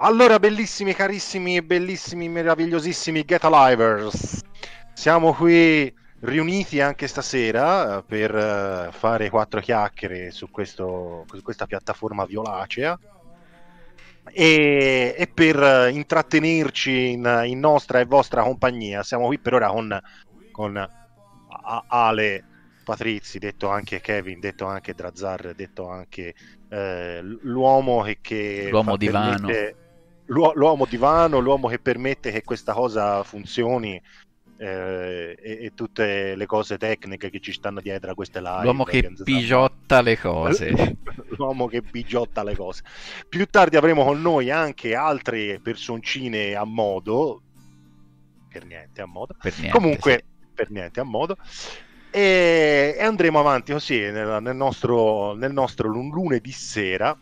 Allora, bellissimi, carissimi, bellissimi, meravigliosissimi Get Alivers, siamo qui riuniti anche stasera eh, per eh, fare quattro chiacchiere su, questo, su questa piattaforma violacea e, e per eh, intrattenerci in, in, nostra e vostra compagnia. Siamo qui per ora con, con Ale Patrizi, detto anche Kevin, detto anche Drazzar, detto anche eh, l'uomo che... che L'uomo divano. Permette l'u- l'uomo divano, l'uomo che permette che questa cosa funzioni eh, e, e, tutte le cose tecniche che ci stanno dietro a queste live. L'uomo che bigiotta le cose. L'uomo che bigiotta le cose. Più tardi avremo con noi anche altre personcine a modo. Per niente, a modo. Per niente, Comunque, sì. per niente, a modo. E, andremo avanti così nel, nostro, nel nostro lunedì sera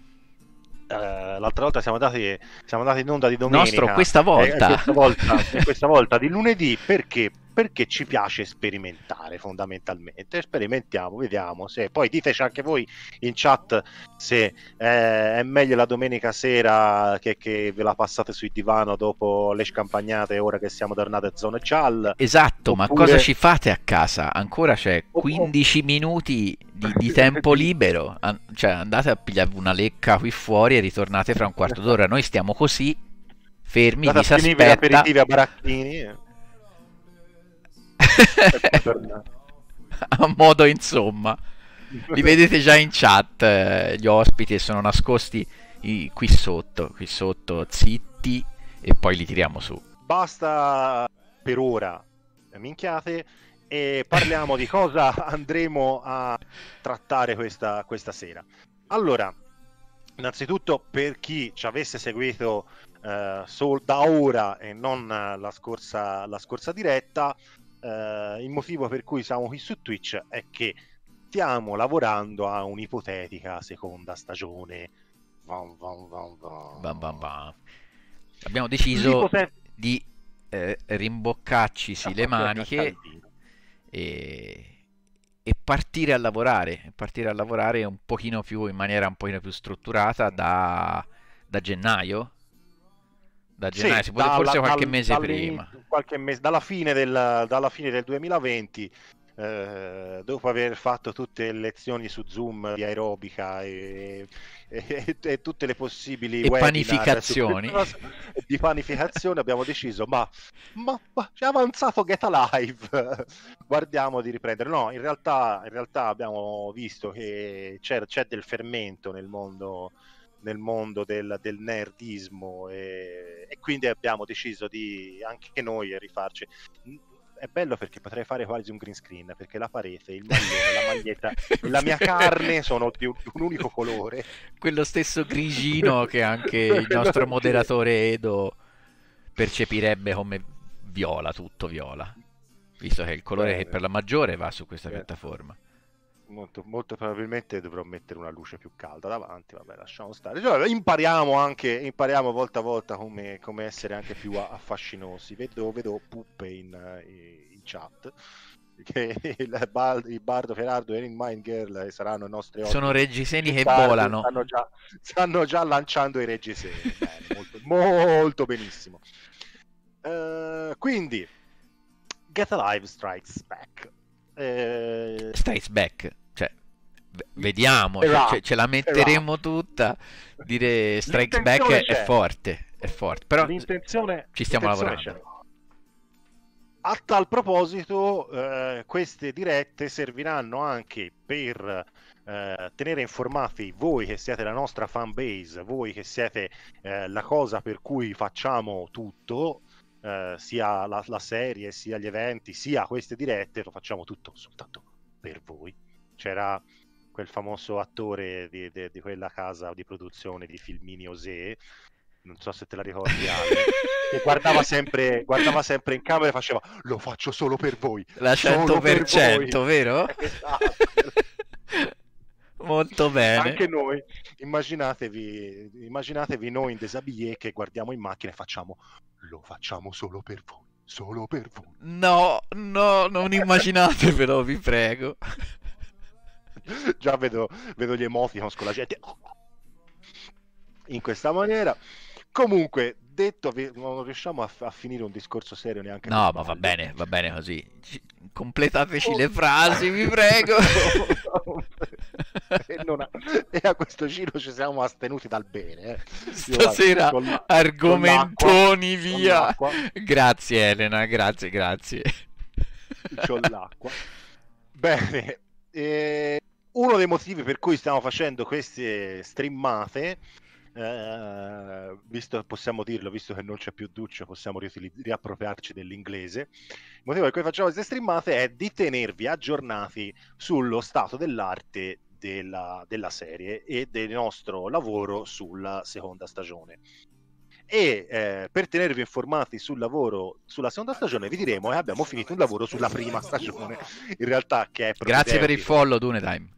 eh, l'altra volta siamo andati, siamo andati, in onda di domenica. Nostro, questa eh, volta. Eh, questa, volta questa volta di lunedì perché perché ci piace sperimentare fondamentalmente. Sperimentiamo, vediamo se poi diteci anche voi in chat se eh, è meglio la domenica sera che, che, ve la passate sul divano dopo le scampagnate ora che siamo tornati a zona Cial. Esatto, oppure... ma cosa ci fate a casa? Ancora c'è 15 minuti di, di tempo libero, An- cioè andate a pigliare una lecca qui fuori e ritornate fra un quarto d'ora. Noi stiamo così fermi, Andate vi si aspetta. aperitivi a baracchini. Eh a modo insomma. Li vedete già in chat eh, gli ospiti e sono nascosti i, qui sotto, qui sotto, zitti e poi li tiriamo su. Basta per ora minchiate e parliamo di cosa andremo a trattare questa, questa sera. Allora, innanzitutto per chi ci avesse seguito eh, sol- da ora e non la scorsa, la scorsa diretta, eh, il motivo per cui siamo qui su Twitch è che stiamo lavorando a un'ipotetica seconda stagione. Van, van, van, van. Van, van, Abbiamo deciso L'ipoteti- di eh, rimboccarci sì, le maniche e e partire a lavorare, partire a lavorare un pochino più in maniera un pochino più strutturata da, da gennaio, da gennaio, sì, dalla, forse qualche dal, mese prima. Qualche mese, dalla, fine del, dalla fine del 2020, eh, dopo aver fatto tutte le lezioni su Zoom di aerobica e, e, e tutte le possibili e panificazioni su, di panificazione, abbiamo deciso: ma, ma, ma è avanzato Get Alive, guardiamo di riprendere. No, in realtà, in realtà abbiamo visto che c'è, c'è del fermento nel mondo nel mondo del, del nerdismo e, e, quindi abbiamo deciso di anche noi rifarci è bello perché potrei fare quasi un green screen perché la parete, il maglione, la maglietta la mia carne sono di un, un, unico colore quello stesso grigino che anche il nostro moderatore Edo percepirebbe come viola tutto viola visto che è il colore che per la maggiore va su questa certo. piattaforma molto, molto, probabilmente dovrò mettere una luce più calda davanti, vabbè lasciamo stare. Cioè, impariamo anche, impariamo volta a volta come, come essere anche più affascinosi. Vedo, vedo puppe in, eh, in chat che il, bar, il bardo Ferardo e Mind Girl saranno i nostri ospiti. Sono reggiseni che volano. Stanno già, stanno già lanciando i reggiseni. Bene, eh, molto, molto, benissimo. Uh, quindi, Get Alive Strikes Back eh... Straight back. Cioè, vediamo, là, cioè, ce la esatto, metteremo esatto. tutta. Dire strikes back è, è forte, è forte. Però l'intenzione, ci stiamo lavorando. C'è. A tal proposito, eh, queste dirette serviranno anche per eh, tenere informati voi che siete la nostra fan base, voi che siete eh, la cosa per cui facciamo tutto eh, sia la, la, serie, sia gli eventi, sia queste dirette, lo facciamo tutto soltanto per voi. C'era quel famoso attore di, di, di quella casa di produzione di Filmini Osè, non so se te la ricordi che guardava sempre, guardava sempre in camera e faceva lo faccio solo per voi. La 100%, vero? Esatto. Molto bene. Anche noi, immaginatevi, immaginatevi noi in Desabillé che guardiamo in macchina e facciamo lo facciamo solo per voi. Solo per voi. No, no, non immaginate però, vi prego. Già vedo, vedo gli emoticons con la gente. In questa maniera. Comunque, detto, non riusciamo a, a finire un discorso serio neanche. No, ma va bene, va bene così. Completateci oh. le frasi, vi prego. e, ha, e, a questo giro ci siamo astenuti dal bene. Eh. Stasera con, argomentoni con via. Grazie Elena, grazie, grazie. C'ho l'acqua. Bene. E eh, uno dei motivi per cui stiamo facendo queste streamate eh, visto, possiamo dirlo, visto che non c'è più Duccio, possiamo riutili- riappropriarci dell'inglese. Il motivo per cui facciamo queste streamate è di tenervi aggiornati sullo stato dell'arte della, della serie e del nostro lavoro sulla seconda stagione e eh, per tenervi informati sul lavoro sulla seconda stagione vi diremo che abbiamo finito il lavoro sulla prima stagione in realtà che è grazie per il follow Dunedime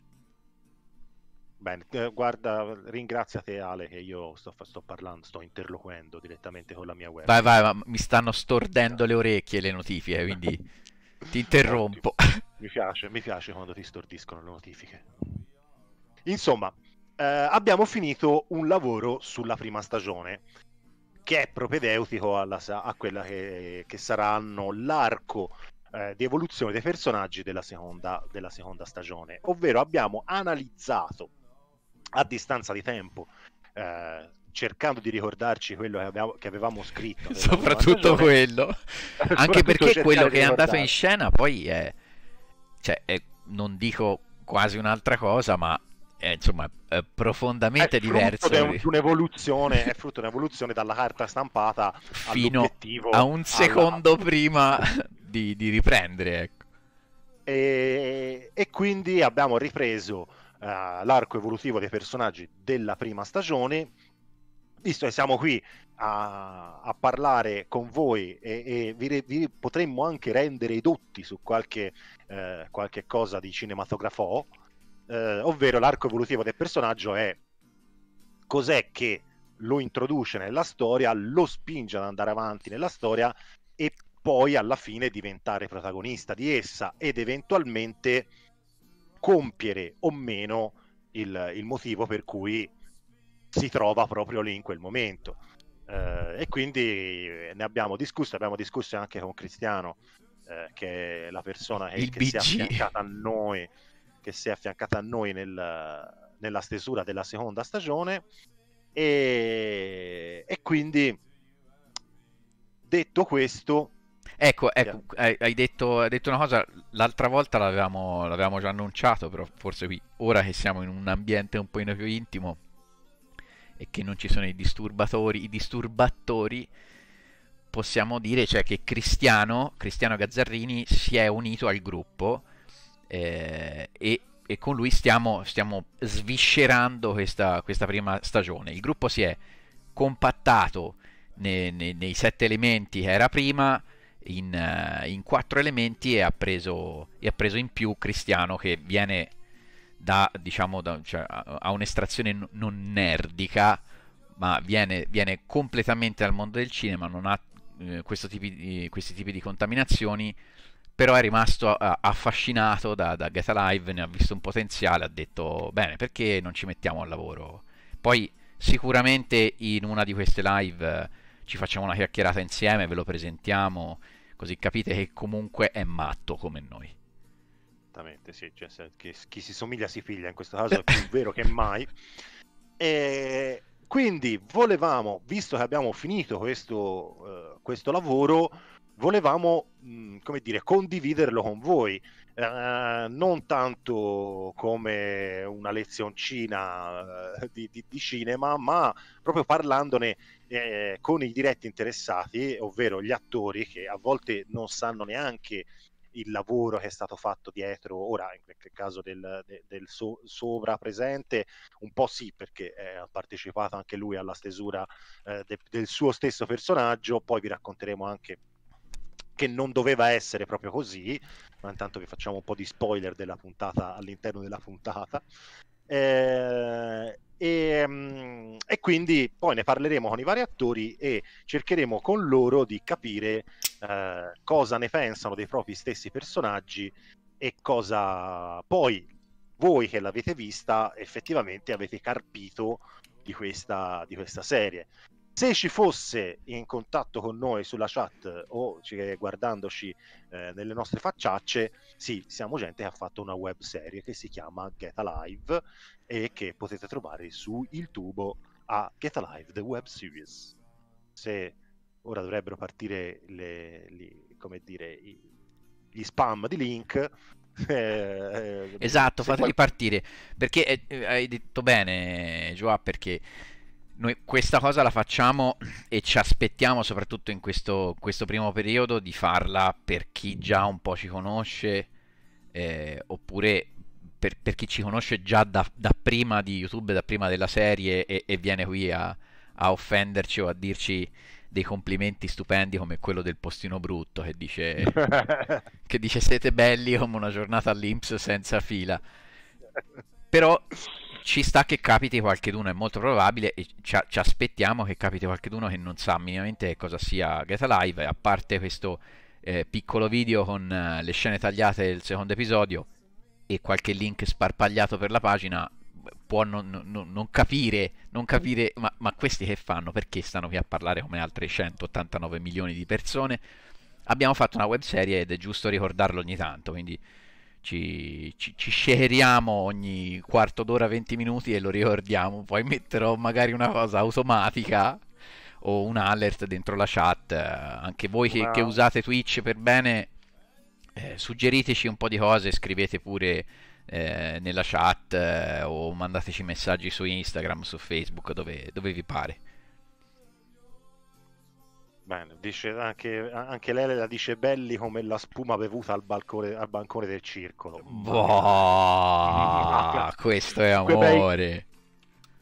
Bene, eh, guarda, ringrazia te Ale che io sto, sto, parlando, sto interloquendo direttamente con la mia web. Vai, vai, ma mi stanno stordendo le orecchie le notifiche, quindi ti interrompo. mi, piace, mi piace quando ti stordiscono le notifiche. Insomma, eh, abbiamo finito un lavoro sulla prima stagione che è propedeutico alla, a quella che, che saranno l'arco eh, di evoluzione dei personaggi della seconda, della seconda stagione, ovvero abbiamo analizzato a distanza di tempo, eh, cercando di ricordarci quello che avevamo, che avevamo scritto. Soprattutto quello. Anche perché quello che è andato in scena poi è... Cioè, è, non dico quasi un'altra cosa, ma è, insomma è profondamente diverso. È un, un'evoluzione, è frutto di un'evoluzione dalla carta stampata fino a un secondo alla... prima di, di riprendere. Ecco. E, e, quindi abbiamo ripreso eh, l'arco evolutivo dei personaggi della prima stagione. Visto che siamo qui a, a parlare con voi e, e vi, vi, potremmo anche rendere i dotti su qualche, eh, qualche cosa di cinematografo, eh, ovvero l'arco evolutivo del personaggio è cos'è che lo introduce nella storia, lo spinge ad andare avanti nella storia e poi alla fine diventare protagonista di essa ed eventualmente compiere o meno il, il motivo per cui si trova proprio lì in quel momento. Eh, e quindi eh, ne abbiamo discusso, abbiamo discusso anche con Cristiano, eh, che è la persona che, eh, che si è affiancata a noi, che si è affiancata a noi nel, nella stesura della seconda stagione. E, e quindi detto questo, Ecco, ecco yeah. hai, detto, hai, detto, una cosa, l'altra volta l'avevamo, l'avevamo, già annunciato, però forse qui, ora che siamo in un ambiente un po' più intimo e che non ci sono i disturbatori, i disturbatori, possiamo dire cioè, che Cristiano, Cristiano Gazzarrini si è unito al gruppo eh, e, e, con lui stiamo, stiamo sviscerando questa, questa prima stagione. Il gruppo si è compattato nei, nei, nei sette elementi che era prima, in, uh, in quattro elementi e ha, preso, e ha, preso, in più Cristiano che viene da, diciamo, da, cioè, ha un'estrazione non nerdica, ma viene, viene, completamente dal mondo del cinema, non ha eh, tipi di, questi tipi di contaminazioni, però è rimasto a, eh, affascinato da, da Get Alive, ne ha visto un potenziale, ha detto bene, perché non ci mettiamo al lavoro? Poi sicuramente in una di queste live eh, ci facciamo una chiacchierata insieme, ve lo presentiamo così capite che comunque è matto come noi. Esattamente, sì, cioè, chi, chi si somiglia si figlia in questo caso è più vero che mai. E quindi volevamo, visto che abbiamo finito questo, uh, questo lavoro, volevamo mm, come dire, condividerlo con voi, eh, non tanto come una lezioncina eh, di, di, di, cinema, ma proprio parlandone eh, con i diretti interessati, ovvero gli attori che a volte non sanno neanche il lavoro che è stato fatto dietro, ora in quel caso del, del, del so, sovrapresente, un po' sì perché eh, ha partecipato anche lui alla stesura eh, de, del suo stesso personaggio, poi vi racconteremo anche che non doveva essere proprio così, ma intanto vi facciamo un po' di spoiler della puntata all'interno della puntata. Eh, e, mm, e, quindi poi ne parleremo con i vari attori e cercheremo con loro di capire eh, cosa ne pensano dei propri stessi personaggi e cosa poi voi che l'avete vista effettivamente avete carpito di questa, di questa serie se ci fosse in contatto con noi sulla chat o eh, guardandoci eh, nelle nostre facciacce, sì, siamo gente che ha fatto una web serie che si chiama Get Alive e che potete trovare su Il Tubo a Get Alive The Web Series. Se ora dovrebbero partire le, le, dire, i, gli spam di link, eh, eh, esatto, fateli poi... partire perché eh, hai detto bene, Joa, perché noi questa cosa la facciamo e ci aspettiamo, soprattutto in questo, questo primo periodo, di farla per chi già un po' ci conosce, eh, oppure per, per, chi ci conosce già da, da, prima di YouTube, da prima della serie e, e viene qui a, a, offenderci o a dirci dei complimenti stupendi come quello del postino brutto che dice, che dice siete belli come una giornata all'Inps senza fila. Però ci sta che capiti qualcheduno, è molto probabile, e ci, ci aspettiamo che capiti qualcheduno che non sa minimamente cosa sia Get Alive, a parte questo eh, piccolo video con eh, le scene tagliate del secondo episodio e qualche link sparpagliato per la pagina, può non, non, non capire, non capire ma, ma questi che fanno? Perché stanno qui a parlare come altre 189 milioni di persone? Abbiamo fatto una webserie ed è giusto ricordarlo ogni tanto, quindi ci, ci, ci sceriamo ogni quarto d'ora, 20 minuti e lo ricordiamo. Poi metterò magari una cosa automatica o un alert dentro la chat. Anche voi che, che usate Twitch per bene, eh, suggeriteci un po' di cose, scrivete pure eh, nella chat eh, o mandateci messaggi su Instagram, su Facebook, dove, dove vi pare. Bene, dice anche, anche Lele la dice belli come la spuma bevuta al, balcone, al bancone del circolo. Boh, questo è amore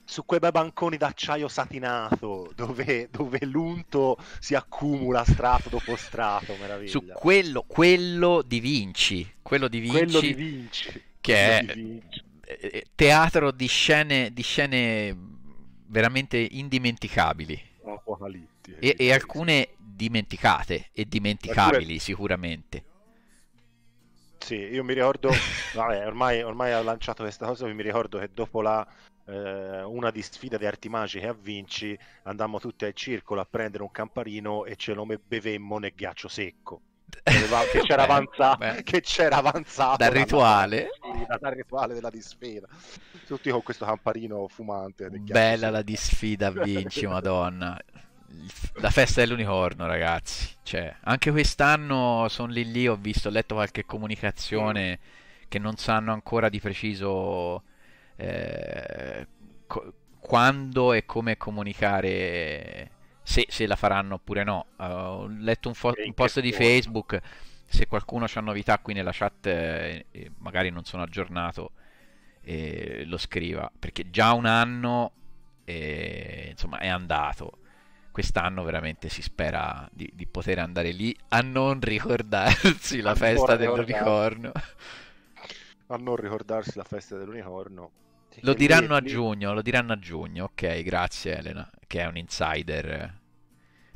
su quei bei banconi d'acciaio satinato dove, dove, l'unto si accumula strato dopo strato, meraviglia. Su quello, quello di Vinci, quello di Vinci, quello di Vinci. che quello è di Vinci. Eh, teatro di scene, di scene veramente indimenticabili. Apocalisse tutti. Eh, e, e alcune dimenticate e dimenticabili alcune... sicuramente. Sì, io mi ricordo, vabbè, ormai, ormai ho lanciato questa cosa, mi ricordo che dopo la, eh, una di sfida di arti magiche a Vinci andammo tutti al circolo a prendere un camparino e ce lo bevemmo nel ghiaccio secco. Che c'era, beh, avanzato, beh. Che c'era avanzato dal rituale. Disfida, dal rituale della disfida tutti con questo camparino fumante bella la disfida a Vinci madonna la festa dell'unicorno, ragazzi. Cioè, anche quest'anno sono lì lì, ho visto, ho letto qualche comunicazione che non sanno ancora di preciso eh, co- quando e come comunicare, se, se, la faranno oppure no. Uh, ho letto un, fo- un post di Facebook, se qualcuno ha novità qui nella chat, eh, magari non sono aggiornato, eh, lo scriva, perché già un anno insomma, è andato quest'anno veramente si spera di, di, poter andare lì a non ricordarsi la Ancora festa dell'unicorno. A non ricordarsi la festa dell'unicorno. Lo diranno lì, a lì... giugno, lo diranno a giugno, ok, grazie Elena, che è un insider.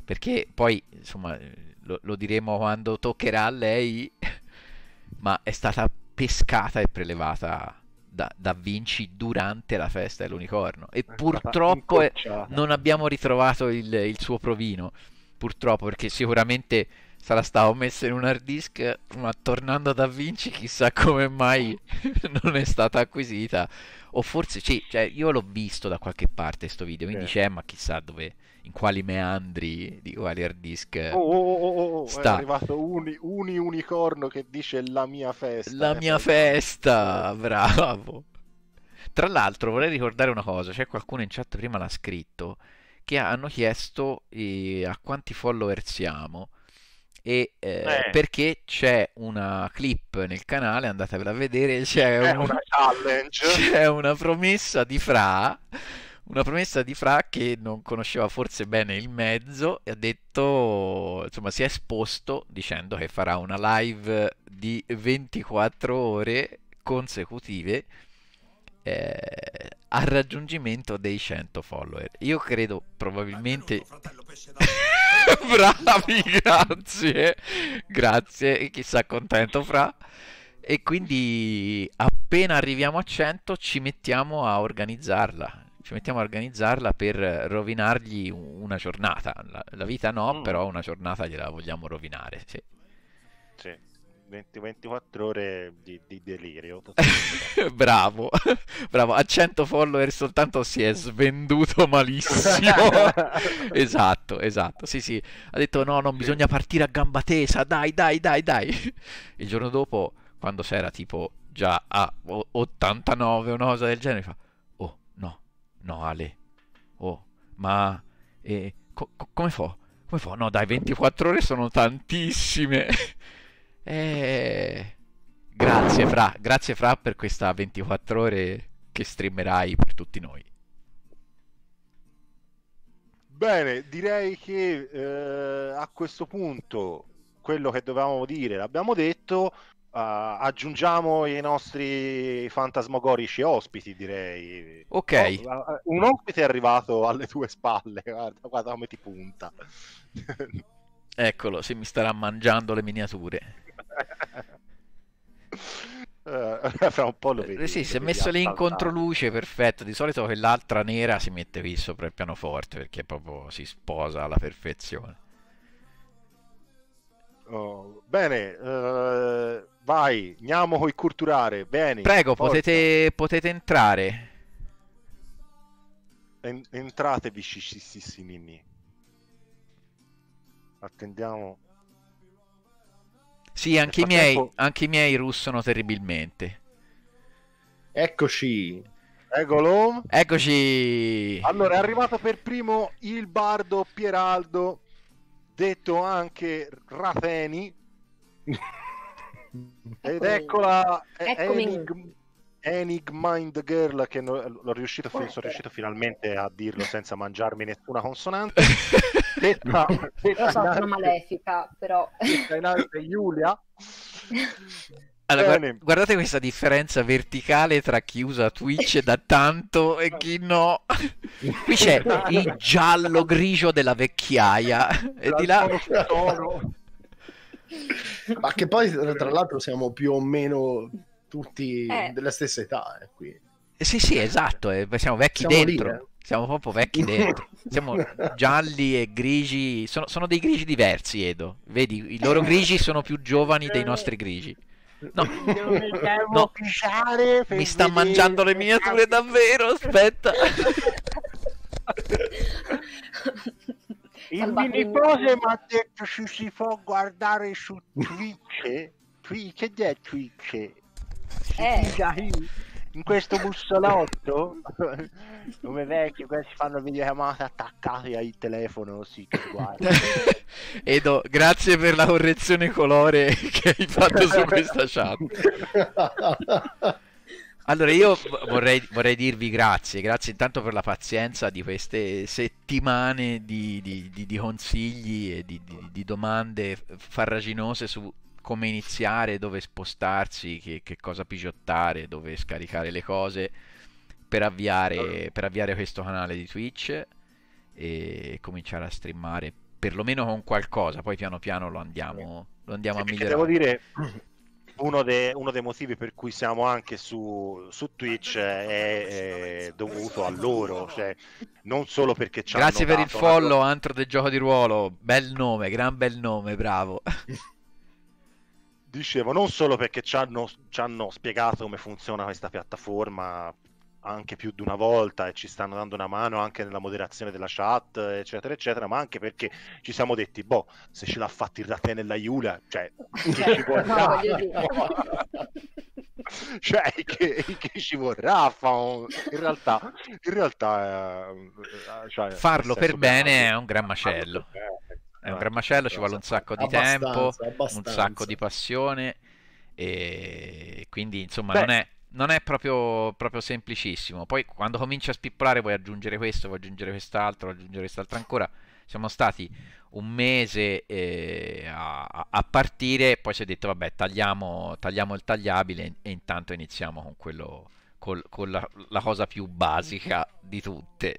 Perché poi, insomma, lo, lo diremo quando toccherà a lei, ma è stata pescata e prelevata da, da Vinci durante la festa dell'unicorno. E è purtroppo è, eh, non abbiamo ritrovato il, il, suo provino. Purtroppo, perché sicuramente se la stavo messa in un hard disk, ma tornando da Vinci, chissà come mai non è stata acquisita. O forse sì, cioè, io l'ho visto da qualche parte questo video, quindi eh. c'è, ma chissà dove in quali meandri di quali hard disk oh, oh, oh, sta. È arrivato un uni unicorno che dice la mia festa. La mia festa, bravo. Tra l'altro vorrei ricordare una cosa, c'è qualcuno in chat prima l'ha scritto, che hanno chiesto eh, a quanti follower siamo e eh, perché c'è una clip nel canale, andatevela a vedere, c'è un... una challenge, c'è una promessa di Fra una promessa di Fra che non conosceva forse bene il mezzo e ha detto, insomma, si è esposto dicendo che farà una live di 24 ore consecutive eh, al raggiungimento dei 100 follower. Io credo probabilmente... Bravi, grazie, grazie, chissà contento Fra. E quindi appena arriviamo a 100 ci mettiamo a organizzarla ci mettiamo a organizzarla per rovinargli una giornata. La, la vita no, mm. però una giornata gliela vogliamo rovinare. Sì. sì. 20, 24 ore di, di delirio. bravo, bravo. A 100 follower soltanto si è svenduto malissimo. esatto, esatto. Sì, sì. Ha detto no, non bisogna partire a gamba tesa. Dai, dai, dai, dai. Il giorno dopo, quando c'era tipo già a 89 o una cosa del genere, fa No, Ale. Oh, ma... Eh, co- co- come fa? Come fa? No, dai, 24 ore sono tantissime. eh... Grazie Fra, grazie Fra per questa 24 ore che streamerai per tutti noi. Bene, direi che eh, a questo punto quello che dovevamo dire l'abbiamo detto, Uh, aggiungiamo i nostri fantasmagorici ospiti, direi. Ok. Oh, ah, ah, un ospite è arrivato alle tue spalle, guarda, guarda come ti punta. Eccolo, se mi starà mangiando le miniature. uh, fra un po' lo eh, vedi. Sì, si è messo lì in controluce, perfetto. Di solito quell'altra nera si mette lì sopra il pianoforte perché proprio si sposa alla perfezione. Oh, bene, uh, vai, andiamo con il curturare. Bene. Prego, potete, potete, entrare. En- entratevi, cicississimi. Attendiamo. Sì, anche, i miei, anche i miei russano terribilmente. Eccoci. Eccolo. Eccoci. Allora, è arrivato per primo il bardo Pieraldo detto anche Rafeni. Ed eccola, Eccomi. Enig, Enig Mind Girl, che no, riuscito, sono riuscito finalmente a dirlo senza mangiarmi nessuna consonante. detta, detta Io sono malefica, però. Detta in alto Giulia. Allora, guardate questa differenza verticale tra chi usa Twitch da tanto e chi no. Qui c'è il giallo grigio della vecchiaia e di là ma che poi tra l'altro siamo più o meno tutti eh. della stessa età eh, qui. Eh, sì, sì, esatto, eh, siamo vecchi siamo dentro. Lì, eh. Siamo proprio vecchi dentro. Siamo gialli e grigi. Sono, sono dei grigi diversi, Edo. Vedi, i loro eh. grigi sono più giovani dei nostri grigi. No. no. Pisciare Mi sta mangiando le miniature davvero, aspetta. Il minipote mi ha detto ci si può guardare su Twitch. Twitch, che è Twitch? Si eh in questo bussolotto come vecchio si fanno videochiamate attaccati al telefono sì che guarda Edo grazie per la correzione colore che hai fatto su questa chat allora io vorrei, vorrei, dirvi grazie, grazie intanto per la pazienza di queste settimane di, di, di, di consigli e di, domande farraginose su come iniziare, dove spostarsi, che, che cosa pigiottare, dove scaricare le cose per avviare, per avviare questo canale di Twitch e cominciare a streamare perlomeno con qualcosa, poi piano piano lo andiamo, lo andiamo sì, a migliorare. Devo dire, uno, de, uno, dei motivi per cui siamo anche su, su Twitch è, è, dovuto a loro, cioè, non solo perché ci Grazie per il follow, una... Antro del Gioco di Ruolo, bel nome, gran bel nome, bravo. dicevo, non solo perché ci hanno, ci hanno, spiegato come funziona questa piattaforma anche più di una volta e ci stanno dando una mano anche nella moderazione della chat, eccetera, eccetera, ma anche perché ci siamo detti, boh, se ce l'ha fatta il Ratè nella Iula, cioè, cioè ci vorrà, cioè che, che, ci vorrà in realtà, in realtà eh, eh, cioè, farlo per bene è un gran macello. Per è un ah, gran macello, ci vuole un sacco di tempo, abbastanza. un sacco di passione e quindi insomma non è non è proprio, proprio, semplicissimo. Poi quando cominci a spippolare vuoi aggiungere questo, vuoi aggiungere quest'altro, vuoi aggiungere quest'altro ancora. Siamo stati un mese eh, a, a, partire, poi si è detto vabbè tagliamo, tagliamo il tagliabile e, intanto iniziamo con quello, con la, la, cosa più basica di tutte.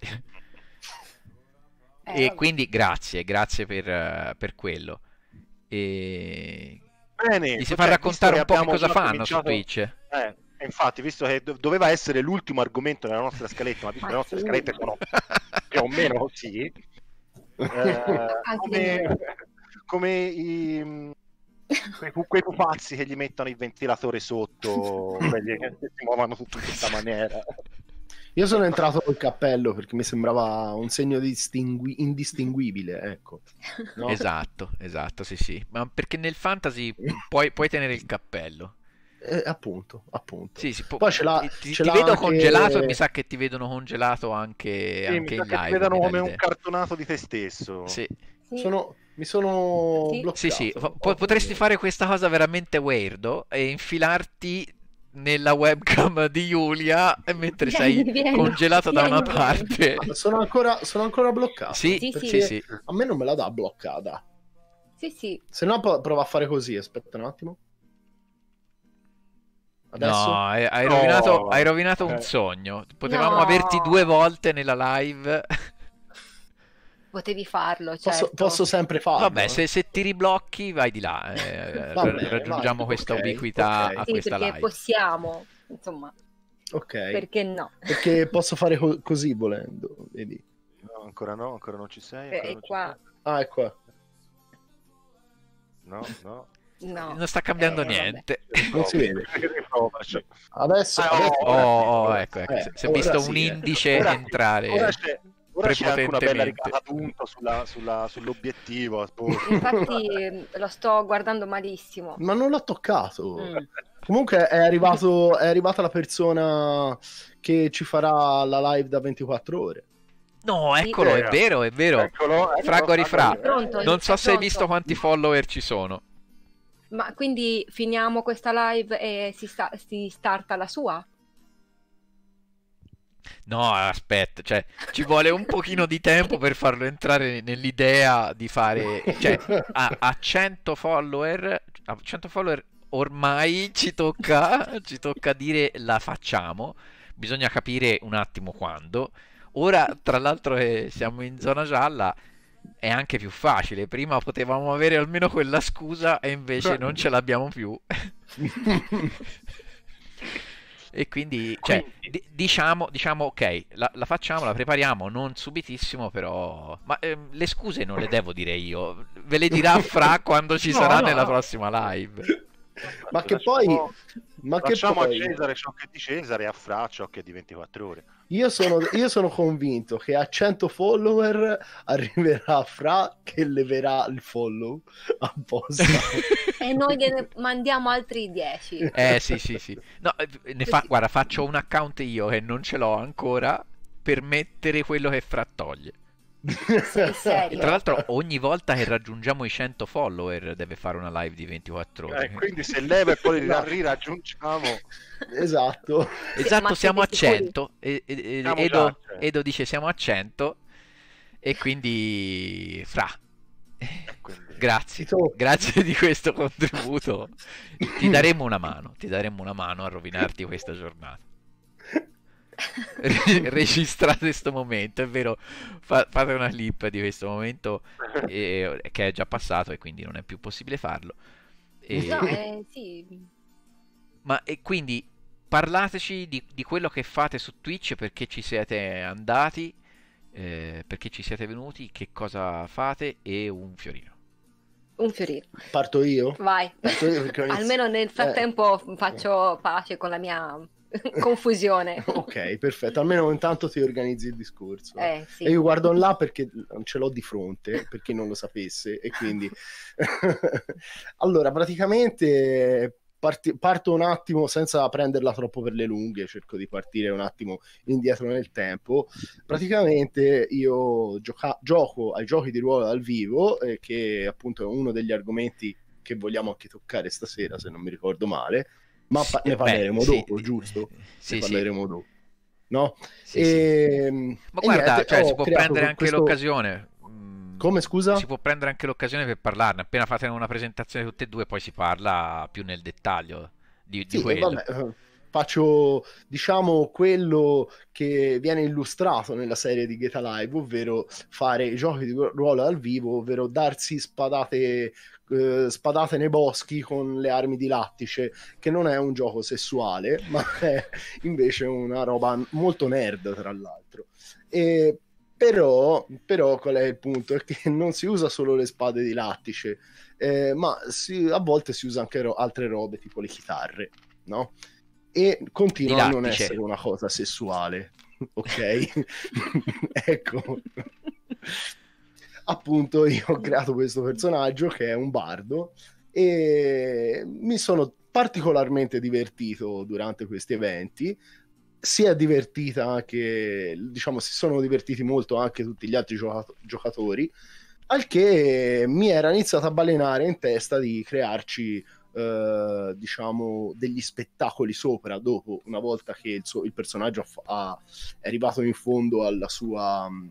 Eh, e quindi grazie, grazie per, eh, per quello. E... Bene, Gli si cioè, fa raccontare un po' cosa fanno cominciato... su Twitch. Eh, infatti, visto che doveva essere l'ultimo argomento della nostra scaletta, ma visto che le nostre scalette sono più o meno così, eh, come, come i, quei, quei pupazzi che gli mettono il ventilatore sotto, quelli che si muovono tutti in questa maniera. Io sono entrato col cappello perché mi sembrava un segno distingui- indistinguibile, ecco. No? Esatto, esatto, sì, sì. Ma perché nel fantasy puoi, puoi tenere il cappello. Eh, appunto, appunto. Sì, sì, po- Poi ce l'ha, ti, ce ti l'ha vedo anche... congelato e mi sa che ti vedono congelato anche, sì, anche in live. Ti vedono come un cartonato di te stesso. Sì. sì. Sono, mi sono sì. bloccato. Sì, sì. P- potresti fare questa cosa veramente weirdo e infilarti nella webcam di Giulia mentre vieni, sei vieni, congelata vieni, da una parte. Ah, sono ancora, sono ancora bloccato. Sì, sì, sì. A me non me la dà bloccata. Sì, sì. Se no prova a fare così, aspetta un attimo. Adesso? No, hai, hai no. rovinato, hai rovinato no. un eh. sogno. Potevamo no. averti due volte nella live potevi farlo. Certo. Posso, posso, sempre farlo. Vabbè, se, se, ti riblocchi, vai di là. Eh, Vabbè, raggiungiamo vai, questa okay, ubiquità okay. a sì, questa perché possiamo, insomma. Ok. Perché no? Perché posso fare co- così volendo, vedi? No, ancora no, ancora non ci sei. È qua. Sei. Ah, è qua. No, no. No. Non sta cambiando eh, niente. Non si vede. Adesso, ah, Oh, oh, ecco, ecco. Eh, si è visto sì, un eh. indice ora, entrare. Ora c'è, Ora c'è anche una bella ricata punto sulla, sulla, sull'obiettivo. Infatti lo sto guardando malissimo. Ma non l'ho toccato. Mm. Comunque è, arrivato, è arrivata la persona che ci farà la live da 24 ore. No, eccolo, è vero, è vero. Eccolo, eccolo, Frago rifra. Non so se hai visto quanti follower ci sono. Ma quindi finiamo questa live e si, sta- si starta la sua? No, aspetta, cioè, ci vuole un pochino di tempo per farlo entrare nell'idea di fare... Cioè, a, a 100 follower... A 100 follower ormai ci tocca, ci tocca dire la facciamo. Bisogna capire un attimo quando. Ora, tra l'altro, che eh, siamo in zona gialla, è anche più facile. Prima potevamo avere almeno quella scusa e invece non ce l'abbiamo più. E quindi, cioè, quindi... Diciamo, diciamo, ok, la, la, facciamo, la prepariamo, non subitissimo, però... Ma ehm, le scuse non le devo dire io, ve le dirà Fra quando ci no, sarà no. nella prossima live. Ma che poi... Ma Facciamo poi... a Cesare ciò che è di Cesare e a Fra ciò che è di 24 ore. Io sono, io sono convinto che a 100 follower arriverà Fra che leverà il follow apposta. e noi gliene mandiamo altri 10. Eh sì sì sì. No, eh, fa, guarda, faccio un account io che non ce l'ho ancora per mettere quello che Fra toglie serio? Tra l'altro ogni volta che raggiungiamo i 100 follower deve fare una live di 24 ore. Eh, quindi se leva e poi la riraggiungiamo. Esatto. Esatto, siamo a 100. E, Edo, Edo dice siamo a 100 e quindi fra. Grazie, grazie di questo contributo. ti daremo una mano, ti daremo una mano a rovinarti questa giornata. registrate questo momento, è vero, fa- fate una clip di questo momento e, che è già passato e quindi non è più possibile farlo. E... No, eh, sì. Ma e quindi parlateci di, di, quello che fate su Twitch, perché ci siete andati, eh, perché ci siete venuti, che cosa fate e un fiorino. Un fiorino. Parto io? Vai. Parto io Almeno nel eh. frattempo eh. faccio pace con la mia confusione. ok, perfetto. Almeno intanto ti organizzi il discorso. Eh, sì. E io guardo là perché ce l'ho di fronte, per chi non lo sapesse. E quindi... allora, praticamente parti- parto un attimo senza prenderla troppo per le lunghe, cerco di partire un attimo indietro nel tempo. Praticamente io gioca- gioco ai giochi di ruolo dal vivo, eh, che appunto è uno degli argomenti che vogliamo anche toccare stasera, se non mi ricordo male ma pa- ne eh, parleremo Beh, dopo, sì, giusto? Sì, ne parleremo sì. dopo. No? Ehm, e... Ma guarda, niente, cioè, si può prendere anche questo... l'occasione. Mm, Come scusa? Si può prendere anche l'occasione per parlarne. Appena fate una presentazione tutte e due, poi si parla più nel dettaglio di, di quello. Vabbè eh, faccio diciamo quello che viene illustrato nella serie di Geta Live, ovvero fare i giochi di ruolo al vivo, ovvero darsi spadate eh, spadate nei boschi con le armi di lattice, che non è un gioco sessuale, ma è invece una roba molto nerd, tra l'altro. E però, però, qual è il punto? È che non si usa solo le spade di lattice, eh, ma si, a volte si usa anche ro- altre robe, tipo le chitarre, no? E continua a non essere una cosa sessuale, ok? ecco appunto io ho creato questo personaggio che è un bardo e mi sono particolarmente divertito durante questi eventi si è divertita anche diciamo si sono divertiti molto anche tutti gli altri giocato- giocatori al che mi era iniziato a balenare in testa di crearci eh, diciamo degli spettacoli sopra dopo una volta che il, suo, il personaggio ha, ha, è arrivato in fondo alla sua mm,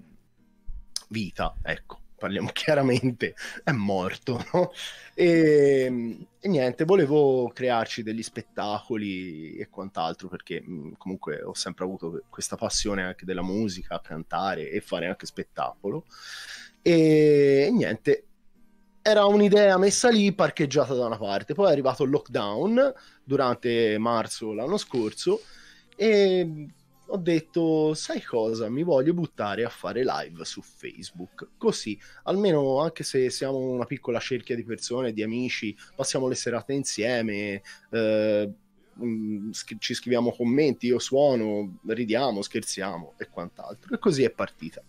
vita ecco parliamo chiaramente, è morto. No? E, e, niente, volevo crearci degli spettacoli e quant'altro, perché mm, comunque ho sempre avuto questa passione anche della musica, cantare e fare anche spettacolo. E, e niente, era un'idea messa lì, parcheggiata da una parte. Poi è arrivato il lockdown durante marzo l'anno scorso e ho detto, sai cosa, mi voglio buttare a fare live su Facebook. Così, almeno anche se siamo una piccola cerchia di persone, di amici, passiamo le serate insieme, eh, mm, ci scriviamo commenti, io suono, ridiamo, scherziamo e quant'altro. E così è partita.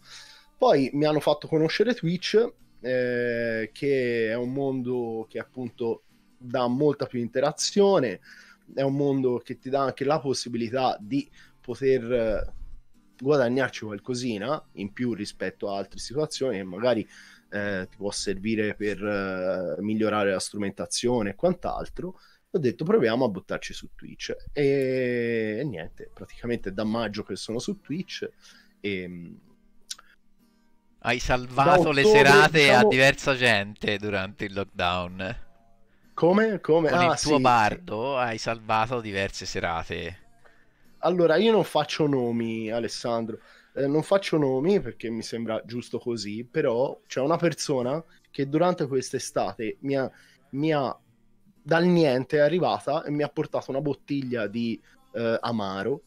Poi mi hanno fatto conoscere Twitch, eh, che è un mondo che appunto dà molta più interazione, è un mondo che ti dà anche la possibilità di poter eh, guadagnarci qualcosina in più rispetto a altre situazioni che magari eh, ti può servire per eh, migliorare la strumentazione e quant'altro. Ho detto proviamo a buttarci su Twitch e, e niente, praticamente da maggio che sono su Twitch e mm, hai salvato le serate diciamo... a diversa gente durante il lockdown. Come? Come? Con ah, il tuo sì, bardo hai salvato diverse serate. Allora, io non faccio nomi, Alessandro, eh, non faccio nomi perché mi sembra giusto così, però c'è una persona che durante quest'estate mi ha, mi ha dal niente è arrivata e mi ha portato una bottiglia di eh, amaro,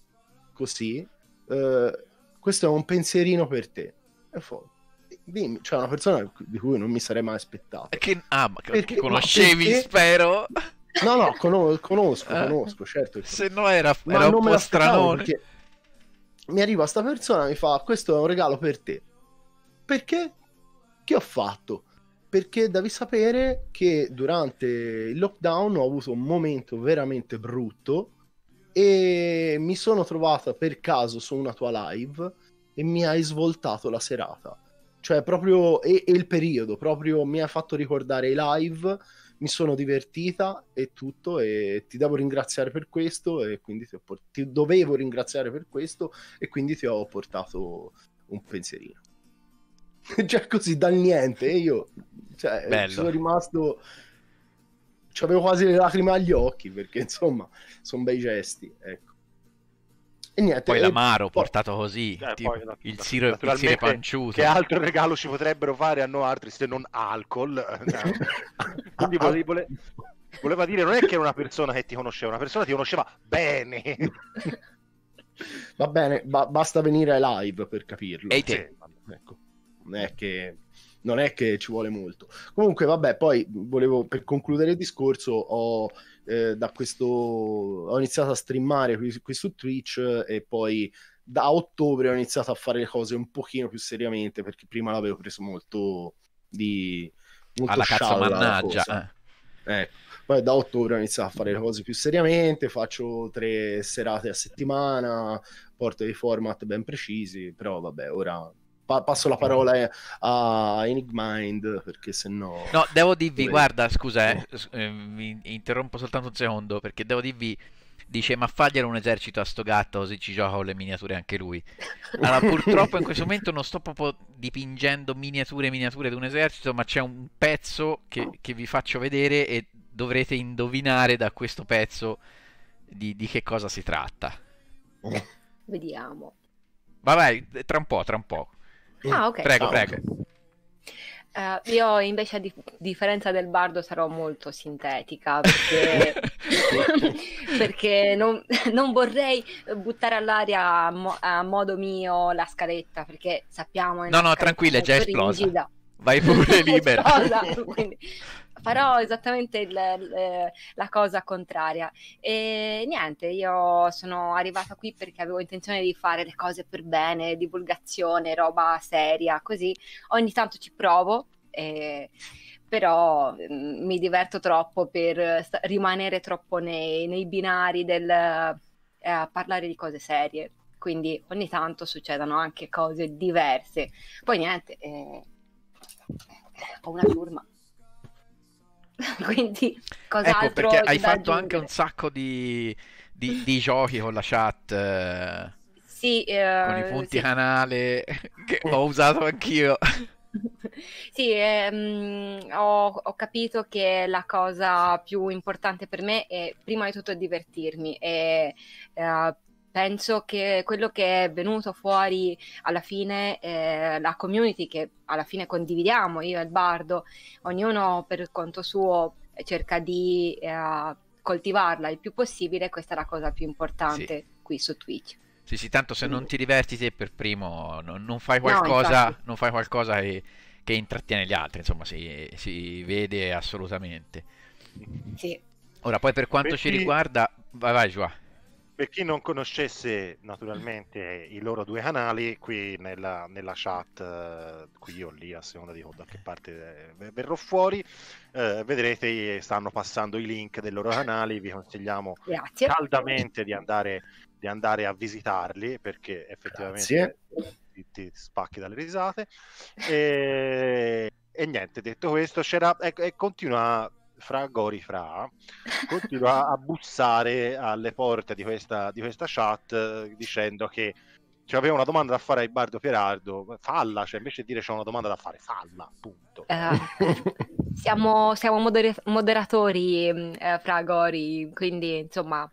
così, eh, questo è un pensierino per te. E fo- dimmi, c'è cioè una persona di cui non mi sarei mai aspettato. Che, ah, ma che, perché, conoscevi, perché, spero. No, no, conosco, conosco, eh. conosco certo. Se no era, era un po' strano. Mi arriva questa persona e mi fa, questo è un regalo per te. Perché? Che ho fatto? Perché devi sapere che durante il lockdown ho avuto un momento veramente brutto e mi sono trovata per caso su una tua live e mi hai svoltato la serata. Cioè, proprio e, e il periodo, proprio mi ha fatto ricordare i live mi sono divertita e tutto e ti devo ringraziare per questo e quindi ti, port- ti dovevo ringraziare per questo e quindi ti ho portato un pensierino. Già cioè, così dal niente, io cioè, sono rimasto... Avevo quasi le lacrime agli occhi perché insomma sono bei gesti. Ecco. E niente, poi e l'amaro portato così, eh, tipo, poi, il siro il sire panciuto. Che altro regalo ci potrebbero fare a No altri se non alcol? Quindi vole, vole, voleva dire, non è che era una persona che ti conosceva, una persona che ti conosceva bene. Va bene, ba- basta venire ai live per capirlo. E te. Sì, ecco. Non è che non è che ci vuole molto. Comunque, vabbè, poi volevo per concludere il discorso, ho eh, da questo ho iniziato a streamare qui, qui su Twitch e poi da ottobre ho iniziato a fare le cose un pochino più seriamente perché prima l'avevo preso molto di molto alla cazzo mannaggia eh. eh. poi da ottobre ho iniziato a fare le cose più seriamente faccio tre serate a settimana porto dei format ben precisi però vabbè ora pa- passo la parola a Enigmind perché se no... No, devo dirvi, guarda, scusa, eh, oh. eh, mi interrompo soltanto un secondo perché devo dirvi dice ma faglielo un esercito a sto gatto così ci gioca con le miniature anche lui allora purtroppo in questo momento non sto proprio dipingendo miniature e miniature di un esercito ma c'è un pezzo che, che, vi faccio vedere e dovrete indovinare da questo pezzo di, di che cosa si tratta vediamo vabbè tra un po' tra un po' Ah, ok. Prego, oh. prego. Uh, io invece a di- differenza del bardo sarò molto sintetica perché, perché non, non, vorrei buttare all'aria a, mo- a, modo mio la scaletta perché sappiamo... No, no, tranquilla, è già esplosa. Rigida. Vai pure libera. Esatto, quindi farò esattamente il, la cosa contraria. E niente, io sono arrivata qui perché avevo intenzione di fare le cose per bene, divulgazione, roba seria, così. Ogni tanto ci provo, e, però mh, mm, mi diverto troppo per st- rimanere troppo nei, nei binari del eh, parlare di cose serie. Quindi ogni tanto succedono anche cose diverse. Poi niente. Eh, ho una ciurma. Quindi, cos'altro? Ecco perché hai fatto aggiungere? anche un sacco di, di, di, giochi con la chat. Eh, sì, eh, con i punti sì. canale che ho usato anch'io. Sì, ehm, ho, ho, capito che la cosa più importante per me è prima di tutto divertirmi e eh, penso che quello che è venuto fuori alla fine, eh, la community che alla fine condividiamo io e il bardo, ognuno per conto suo cerca di eh, coltivarla il più possibile, questa è la cosa più importante sì. qui su Twitch. Sì, sì, tanto se non ti diverti te per primo non, non fai qualcosa, no, non fai qualcosa che, che, intrattiene gli altri, insomma si, si vede assolutamente. Sì. Ora poi per quanto Perché... ci riguarda, vai vai Joa. Per chi non conoscesse naturalmente i loro due canali, qui nella, nella chat, eh, qui o lì a seconda di da che parte eh, verrò fuori, eh, vedrete eh, stanno passando i link dei loro canali, vi consigliamo Grazie. caldamente di andare, di andare, a visitarli perché effettivamente ti, ti, spacchi dalle risate. E, e niente, detto questo, c'era, e, e continua fra Gori Fra continua a bussare alle porte di questa, di questa chat eh, dicendo che cioè, aveva una domanda da fare ai Bardo Pierardo, falla, cioè invece di dire c'è una domanda da fare, falla, punto. Uh, siamo, siamo moder- moderatori mm, eh, fra Gori, quindi insomma...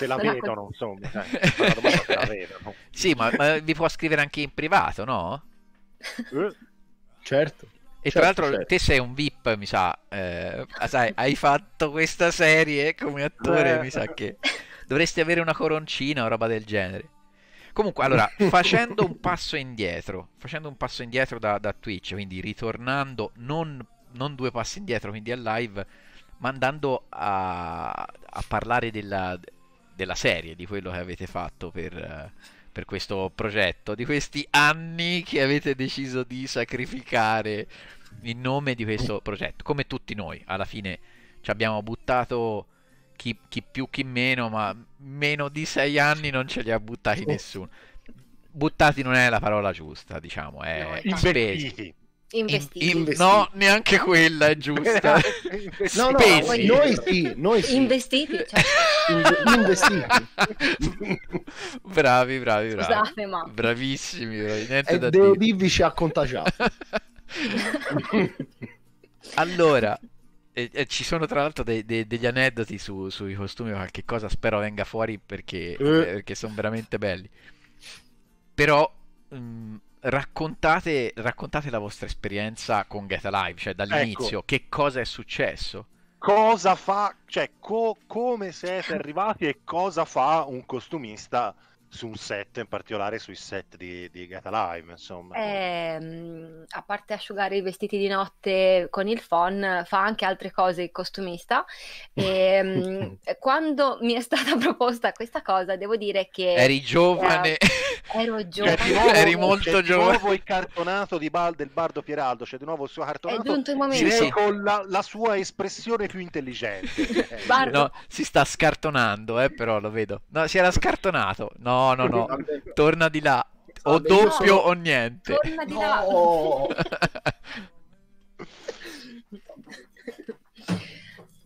Te la vedono, insomma, eh, te la vedono. Sì, ma, ma, vi può scrivere anche in privato, no? Eh, certo. E certo, tra l'altro certo. te sei un VIP, mi sa. Eh, sai, hai fatto questa serie come attore, eh. mi sa che dovresti avere una coroncina o roba del genere. Comunque, allora, facendo un passo indietro, facendo un passo indietro da, da Twitch, quindi ritornando, non, non, due passi indietro, quindi a live, ma andando a, a parlare della, della, serie, di quello che avete fatto per, per questo progetto, di questi anni che avete deciso di sacrificare in nome di questo progetto, come tutti noi, alla fine ci abbiamo buttato chi, chi più chi meno, ma meno di sei anni non ce li ha buttati oh. nessuno. Buttati non è la parola giusta, diciamo, è no, spesi. Investiti. In, in, no, neanche quella è giusta. no, no, Spesi. noi sì, noi sì. Investiti, cioè... in, investiti. bravi, bravi, bravi. Scusate, ma... Bravissimi, bravi. niente e da Deo dire. Divi ci ha contagiato. allora, e, e ci sono tra l'altro de, de, degli aneddoti su, sui costumi, qualche cosa spero venga fuori perché, eh. perché sono veramente belli. Però mh, mm, raccontate, raccontate, la vostra esperienza con Get Alive, cioè dall'inizio, ecco. che cosa è successo? Cosa fa, cioè co- come siete arrivati e cosa fa un costumista su un set, in particolare sui set di, di Get Alive, insomma. Eh, a parte asciugare i vestiti di notte con il phon, fa anche altre cose il costumista. E, ehm, quando mi è stata proposta questa cosa, devo dire che... Eri giovane... Eh, Ero giovane. Cioè, nuovo, eri molto giovane. Di nuovo il cartonato di Bal, del Bardo Pieraldo, c'è di nuovo il suo cartonato direi sì. con la, la, sua espressione più intelligente. Eh, Bardo. No, si sta scartonando, eh, però lo vedo. No, si era scartonato. No, no, no. Torna di là. O doppio no, o niente. Torna di là. No.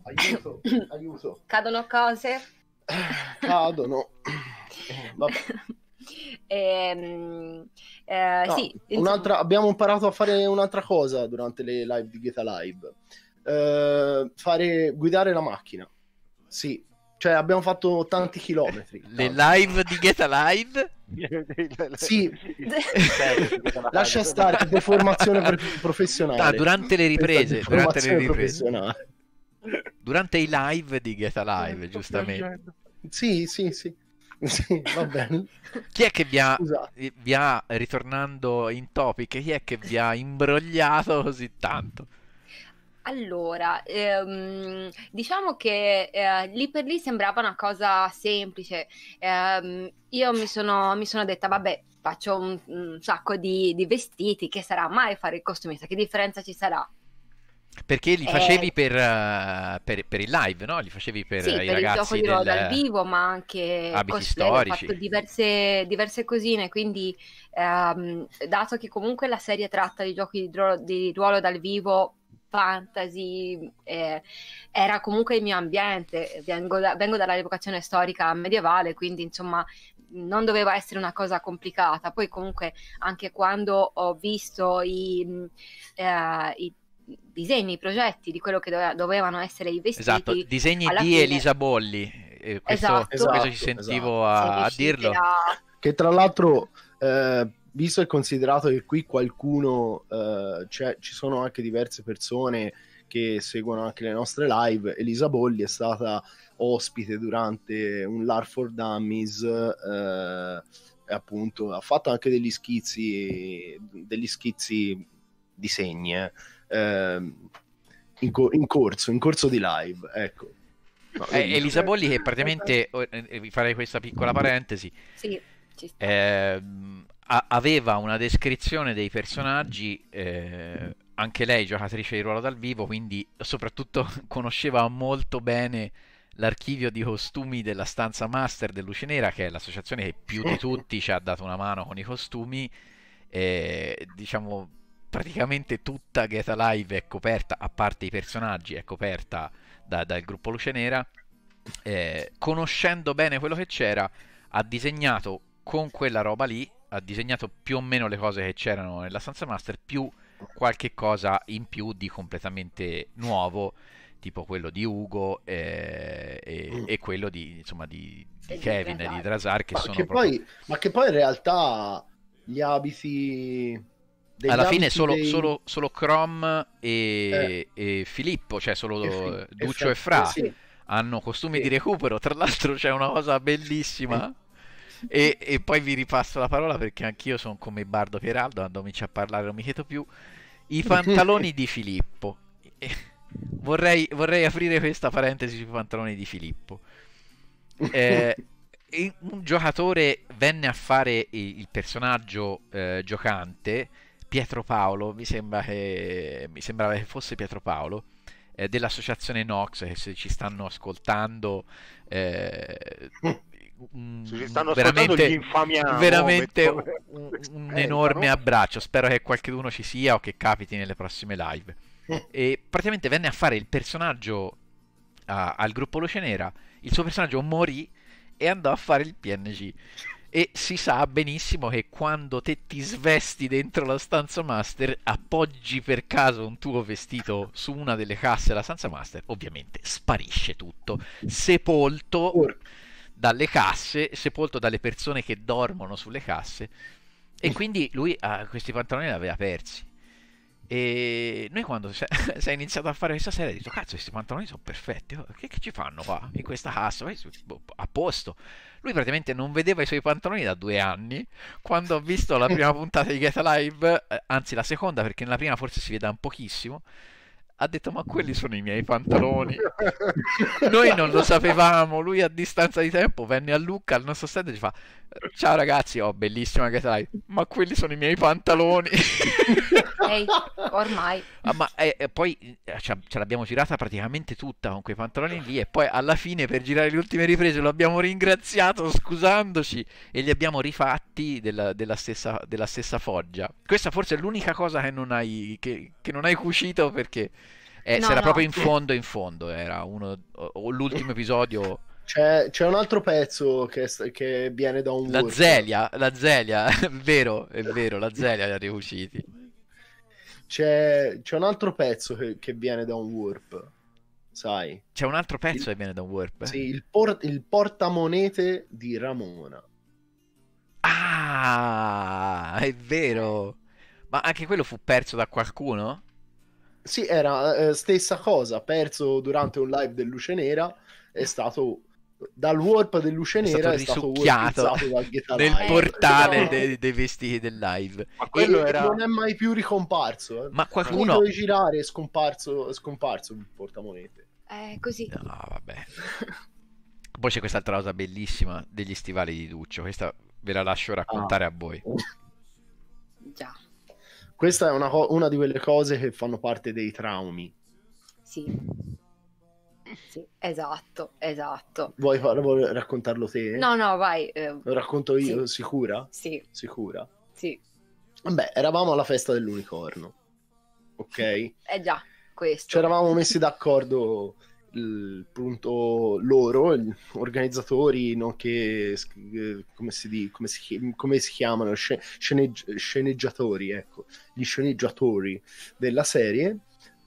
aiuto, aiuto. Cadono cose. Cadono. Vabbè. E, ehm, eh, no, sì, abbiamo imparato a fare un'altra cosa durante le live di Geta Live. Eh, fare, guidare la macchina. Sì, cioè abbiamo fatto tanti chilometri. Le tanto. live di Geta Live? sì, lascia stare, deformazione professionale. No, durante le riprese, durante le riprese. Durante i live di Geta Live, giustamente. Sì, sì, sì. sì, va bene. Chi è che vi ha, vi ha, ritornando in topic, chi è che vi ha imbrogliato così tanto? Allora, ehm, diciamo che eh, lì per lì sembrava una cosa semplice. Eh, io mi sono, mi sono detta, vabbè, faccio un, un sacco di, di, vestiti, che sarà mai fare il costumista? Che differenza ci sarà? Perché li eh. facevi eh, per, per, per, il live, no? Li facevi per sì, i per ragazzi il gioco di ruolo del... dal vivo, ma anche abiti storici. Ho fatto diverse, diverse cosine, quindi um, dato che comunque la serie tratta di giochi di ruolo, di ruolo dal vivo fantasy, eh, era comunque il mio ambiente, vengo, da, vengo dalla evocazione storica medievale, quindi insomma non doveva essere una cosa complicata. Poi comunque anche quando ho visto i, eh, i disegni, progetti di quello che dove, dovevano essere i vestiti. Esatto, disegni di fine... Elisa Bolli. Eh, questo, esatto, questo ci esatto, sentivo esatto. a, a, dirlo. Che tra l'altro, eh, visto e considerato che qui qualcuno, eh, ci sono anche diverse persone che seguono anche le nostre live, Elisa Bolli è stata ospite durante un LAR for Dummies eh, appunto ha fatto anche degli schizzi degli schizzi disegni eh, eh, in, co- in, corso, in corso di live, ecco. No, eh, Elisa eh, Bolli che eh, praticamente, eh, vi farei questa piccola parentesi, sì, eh, a- aveva una descrizione dei personaggi, eh, anche lei giocatrice di ruolo dal vivo, quindi soprattutto conosceva molto bene l'archivio di costumi della stanza master dell'Uce Nera, che è l'associazione che più di tutti ci ha dato una mano con i costumi, diciamo praticamente tutta Get Alive è coperta, a parte i personaggi, è coperta da, dal gruppo Luce Nera. Eh, conoscendo bene quello che c'era, ha disegnato con quella roba lì, ha disegnato più o meno le cose che c'erano nella stanza master, più qualche cosa in più di completamente nuovo, tipo quello di Ugo eh, e, mm. e, quello di, insomma, di, di Kevin e di Drazar, che ma sono che proprio... poi, Ma che poi in realtà gli abiti alla fine solo, dei... solo, solo Chrome e, eh. e, Filippo, cioè solo e fi- eh, Duccio e esatto. Fra, e sì. hanno costumi sì. di recupero. Tra l'altro c'è una cosa bellissima. Sì. Eh. E, poi vi ripasso la parola perché anch'io sono come Bardo Pieraldo, quando comincio a parlare non mi chiedo più. I pantaloni di Filippo. Vorrei, vorrei, aprire questa parentesi sui pantaloni di Filippo. Eh, un giocatore venne a fare il personaggio eh, giocante Pietro Paolo, mi, sembra che, mi sembrava che fosse Pietro Paolo, eh, dell'associazione Nox, che se ci stanno ascoltando... Eh, ci stanno veramente, infamiamo, veramente un, un eh, enorme abbraccio. Spero che qualcuno ci sia o che capiti nelle prossime live. e praticamente venne a fare il personaggio a, al gruppo Luce Nera Il suo personaggio morì e andò a fare il PNG e si sa benissimo che quando te ti svesti dentro la stanza master, appoggi per caso un tuo vestito su una delle casse della stanza master, ovviamente sparisce tutto, sepolto dalle casse, sepolto dalle persone che dormono sulle casse. E quindi lui ah, questi pantaloni li aveva persi. E noi quando si è iniziato a fare questa serie, ho detto, cazzo, questi pantaloni sono perfetti, oh, che, che ci fanno qua in questa cassa? Boh, a posto. Lui praticamente non vedeva i suoi pantaloni da due anni, quando ho visto la prima puntata di Get Live, eh, anzi la seconda, perché nella prima forse si vede un pochissimo, ha detto ma quelli sono i miei pantaloni noi non lo sapevamo lui a distanza di tempo venne a Lucca al nostro stand e ci fa Ciao ragazzi, oh bellissima che sai, ma quelli sono i miei pantaloni. Ehi, ormai. Ah, ma eh, eh poi eh, ce l'abbiamo girata praticamente tutta con quei pantaloni lì e poi alla fine per girare le ultime riprese lo abbiamo ringraziato scusandoci e li abbiamo rifatti della, della, stessa, della stessa, foggia. Questa forse è l'unica cosa che non hai, che, che non hai cucito perché... Eh, no, era no. proprio in fondo, in fondo, era uno, l'ultimo episodio c'è, c'è, un altro pezzo che, che viene da un... La workshop. Zelia, la Zelia, è vero, è vero, la Zelia li ha riusciti. C'è, c'è, un altro pezzo che, che, viene da un warp, sai. C'è un altro pezzo il, che viene da un warp? Sì, il, por- il, portamonete di Ramona. Ah, è vero. Ma anche quello fu perso da qualcuno? Sì, era eh, stessa cosa, perso durante un live del Luce Nera, è stato dal warp del Luce Nera è stato, è stato nel live. portale dei, dei, vestiti del live ma quello era... non è mai più ricomparso eh. ma qualcuno Finito di girare è scomparso, è scomparso il portamonete eh, così no vabbè poi c'è quest'altra cosa bellissima degli stivali di Duccio questa ve la lascio raccontare ah. a voi già questa è una, una di quelle cose che fanno parte dei traumi sì sì, esatto, esatto. Vuoi, farlo, raccontarlo te? No, no, vai. Eh, Lo racconto io, sì. sicura? Sì. Sicura? Sì. Vabbè, eravamo alla festa dell'unicorno, ok? Eh già, questo. Ci eravamo messi d'accordo il punto loro, gli organizzatori, nonché eh, come si, di, come si, come si chiamano, sceneggi, sceneggiatori, ecco, gli sceneggiatori della serie,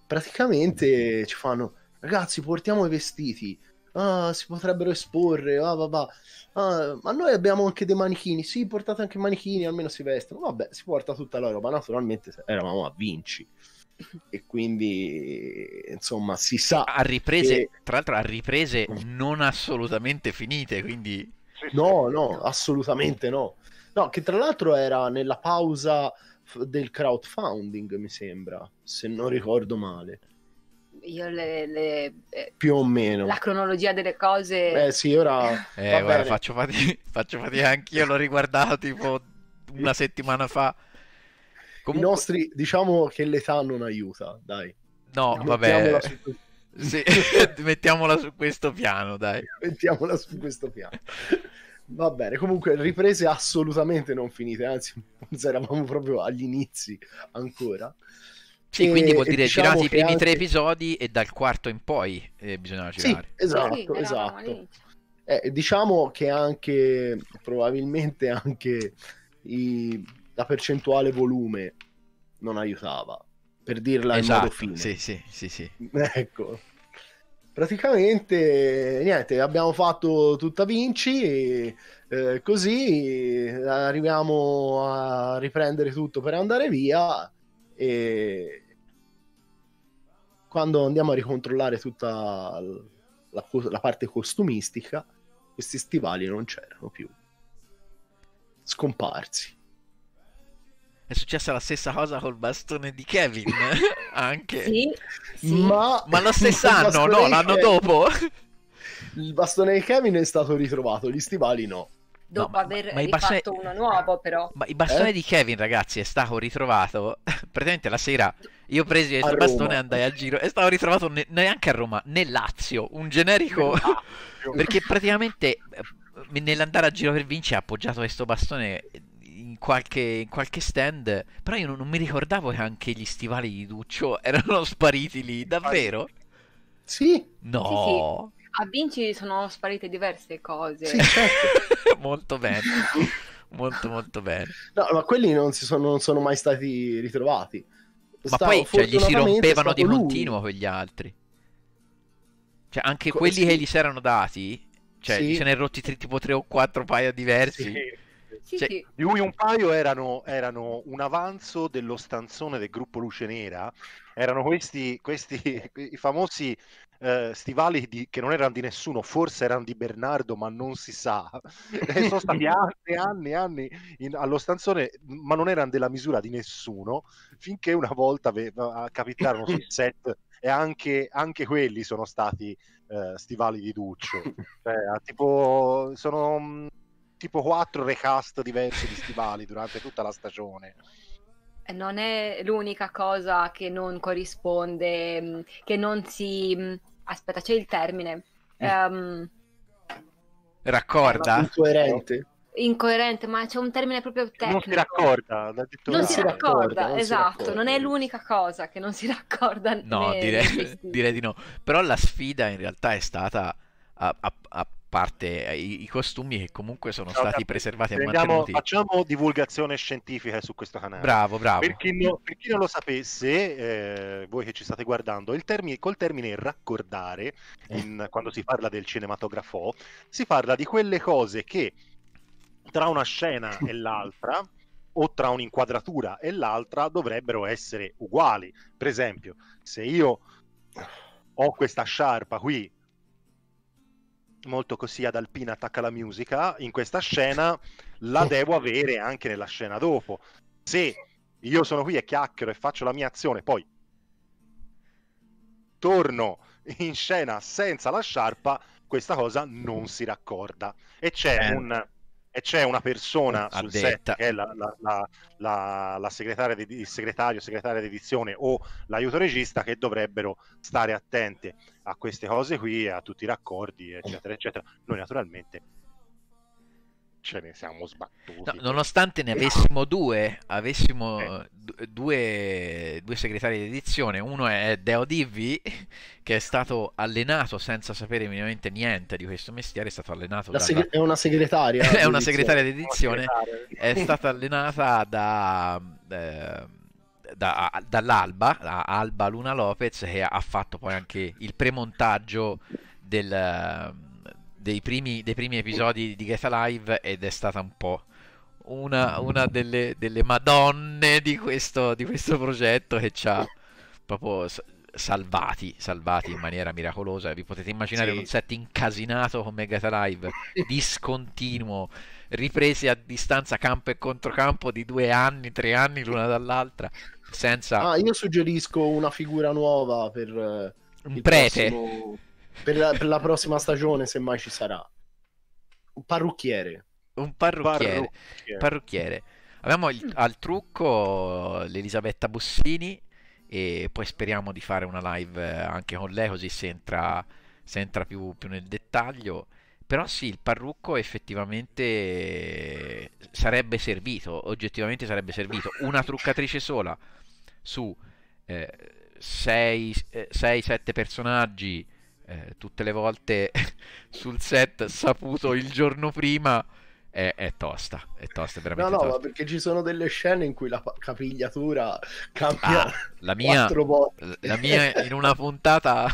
praticamente ci fanno ragazzi portiamo i vestiti, ah, si potrebbero esporre, ah, vabbè. Ah, ma noi abbiamo anche dei manichini, sì portate anche i manichini, almeno si vestono, vabbè si porta tutta la roba, naturalmente eravamo a Vinci e quindi insomma si sa a riprese che... tra l'altro a riprese non assolutamente finite quindi no no assolutamente no no che tra l'altro era nella pausa del crowdfunding mi sembra se non ricordo male io le, le, eh, più o meno la cronologia delle cose. beh sì, ora eh, eh guarda, faccio fatica, faccio fatica anch'io, l'ho riguardato tipo una settimana fa. Comunque... I nostri, diciamo che l'età non aiuta, dai. No, mettiamola vabbè. Su... Sì, mettiamola su questo piano, dai. Mettiamola su questo piano. Va bene, comunque riprese assolutamente non finite, anzi, eravamo proprio agli inizi ancora. Sì, quindi vuol dire diciamo girati i primi anche... tre episodi e dal quarto in poi eh, bisogna girare. Sì, esatto, sì, esatto. Eh, diciamo che anche, probabilmente anche i, la percentuale volume non aiutava, per dirla esatto, in modo esatto, fine. Sì, sì, sì, sì. Ecco. Praticamente, niente, abbiamo fatto tutta Vinci e eh, così arriviamo a riprendere tutto per andare via e quando andiamo a ricontrollare tutta la, la parte costumistica, questi stivali non c'erano più. Scomparsi. È successa la stessa cosa col bastone di Kevin, anche. Sì, sì. Ma... Ma lo stesso anno, no? L'anno Kevin... dopo? Il bastone di Kevin è stato ritrovato, gli stivali no dopo no, ma, aver ma rifatto bastone... uno nuovo però. Ma il bastone eh? di Kevin ragazzi è stato ritrovato praticamente la sera io presi il bastone e andai a giro e stavo ritrovato ne... neanche a Roma, nel Lazio, un generico perché praticamente eh, nell'andare a giro per vincere ha appoggiato questo bastone in qualche, in qualche, stand. Però io non, non, mi ricordavo che anche gli stivali di Duccio erano spariti lì, davvero? Sì. No. Sì, sì. A Vinci sono sparite diverse cose. Sì, certo. molto bene. Molto molto bene. No, ma quelli non, sono, non sono, mai stati ritrovati. Ma Stavo, poi cioè, gli si rompevano di lui. continuo quegli altri. Cioè, anche Co- quelli sì. che gli si erano dati, cioè, sì. se ne è rotti tre, tipo tre o quattro paia diversi. Sì. Sì, cioè, sì. Di un paio erano, erano, un avanzo dello stanzone del gruppo Luce Nera. Erano questi, questi i famosi eh, stivali di, che non erano di nessuno, forse erano di Bernardo, ma non si sa. E eh, sono stati anni e anni e anni in, allo stanzone, ma non erano della misura di nessuno, finché una volta aveva, capitarono sul set e anche, anche, quelli sono stati eh, stivali di Duccio. Cioè, tipo, sono mm, tipo quattro recast diversi di stivali durante tutta la stagione. Non è l'unica cosa che non corrisponde, mm, che non si mm, aspetta, c'è il termine. Um... Raccorda? Incoerente. Incoerente, ma c'è un termine proprio tecnico. Non si raccorda, l'ha detto non si raccorda, raccorda non esatto, si raccorda. non è l'unica cosa che non si raccorda. No, direi, direi, di no. Però la sfida in realtà è stata a, a, a parte eh, i, i costumi che comunque sono Ciao, stati preservati e mantenuti. Facciamo divulgazione scientifica su questo canale. Bravo, bravo. Per chi, no, per chi non lo sapesse, eh, voi che ci state guardando, il termine, col termine raccordare, eh. in, quando si parla del cinematografo, si parla di quelle cose che tra una scena e l'altra o tra un'inquadratura e l'altra dovrebbero essere uguali. Per esempio, se io ho questa sciarpa qui molto così ad Alpina attacca la musica, in questa scena la oh. devo avere anche nella scena dopo. Se io sono qui e chiacchiero e faccio la mia azione, poi torno in scena senza la sciarpa, questa cosa non si raccorda. E c'è eh. un e c'è una persona Addetta. Eh, sul set che è la, la, la, la segretaria di, il segretario, segretaria di edizione o l'aiuto regista che dovrebbero stare attenti a queste cose qui, a tutti i raccordi, eccetera, eccetera. Noi naturalmente ce ne siamo sbattuti. No, nonostante ne avessimo due, avessimo eh. due, due, segretari di edizione, uno è Deo Divi, che è stato allenato senza sapere minimamente niente di questo mestiere, è stato allenato da... Seg- è una segretaria. è una segretaria di edizione, è stata allenata da... Ehm, da da, dall'Alba, da Alba Luna Lopez, che ha fatto poi anche il premontaggio del, dei primi, dei primi episodi di Get Alive ed è stata un po' una, una delle, delle, madonne di questo, di questo progetto che ci ha proprio salvati, salvati in maniera miracolosa. Vi potete immaginare sì. un set incasinato con Mega Live, discontinuo, riprese a distanza campo e controcampo di due anni, tre anni l'una dall'altra. Senza... Ah, io suggerisco una figura nuova per... Eh, un prete. Prossimo per la, per la prossima stagione, se mai ci sarà. Un parrucchiere. Un parrucchiere. parrucchiere. parrucchiere. Abbiamo il, al trucco l'Elisabetta Bossini e poi speriamo di fare una live eh, anche con lei così si entra, si entra più, più, nel dettaglio. Però sì, il parrucco effettivamente eh, sarebbe servito, oggettivamente sarebbe servito. Una truccatrice sola su 6-7 eh, eh, personaggi eh, tutte le volte sul set saputo il giorno prima è, è, tosta, è tosta, veramente No, no, tosta. ma perché ci sono delle scene in cui la capigliatura cambia ah, la mia, La mia in una puntata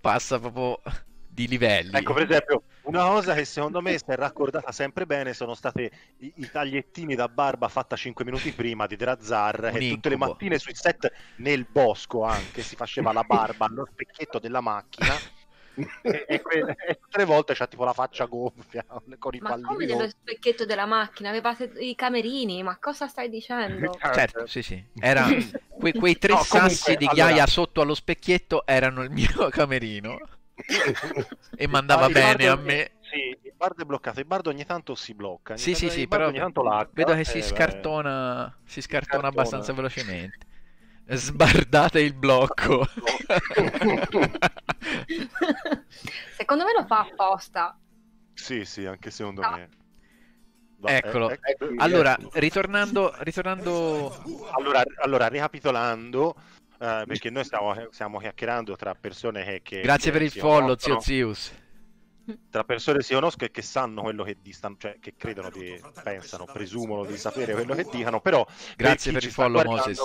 passa proprio di livelli. Ecco, per esempio, una cosa che secondo me si è raccordata sempre bene sono stati i, i, tagliettini da barba fatta 5 minuti prima di Drazzar Un che tutte le mattine sui set nel bosco anche si faceva la barba allo specchietto della macchina e, e, que- e tre volte c'ha tipo la faccia gonfia con i ma pallini. Ma come nello specchietto della macchina? Avevate i camerini, ma cosa stai dicendo? Certo. certo, sì, sì. Era... Que- quei tre no, sassi comunque, di ghiaia allora... sotto allo specchietto erano il mio camerino e mandava ah, bene a me. Sì, il bardo è bloccato. Il bardo ogni tanto si blocca. sì, sì, sì, però ogni tanto lacca, vedo che eh, si, scartona, si, scartona, si scartona abbastanza velocemente. Sbardate il blocco. secondo me lo fa apposta. Sì, sì, anche secondo no. Ah. me. Va, eh, Eccolo. È, è, è, allora, eh, ritornando, ritornando... Allora, allora, ricapitolando, Uh, perché noi stiamo, stiamo, chiacchierando tra persone che... che Grazie che per il follow, zio Zius. Tra persone che si conoscono e che sanno quello che distano, cioè che credono, di, pensano, presumono di sapere quello che dicano, però... Grazie per, per il follow, Moses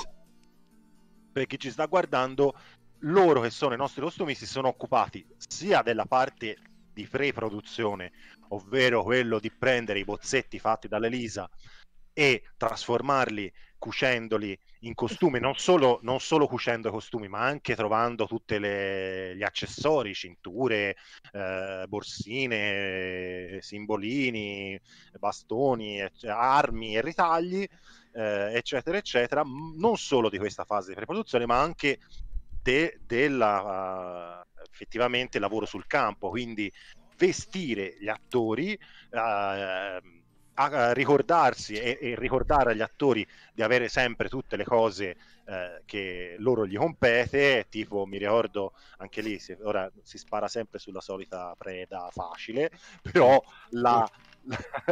per chi ci sta guardando, loro che sono i nostri costumisti sono occupati sia della parte di pre-produzione, ovvero quello di prendere i bozzetti fatti dall'Elisa e trasformarli cucendoli in costume, non solo, non solo cucendo i costumi, ma anche trovando tutti gli accessori, cinture, eh, borsine, eh, simbolini, bastoni, eh, armi e ritagli eh, eccetera, eccetera, non solo di questa fase di preproduzione, ma anche de- della uh, effettivamente lavoro sul campo, quindi vestire gli attori, uh, a ricordarsi e, e, ricordare agli attori di avere sempre tutte le cose eh, che loro gli compete, tipo mi ricordo anche lì, si, ora si spara sempre sulla solita preda facile, però la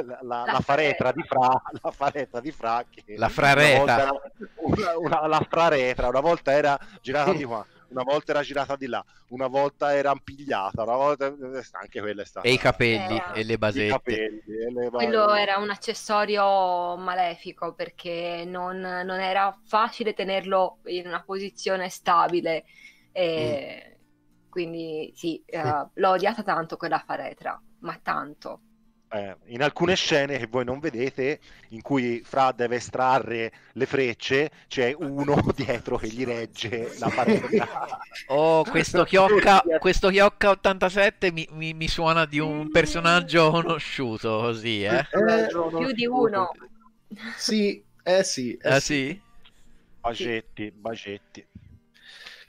la, la, la faretra di Fra, la faretra di Fra che la frareta. Una, una, la fraretra, una volta era girata di qua, una volta era girata di là, una volta era ampigliata, una volta eh, anche quella è stata. E i capelli era... e le basette. Capelli, e le... Quello era un accessorio malefico perché non, non, era facile tenerlo in una posizione stabile. E... Mm. Quindi sì, uh, l'ho odiata tanto quella faretra, ma tanto eh, in alcune scene che voi non vedete, in cui Fra deve estrarre le frecce, c'è uno dietro che gli regge la parola. oh, questo chiocca, questo chiocca 87 mi, mi, mi, suona di un personaggio mm. conosciuto, così, eh? eh, eh, eh più di uno. Sì, eh sì. Eh, eh sì. sì. Bagetti, bagetti.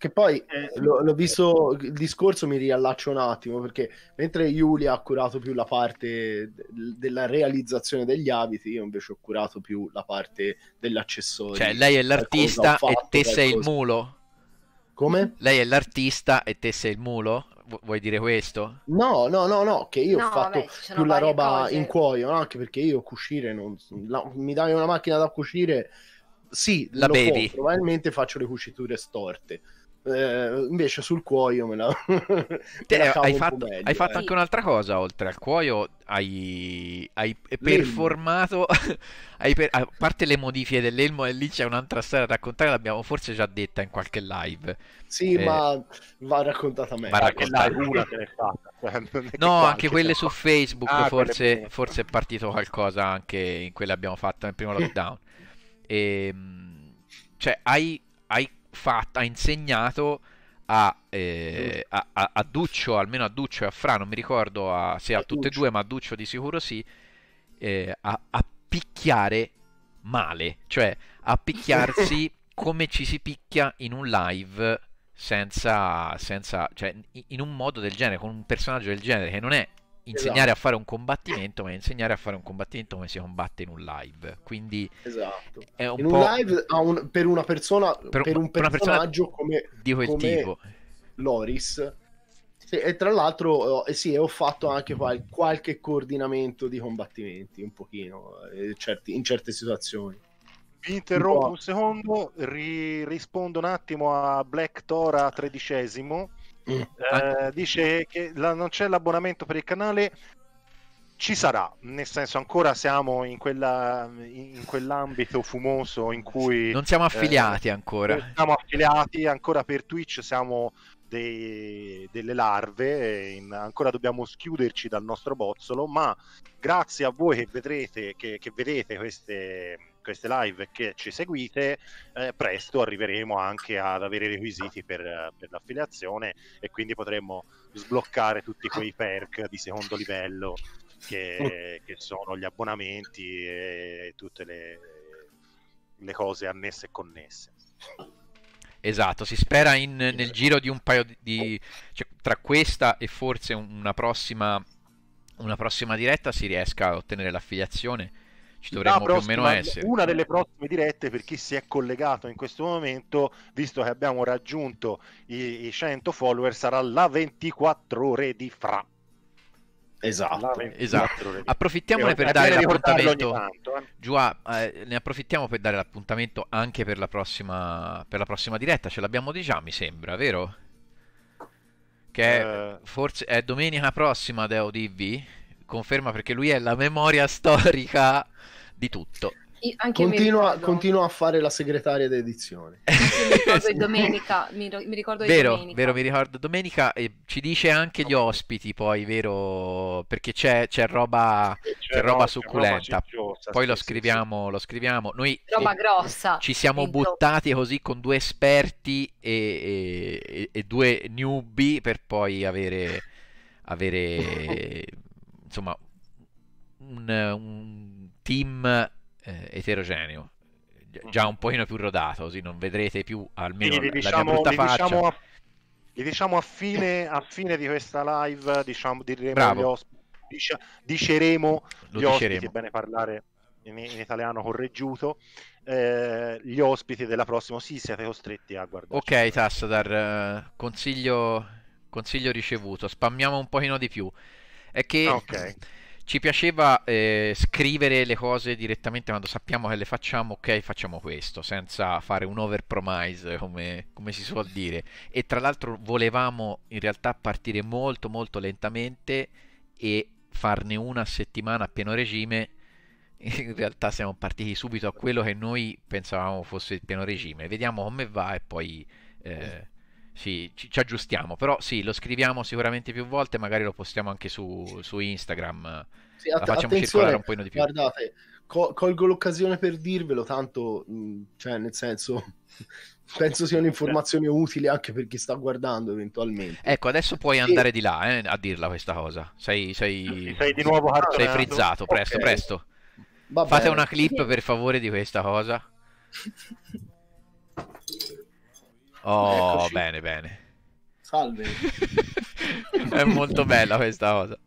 Che poi eh, lo, l'ho visto il discorso, mi riallaccio un attimo perché mentre Giulia ha curato più la parte de- della realizzazione degli abiti, io invece ho curato più la parte dell'accessorio. Cioè, lei è l'artista fatto, e te qualcosa. sei il mulo. Come? Lei è l'artista e te sei il mulo? vuoi dire questo? No, no, no, no, che io no, ho fatto vabbè, più la roba cose. in cuoio, no? anche perché io cucire non... La, mi dai una macchina da cucire? Sì, la bevi. Può, probabilmente faccio le cuciture storte eh, invece sul cuoio me la, me la eh, hai, fatto, meglio, hai fatto eh. anche un'altra cosa oltre al cuoio hai, hai performato hai per, a parte le modifiche dell'elmo e lì c'è un'altra storia da raccontare l'abbiamo forse già detta in qualche live sì eh, ma va raccontata meglio va ah, raccontata una fatta cioè, no anche quelle su facebook ah, forse, forse, è partito qualcosa anche in quelle abbiamo fatto nel primo lockdown e, ehm, cioè hai fatto, ha insegnato a, eh, a, a, a, Duccio, almeno a Duccio e a Fra, non mi ricordo se a tutte e due, ma a Duccio di sicuro sì, eh, a, picchiare male, cioè a picchiarsi come ci si picchia in un live senza, senza cioè in un modo del genere, con un personaggio del genere che non è insegnare esatto. a fare un combattimento, ma insegnare a fare un combattimento come si combatte in un live. Quindi esatto. è un in po'... un live un, per una persona, per, per un, per personaggio persona come, di quel come tipo. Loris. Sì, e tra l'altro, oh, eh, sì, ho fatto anche qual- qualche coordinamento di combattimenti, un pochino, eh, certi, in certe situazioni. Vi interrompo un secondo, ri- rispondo un attimo a Black Tora tredicesimo Mm. Eh, dice che la, non c'è l'abbonamento per il canale ci sarà, nel senso ancora siamo in, quella, in quell'ambito fumoso in cui... Non siamo eh, affiliati eh, ancora. Siamo affiliati ancora per Twitch, siamo dei, delle larve, in, ancora dobbiamo schiuderci dal nostro bozzolo, ma grazie a voi che vedrete, che, che vedete queste queste live che ci seguite, eh, presto arriveremo anche ad avere i requisiti per, per, l'affiliazione e quindi potremo sbloccare tutti quei perk di secondo livello che, che sono gli abbonamenti e tutte le, le cose annesse e connesse. Esatto, si spera in, nel esatto. giro di un paio di... Cioè, tra questa e forse una prossima, una prossima diretta si riesca a ottenere l'affiliazione ci dovremmo prossima, più o meno essere. Una delle prossime dirette per chi si è collegato in questo momento, visto che abbiamo raggiunto i, i 100 follower, sarà la 24 ore di Fra. Esatto, esatto. approfittiamone per dare l'appuntamento. Tanto, eh. Giua, eh, ne approfittiamo per dare l'appuntamento anche per la prossima, per la prossima diretta. Ce l'abbiamo già, mi sembra, vero? Che è, eh. forse è domenica prossima, Deo DV. Conferma perché lui è la memoria storica di tutto. Continua, continua, a fare la segretaria d'edizione. domenica. Mi, mi ricordo vero, domenica. vero, mi ricordo domenica. E ci dice anche gli ospiti, poi, vero? Perché c'è, c'è roba, c'è c'è roba succulenta. Roba poi sì, lo, scriviamo, sì. lo scriviamo. Noi roba eh, grossa. Ci siamo dentro. buttati così con due esperti e, e, e due newbie per poi avere, avere insomma, un, un team eh, eterogeneo già un pochino più rodato così non vedrete più almeno Quindi, diciamo, la brutta diciamo faccia diciamo a, diciamo a, fine, a, fine, di questa live diciamo, diremo gli ospiti dic- diceremo Lo gli ospiti, è bene parlare in, in italiano correggiuto eh, gli ospiti della prossima sì siete costretti a guardare ok Tassadar eh, consiglio, consiglio ricevuto spammiamo un pochino di più è che okay ci piaceva eh, scrivere le cose direttamente quando sappiamo che le facciamo, ok, facciamo questo, senza fare un overpromise, come, come si suol dire. E tra l'altro volevamo in realtà partire molto molto lentamente e farne una a settimana a pieno regime. In realtà siamo partiti subito a quello che noi pensavamo fosse il pieno regime. Vediamo come va e poi... Eh, sì, ci, ci, aggiustiamo, però sì, lo scriviamo sicuramente più volte, magari lo postiamo anche su, su Instagram, sì, att- la facciamo circolare un po' di più. Guardate, colgo l'occasione per dirvelo, tanto, mm, cioè, nel senso, penso siano informazioni utili anche per chi sta guardando eventualmente. Ecco, adesso puoi andare di là eh, a dirla questa cosa, sei, sei... sei di nuovo cartonato. Sei frizzato, presto, okay. presto. Fate una clip per favore di questa cosa. Oh, Eccoci. bene, bene. Salve. È molto bella questa cosa.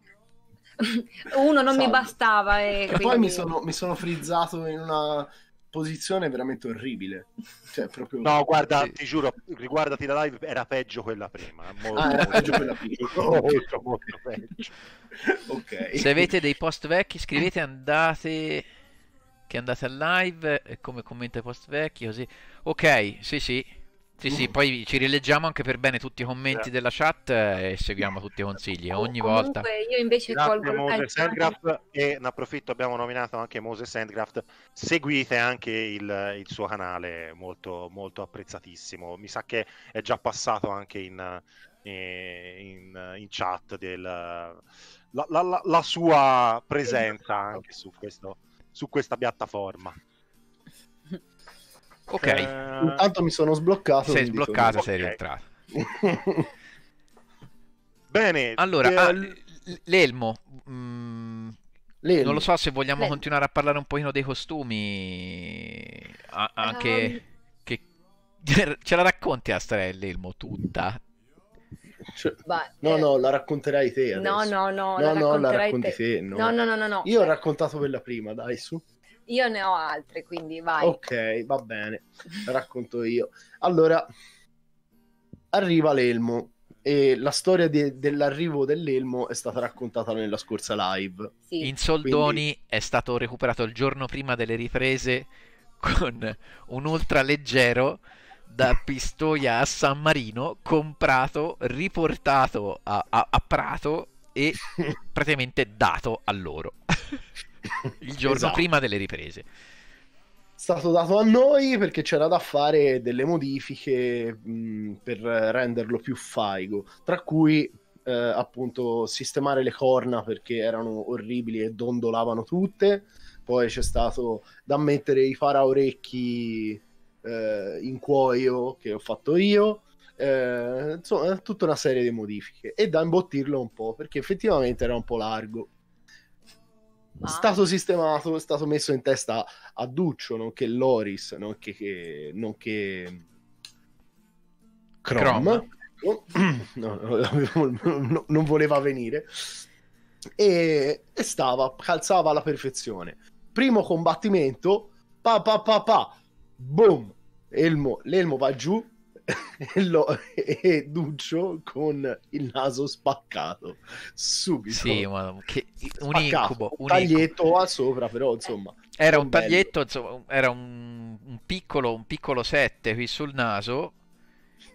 Uno non Salve. mi bastava. Eh, e, quindi... poi mi sono, mi sono frizzato in una posizione veramente orribile. Cioè, proprio... No, guarda, sì. ti giuro, riguardati la live, era peggio quella prima. Ah, molto, ah, era peggio quella prima. molto, molto peggio. ok. Se avete dei post vecchi, scrivete, andate che andate a live e come commenta i post vecchi così. Ok, sì, sì. Sì, sì, mm. poi ci rileggiamo anche per bene tutti i commenti yeah. della chat e seguiamo tutti i consigli ogni Comunque, volta. Io invece Grazie colgo Mose Sandcraft e ne approfitto, abbiamo nominato anche Mose Sandcraft. Seguite anche il, il, suo canale, molto, molto apprezzatissimo. Mi sa che è già passato anche in, eh, in, in chat del, la, la, la, la, sua presenza anche su, questo, su questa piattaforma. Ok. Eh... Intanto mi sono sbloccato. Sei sbloccato, sei okay. rientrato. Bene. Allora, eh... ah, l'elmo. Mm, l'elmo. Non lo so se vogliamo l'elmo. continuare a parlare un pochino dei costumi. A- anche... Um... Che... Ce la racconti a storia dell'elmo tutta? Cioè, bah, no, eh. no, la racconterai te. Adesso. No, no, no, no, la, no, la racconti te. te no. no. no, no, no, Io ho raccontato quella prima, dai, su. Io ne ho altre, quindi vai. Ok, va bene, racconto io. Allora, arriva l'elmo e la storia de- dell'arrivo dell'elmo è stata raccontata nella scorsa live. Sì. In soldoni Quindi... è stato recuperato il giorno prima delle riprese con un ultraleggero da Pistoia a San Marino, comprato, riportato a, a-, a Prato e praticamente dato a loro il giorno esatto. prima delle riprese. È stato dato a noi perché c'era da fare delle modifiche mh, per renderlo più faigo, tra cui eh, appunto sistemare le corna perché erano orribili e dondolavano tutte. Poi c'è stato da mettere i paraorecchi eh, in cuoio che ho fatto io. Eh, insomma, tutta una serie di modifiche e da imbottirlo un po' perché effettivamente era un po' largo. Ma... Ah. stato sistemato, è stato messo in testa a Duccio, nonché Loris, nonché, che, nonché... Chrome. Chrome. No, non voleva venire. E, e, stava, calzava alla perfezione. Primo combattimento, pa pa pa pa, boom, elmo, l'elmo va giù, e, Duccio con il naso spaccato subito. Sì, ma che, un incubo. Un taglietto incubo. a sopra, però insomma. Era un taglietto, bello. insomma, era un, un, piccolo, un piccolo 7 qui sul naso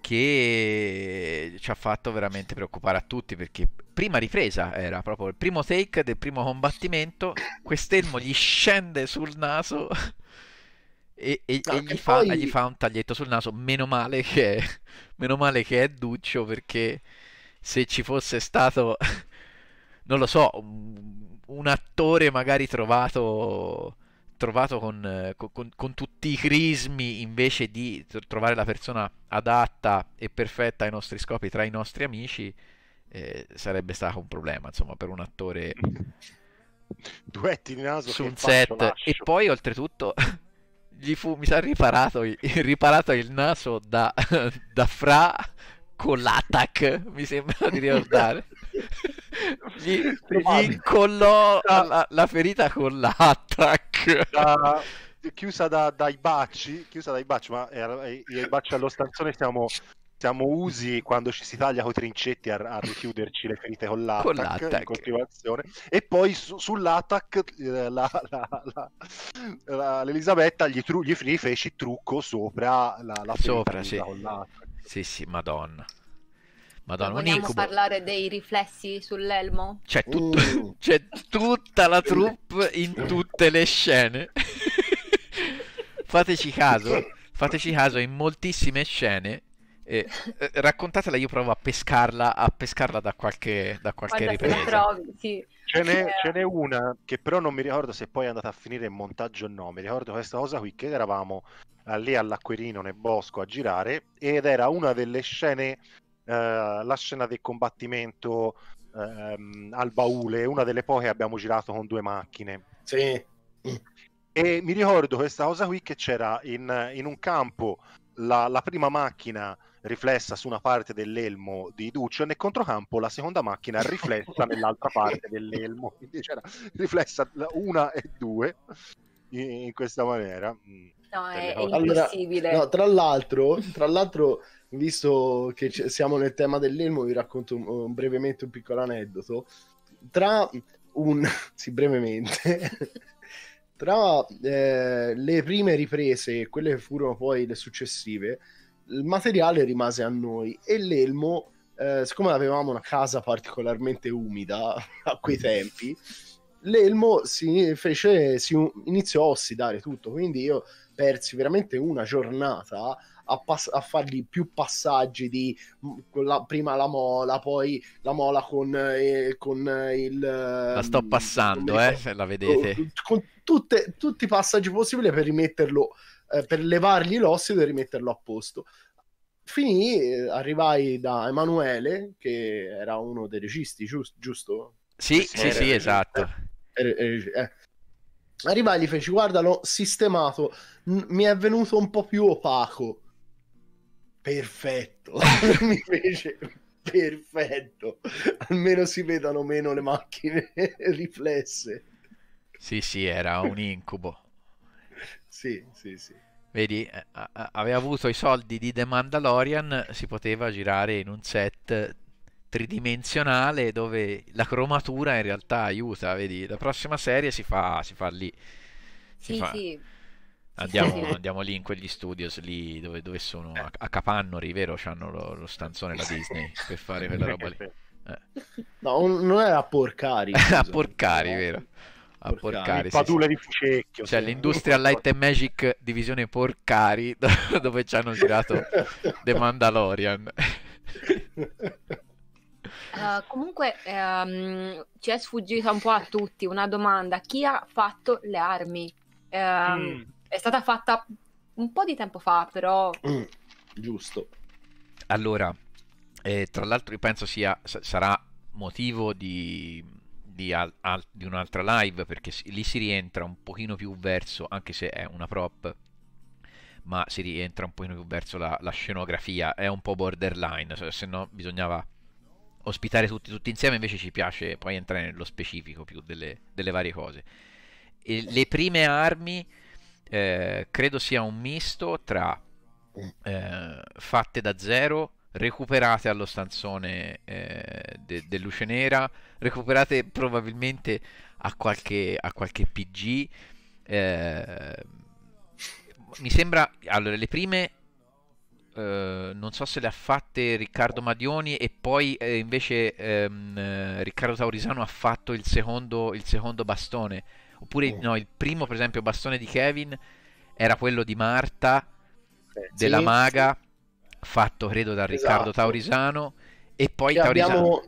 che ci ha fatto veramente preoccupare a tutti perché prima ripresa era proprio il primo take del primo combattimento, quest'elmo gli scende sul naso e, e, no, e, gli, fa, poi... gli, fa, un taglietto sul naso. Meno male, che è, meno male che è Duccio perché se ci fosse stato, non lo so, un attore magari trovato, trovato con, con, con tutti i crismi invece di trovare la persona adatta e perfetta ai nostri scopi tra i nostri amici, eh, sarebbe stato un problema insomma per un attore. Duetti di naso su un set. Lascio. E poi oltretutto gli fu, mi sa riparato, riparato il naso da, da Fra con l'attack, mi sembra di ricordare. gli, gli incollò la, la, ferita con l'attack. Da, chiusa da, dai baci, chiusa dai baci, ma i baci allo stanzone siamo siamo usi quando ci si taglia coi trincetti a, a richiuderci le ferite con l'attack, con l'attack. coltivazione e poi su, sull'attack eh, la, la, la, l'Elisabetta gli, tru- gli fece trucco sopra la, la sopra, sì. con l'attack sì sì madonna Madonna, vogliamo incubo. parlare dei riflessi sull'elmo? C'è, tutto, uh. c'è tutta la troupe in tutte le scene. fateci caso, fateci caso, in moltissime scene e, eh, raccontatela, io provo a pescarla, a pescarla da qualche, da qualche ripresa. Provi, sì. ce, n'è, eh. ce, n'è, una che però non mi ricordo se poi è andata a finire in montaggio o no. Mi ricordo questa cosa qui che eravamo eh, lì all'acquerino nel bosco a girare ed era una delle scene, eh, la scena del combattimento ehm, al baule, una delle poche abbiamo girato con due macchine. Sì. E mi ricordo questa cosa qui che c'era in, in un campo la, la prima macchina riflessa su una parte dell'elmo di Duccio e controcampo la seconda macchina riflessa nell'altra parte dell'elmo quindi c'era riflessa una e due in, in questa maniera mm, no è, è impossibile no, tra l'altro tra l'altro visto che c- siamo nel tema dell'elmo vi racconto un, un brevemente un piccolo aneddoto tra un sì brevemente tra eh, le prime riprese e quelle che furono poi le successive il materiale rimase a noi e l'elmo, eh, siccome avevamo una casa particolarmente umida a quei tempi, l'elmo si fece, si iniziò a ossidare tutto, quindi io persi veramente una giornata a, pass- a fargli più passaggi di la, prima la mola, poi la mola con, eh, con eh, il... La sto ehm, passando, eh, se la vedete. Con, oh, con tutte, tutti i passaggi possibili per rimetterlo eh, per levargli l'ossido e rimetterlo a posto. Finì, eh, arrivai da Emanuele, che era uno dei registi, giusto? giusto? Sì, sì, sì, regista. esatto. Eh, eh, eh, Arrivai gli feci, guarda, l'ho sistemato, N- mi è venuto un po' più opaco. Perfetto, mi fece perfetto, almeno si vedano meno le macchine riflesse. Sì, sì, era un incubo. Sì, sì, sì. Vedi, eh, aveva avuto i soldi di The Mandalorian, si poteva girare in un set tridimensionale dove la cromatura in realtà aiuta, vedi, la prossima serie si fa, si fa lì. Si sì, fa... sì. Andiamo, sì, andiamo, lì in quegli studios lì dove, dove sono a, a Capannori, vero? C'hanno lo, lo stanzone la Disney per fare quella roba lì. Eh. No, non era a Porcari. a Porcari, vero? a Porcari. Padule sì, di Fucecchio. Cioè sì. l'Industria Light and Magic divisione Porcari, dove ci hanno girato The Mandalorian. Uh, comunque um, ci è sfuggita un po' a tutti una domanda, chi ha fatto le armi? Uh, mm. È stata fatta un po' di tempo fa però... Mm. Giusto. Allora, eh, tra l'altro io penso sia, sarà motivo di di, al, al, di un'altra live perché lì si rientra un pochino più verso, anche se è una prop, ma si rientra un pochino più verso la, la scenografia, è un po' borderline, cioè, se no bisognava ospitare tutti, tutti, insieme, invece ci piace poi entrare nello specifico più delle, delle varie cose. E le prime armi eh, credo sia un misto tra eh, fatte da zero recuperate allo stanzone eh, de- del Luce Nera, recuperate probabilmente a qualche, a qualche PG. Eh, mi sembra, allora, le prime Uh, non so se le ha fatte Riccardo Madioni e poi eh, invece ehm, Riccardo Taurisano ha fatto il secondo, il secondo bastone oppure mm. no, il primo per esempio bastone di Kevin era quello di Marta eh, della sì, maga fatto credo da Riccardo esatto. Taurisano e poi che Taurisano abbiamo,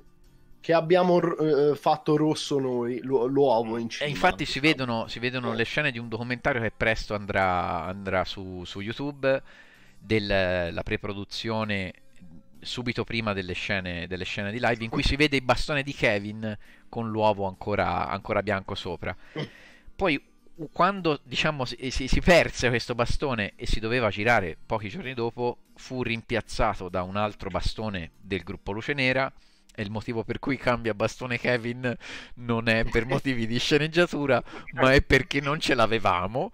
che abbiamo eh, fatto rosso noi l'uovo in cima e infatti si diciamo. vedono, si vedono eh. le scene di un documentario che presto andrà, andrà su, su, YouTube della preproduzione subito prima delle scene, delle scene, di live in cui si vede il bastone di Kevin con l'uovo ancora, ancora bianco sopra mm. poi quando diciamo, eh, si, si, perse questo bastone e si doveva girare pochi giorni dopo, fu rimpiazzato da un altro bastone del gruppo Luce Nera. E il motivo per cui cambia bastone Kevin non è per motivi di sceneggiatura, ma è perché non ce l'avevamo.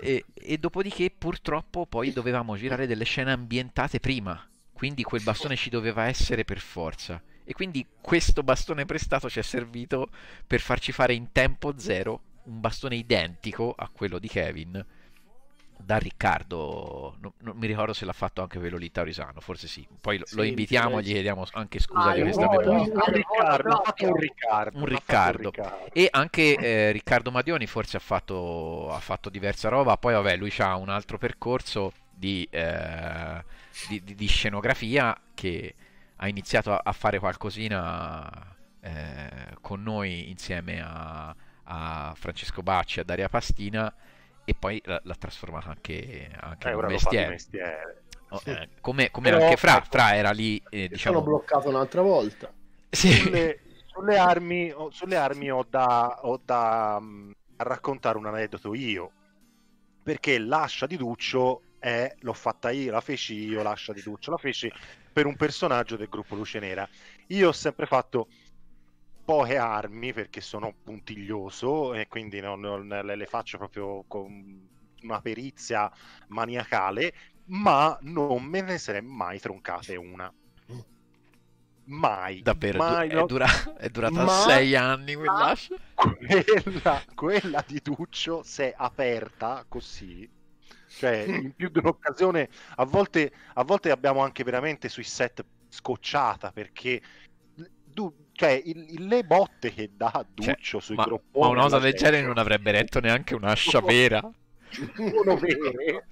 E, e dopodiché, purtroppo, poi dovevamo girare delle scene ambientate prima. Quindi quel bastone ci doveva essere per forza. E quindi questo bastone prestato ci è servito per farci fare in tempo zero un bastone identico a quello di Kevin da Riccardo, non, non mi ricordo se l'ha fatto anche quello lì Taurisano, forse sì. Poi lo, sì, lo invitiamo, sì. gli chiediamo anche scusa di questa memoria. un, Riccardo, un Riccardo, un Riccardo. Un Riccardo. E anche eh, Riccardo Madioni forse ha fatto, ha fatto diversa roba, poi vabbè, lui ha un altro percorso di, eh, di, di, di scenografia che ha iniziato a, a fare qualcosina eh, con noi insieme a a Francesco Bacci, a Daria Pastina e poi l'ha trasformata anche, anche eh, in un mestiere. mestiere. Oh, sì. eh, come, come Però, anche Fra, ecco, Fra era lì eh, diciamo... sono bloccato un'altra volta sì. sulle, sulle, armi, sulle armi ho da, ho da mh, mm, raccontare un aneddoto io perché l'ascia di Duccio è l'ho fatta io, la feci io l'ascia di Duccio, la feci per un personaggio del gruppo Luce Nera io ho sempre fatto poche armi perché sono puntiglioso e quindi non, non le faccio proprio con una perizia maniacale, ma non me ne sarei mai troncate una. Mai. Davvero, mai è, dura, è durata ma, sei anni quella... quella... Quella di Duccio si è aperta così cioè in più di un'occasione a volte, a volte abbiamo anche veramente sui set scocciata perché tu cioè il, il, le botte che dà cioè, Duccio cioè, sui ma, gropponi ma una cosa del genere non avrebbe retto neanche un'ascia vera uno vero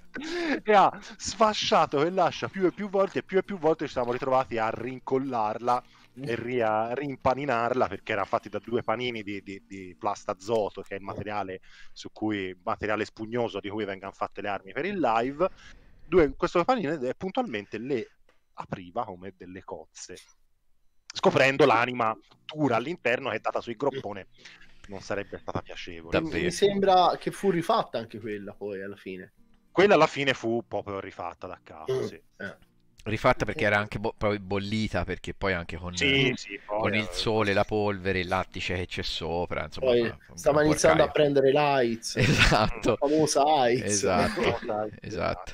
e ha sfasciato quell'ascia più e più volte e più e più volte ci siamo ritrovati a rincollarla e ri- a rimpaninarla perché era fatti da due panini di, di, di plasta azoto che è il materiale su cui materiale spugnoso di cui vengono fatte le armi per il live due, questo panino puntualmente le apriva come delle cozze scoprendo l'anima dura all'interno che è data sui groppone. Non sarebbe stata piacevole. Davvero. Mi sembra che fu rifatta anche quella poi alla fine. Quella alla fine fu proprio rifatta da capo, mm. sì. eh. Rifatta perché eh. era anche bo- bollita, perché poi anche con, sì, sì, poi con eh, il sole, la polvere, il lattice che c'è sopra. Insomma, poi una, stava iniziando porcaio. a prendere l'AIDS. Esatto. La famosa AIDS. Esatto. esatto. esatto.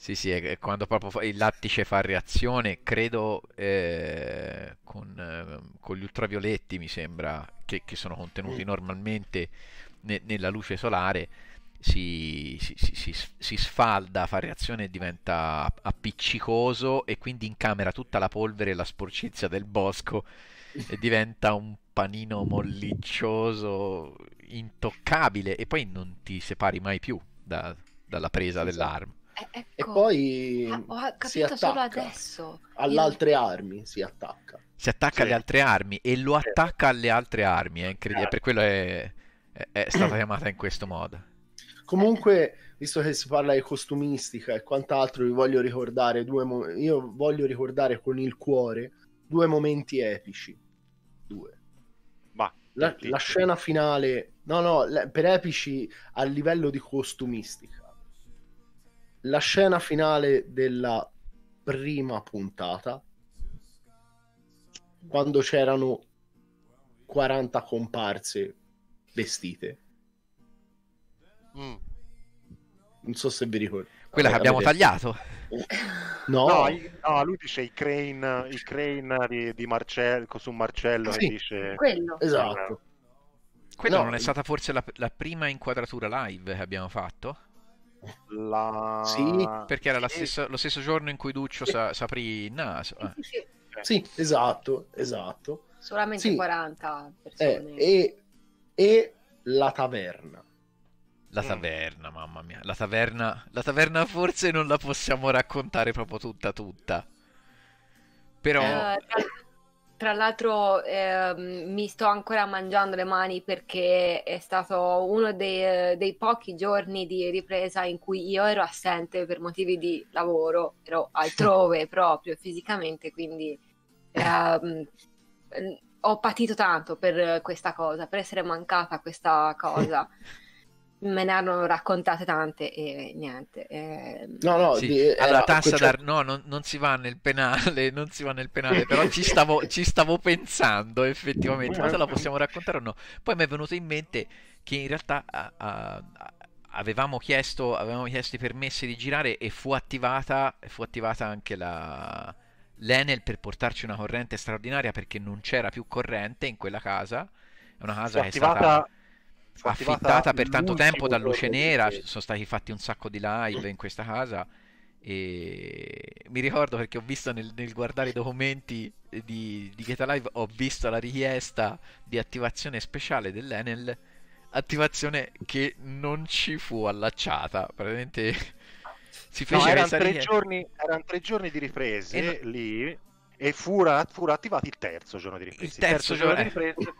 Sì, sì, è quando proprio il lattice fa reazione, credo eh, con, eh, con, gli ultravioletti, mi sembra, che, che sono contenuti mm. normalmente ne, nella luce solare, si, si, si, si, sfalda, fa reazione e diventa appiccicoso e quindi incamera tutta la polvere e la sporcizia del bosco e diventa un panino molliccioso, intoccabile e poi non ti separi mai più da, dalla presa sì, esatto. dell'arma. Eh, ecco. e poi ah, ho capito solo adesso alle Io... armi si attacca si attacca sì. alle altre armi e lo attacca alle altre armi è incredibile per quello è, è, è stata chiamata in questo modo comunque visto che si parla di costumistica e quant'altro vi voglio ricordare due mo- io voglio ricordare con il cuore due momenti epici due Ma, la, la scena finale no no le, per epici a livello di costumistica la scena finale della prima puntata, quando c'erano 40 comparse vestite. Mm. Non so se vi ricordo. Quella Vabbè, che abbiamo tagliato. No. No, i, no, lui dice i crane, i crane di, di Marcello, su Marcello sì, dice... Quello. Esatto. Quella no, non è stata forse la, la prima inquadratura live che abbiamo fatto? La... Sì. Perché era stessa, lo stesso giorno in cui Duccio sa, s'aprì il naso. Eh. eh. Sì, esatto, esatto. Solamente sì. 40 eh, persone. Eh, e, e, la taverna. La mm. taverna, mm. mamma mia. La taverna, la taverna forse non la possiamo raccontare proprio tutta tutta. Però... Eh, tra l'altro eh, mi sto ancora mangiando le mani perché è stato uno dei, eh, dei, pochi giorni di ripresa in cui io ero assente per motivi di lavoro, ero altrove proprio fisicamente, quindi eh, ho patito tanto per questa cosa, per essere mancata questa cosa. me ne hanno raccontate tante e niente. Eh... No, no, sì. di... Eh, allora, tassa cioè... Dar... no, non, non, si va nel penale, non si va nel penale, però ci stavo, ci stavo pensando effettivamente, ma se la possiamo raccontare o no. Poi mi è venuto in mente che in realtà a, a, avevamo, chiesto, avevamo chiesto i permessi di girare e fu attivata, fu attivata anche la, l'Enel per portarci una corrente straordinaria perché non c'era più corrente in quella casa. È una casa fu che attivata... è stata affittata per tanto tempo da Luce Nera, sono stati fatti un sacco di live in questa casa e mi ricordo perché ho visto nel, nel guardare i documenti di, di Geta Live, ho visto la richiesta di attivazione speciale dell'Enel, attivazione che non ci fu allacciata, praticamente si fece... No, erano, tre giorni, erano tre giorni di riprese e lì e furono fu attivato il terzo giorno di riprese. Il terzo, il terzo giorno, giorno di eh. riprese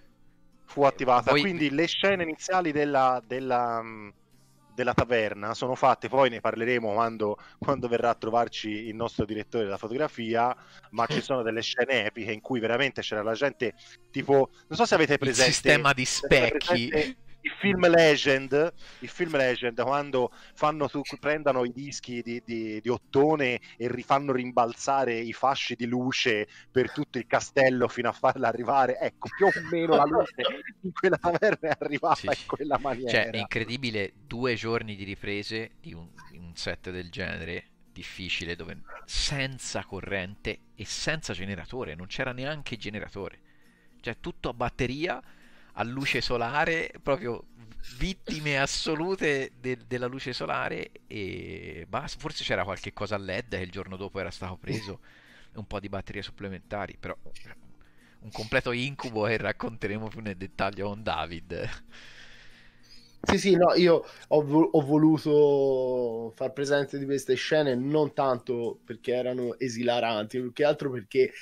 fu attivata. Poi... Quindi le scene iniziali della, della, mm, della, taverna sono fatte, poi ne parleremo quando, quando, verrà a trovarci il nostro direttore della fotografia, ma ci sono delle scene epiche in cui veramente c'era la gente tipo, non so se avete presente... Il sistema di specchi il film Legend, il film Legend quando fanno, prendono i dischi di, di, di, Ottone e rifanno rimbalzare i fasci di luce per tutto il castello fino a farla arrivare, ecco, più o meno la luce in quella taverna è arrivata sì. in quella maniera. Cioè, è incredibile, due giorni di riprese di un, di un set del genere difficile dove senza corrente e senza generatore, non c'era neanche generatore. Cioè tutto a batteria a luce solare, proprio vittime assolute de- della luce solare e basta. Forse c'era qualche cosa a LED che il giorno dopo era stato preso, un po' di batterie supplementari, però un completo incubo e racconteremo più nel dettaglio con David. Sì, sì, no, io ho, vo- ho voluto far presente di queste scene non tanto perché erano esilaranti, più che altro perché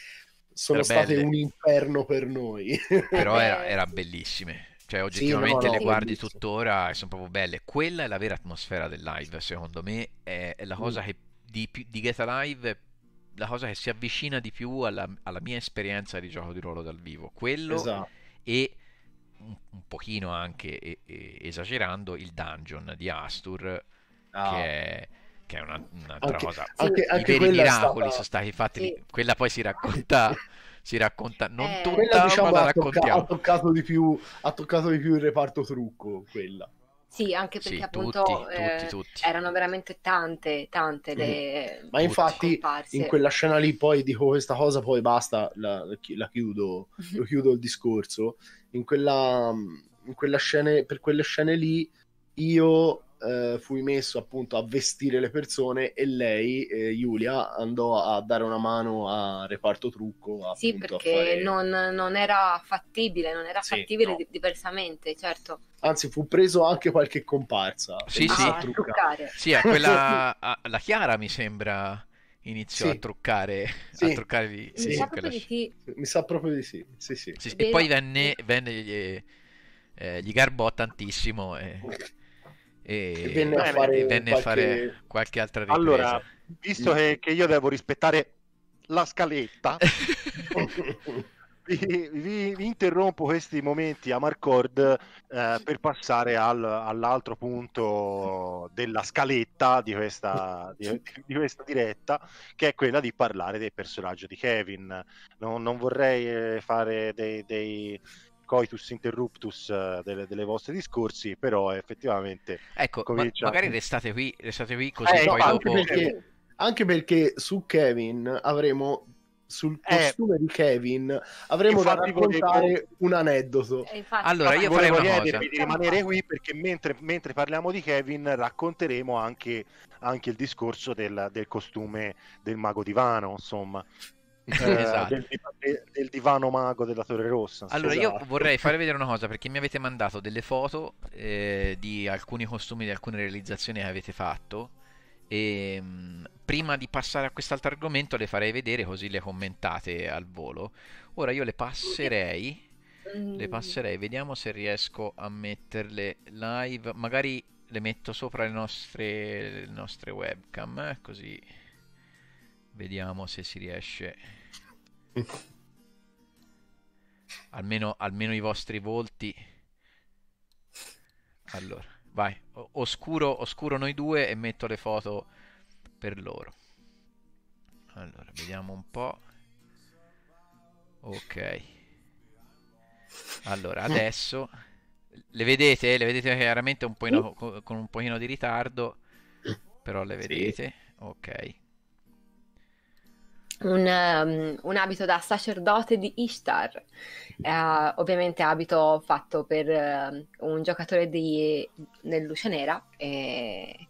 sono Era state belle. un inferno per noi. Però era, era bellissime. Cioè, oggettivamente sì, no, no, le guardi bellissime. tuttora e sono proprio belle. Quella è la vera atmosfera del live, secondo me. È, la cosa mm. che di, di Get Alive la cosa che si avvicina di più alla, alla, mia esperienza di gioco di ruolo dal vivo. Quello esatto. e un, un pochino anche e, e, esagerando il dungeon di Astur. Ah. Che è, che è una, un'altra okay. cosa. Anche, I anche veri miracoli stata... sono stati fatti, sì. quella poi si racconta. si racconta non eh, tutta, quella, diciamo, ma la diciamo, raccontiamo. ha, toccato di più, ha toccato di più il reparto trucco, quella. Sì, anche perché sì, appunto tutti, eh, tutti, tutti. erano veramente tante, tante mm. le... Mm. Ma infatti comparse. in quella scena lì poi dico questa cosa, poi basta, la, la chiudo, lo chiudo il discorso. In quella, in quella scene, per quelle scene lì io eh, fui messo appunto a vestire le persone e lei, eh, Giulia, andò a dare una mano a reparto trucco. Sì, appunto, perché fare... non, non, era fattibile, non era sì, fattibile no. diversamente, certo. Anzi, fu preso anche qualche comparsa. Sì, sì. A truccare. Sì, a quella... a, la Chiara mi sembra iniziò sì. a truccare, sì. a truccare lì. Sì. Mi, sa proprio di sì. mi sa proprio di sì. sì, sì. e poi venne, venne gli, eh, gli garbò tantissimo. E... e venne a fare, venne qualche... fare qualche... altra ripresa. Allora, visto che, che io devo rispettare la scaletta, vi, vi, vi, interrompo questi momenti a Marcord eh, per passare al, all'altro punto della scaletta di questa, di, di questa, diretta, che è quella di parlare del personaggio di Kevin. Non, non vorrei eh, fare dei, dei coitus interruptus eh, delle, delle, vostre discorsi, però effettivamente... Ecco, cominciamo... ma magari restate qui, restate qui così eh, poi no, dopo... Anche perché, anche perché su Kevin avremo sul eh. costume eh, di Kevin avremo da raccontare volevo... un aneddoto eh, allora io farei una cosa di rimanere qui perché mentre, mentre, parliamo di Kevin racconteremo anche, anche il discorso del, del, costume del mago divano insomma eh, eh, esatto. del, del, divano mago della Torre Rossa. Allora, esatto. io vorrei fare vedere una cosa perché mi avete mandato delle foto eh, di alcuni costumi, di alcune realizzazioni che avete fatto. E mh, mm, prima di passare a quest'altro argomento, le farei vedere così le commentate al volo. Ora io le passerei. Le mm. passerei, vediamo se riesco a metterle live. Magari le metto sopra le nostre, le nostre webcam, eh, così vediamo se si riesce almeno, almeno i vostri volti. Allora, vai. oscuro, oscuro noi due e metto le foto per loro. Allora, vediamo un po'. Ok. Allora, adesso le vedete? Le vedete chiaramente un pochino, con un pochino di ritardo, però le vedete. Sì. Ok un, ehm, un, abito da sacerdote di Ishtar, eh, ovviamente abito fatto per eh, un giocatore di, del Luce Nera eh,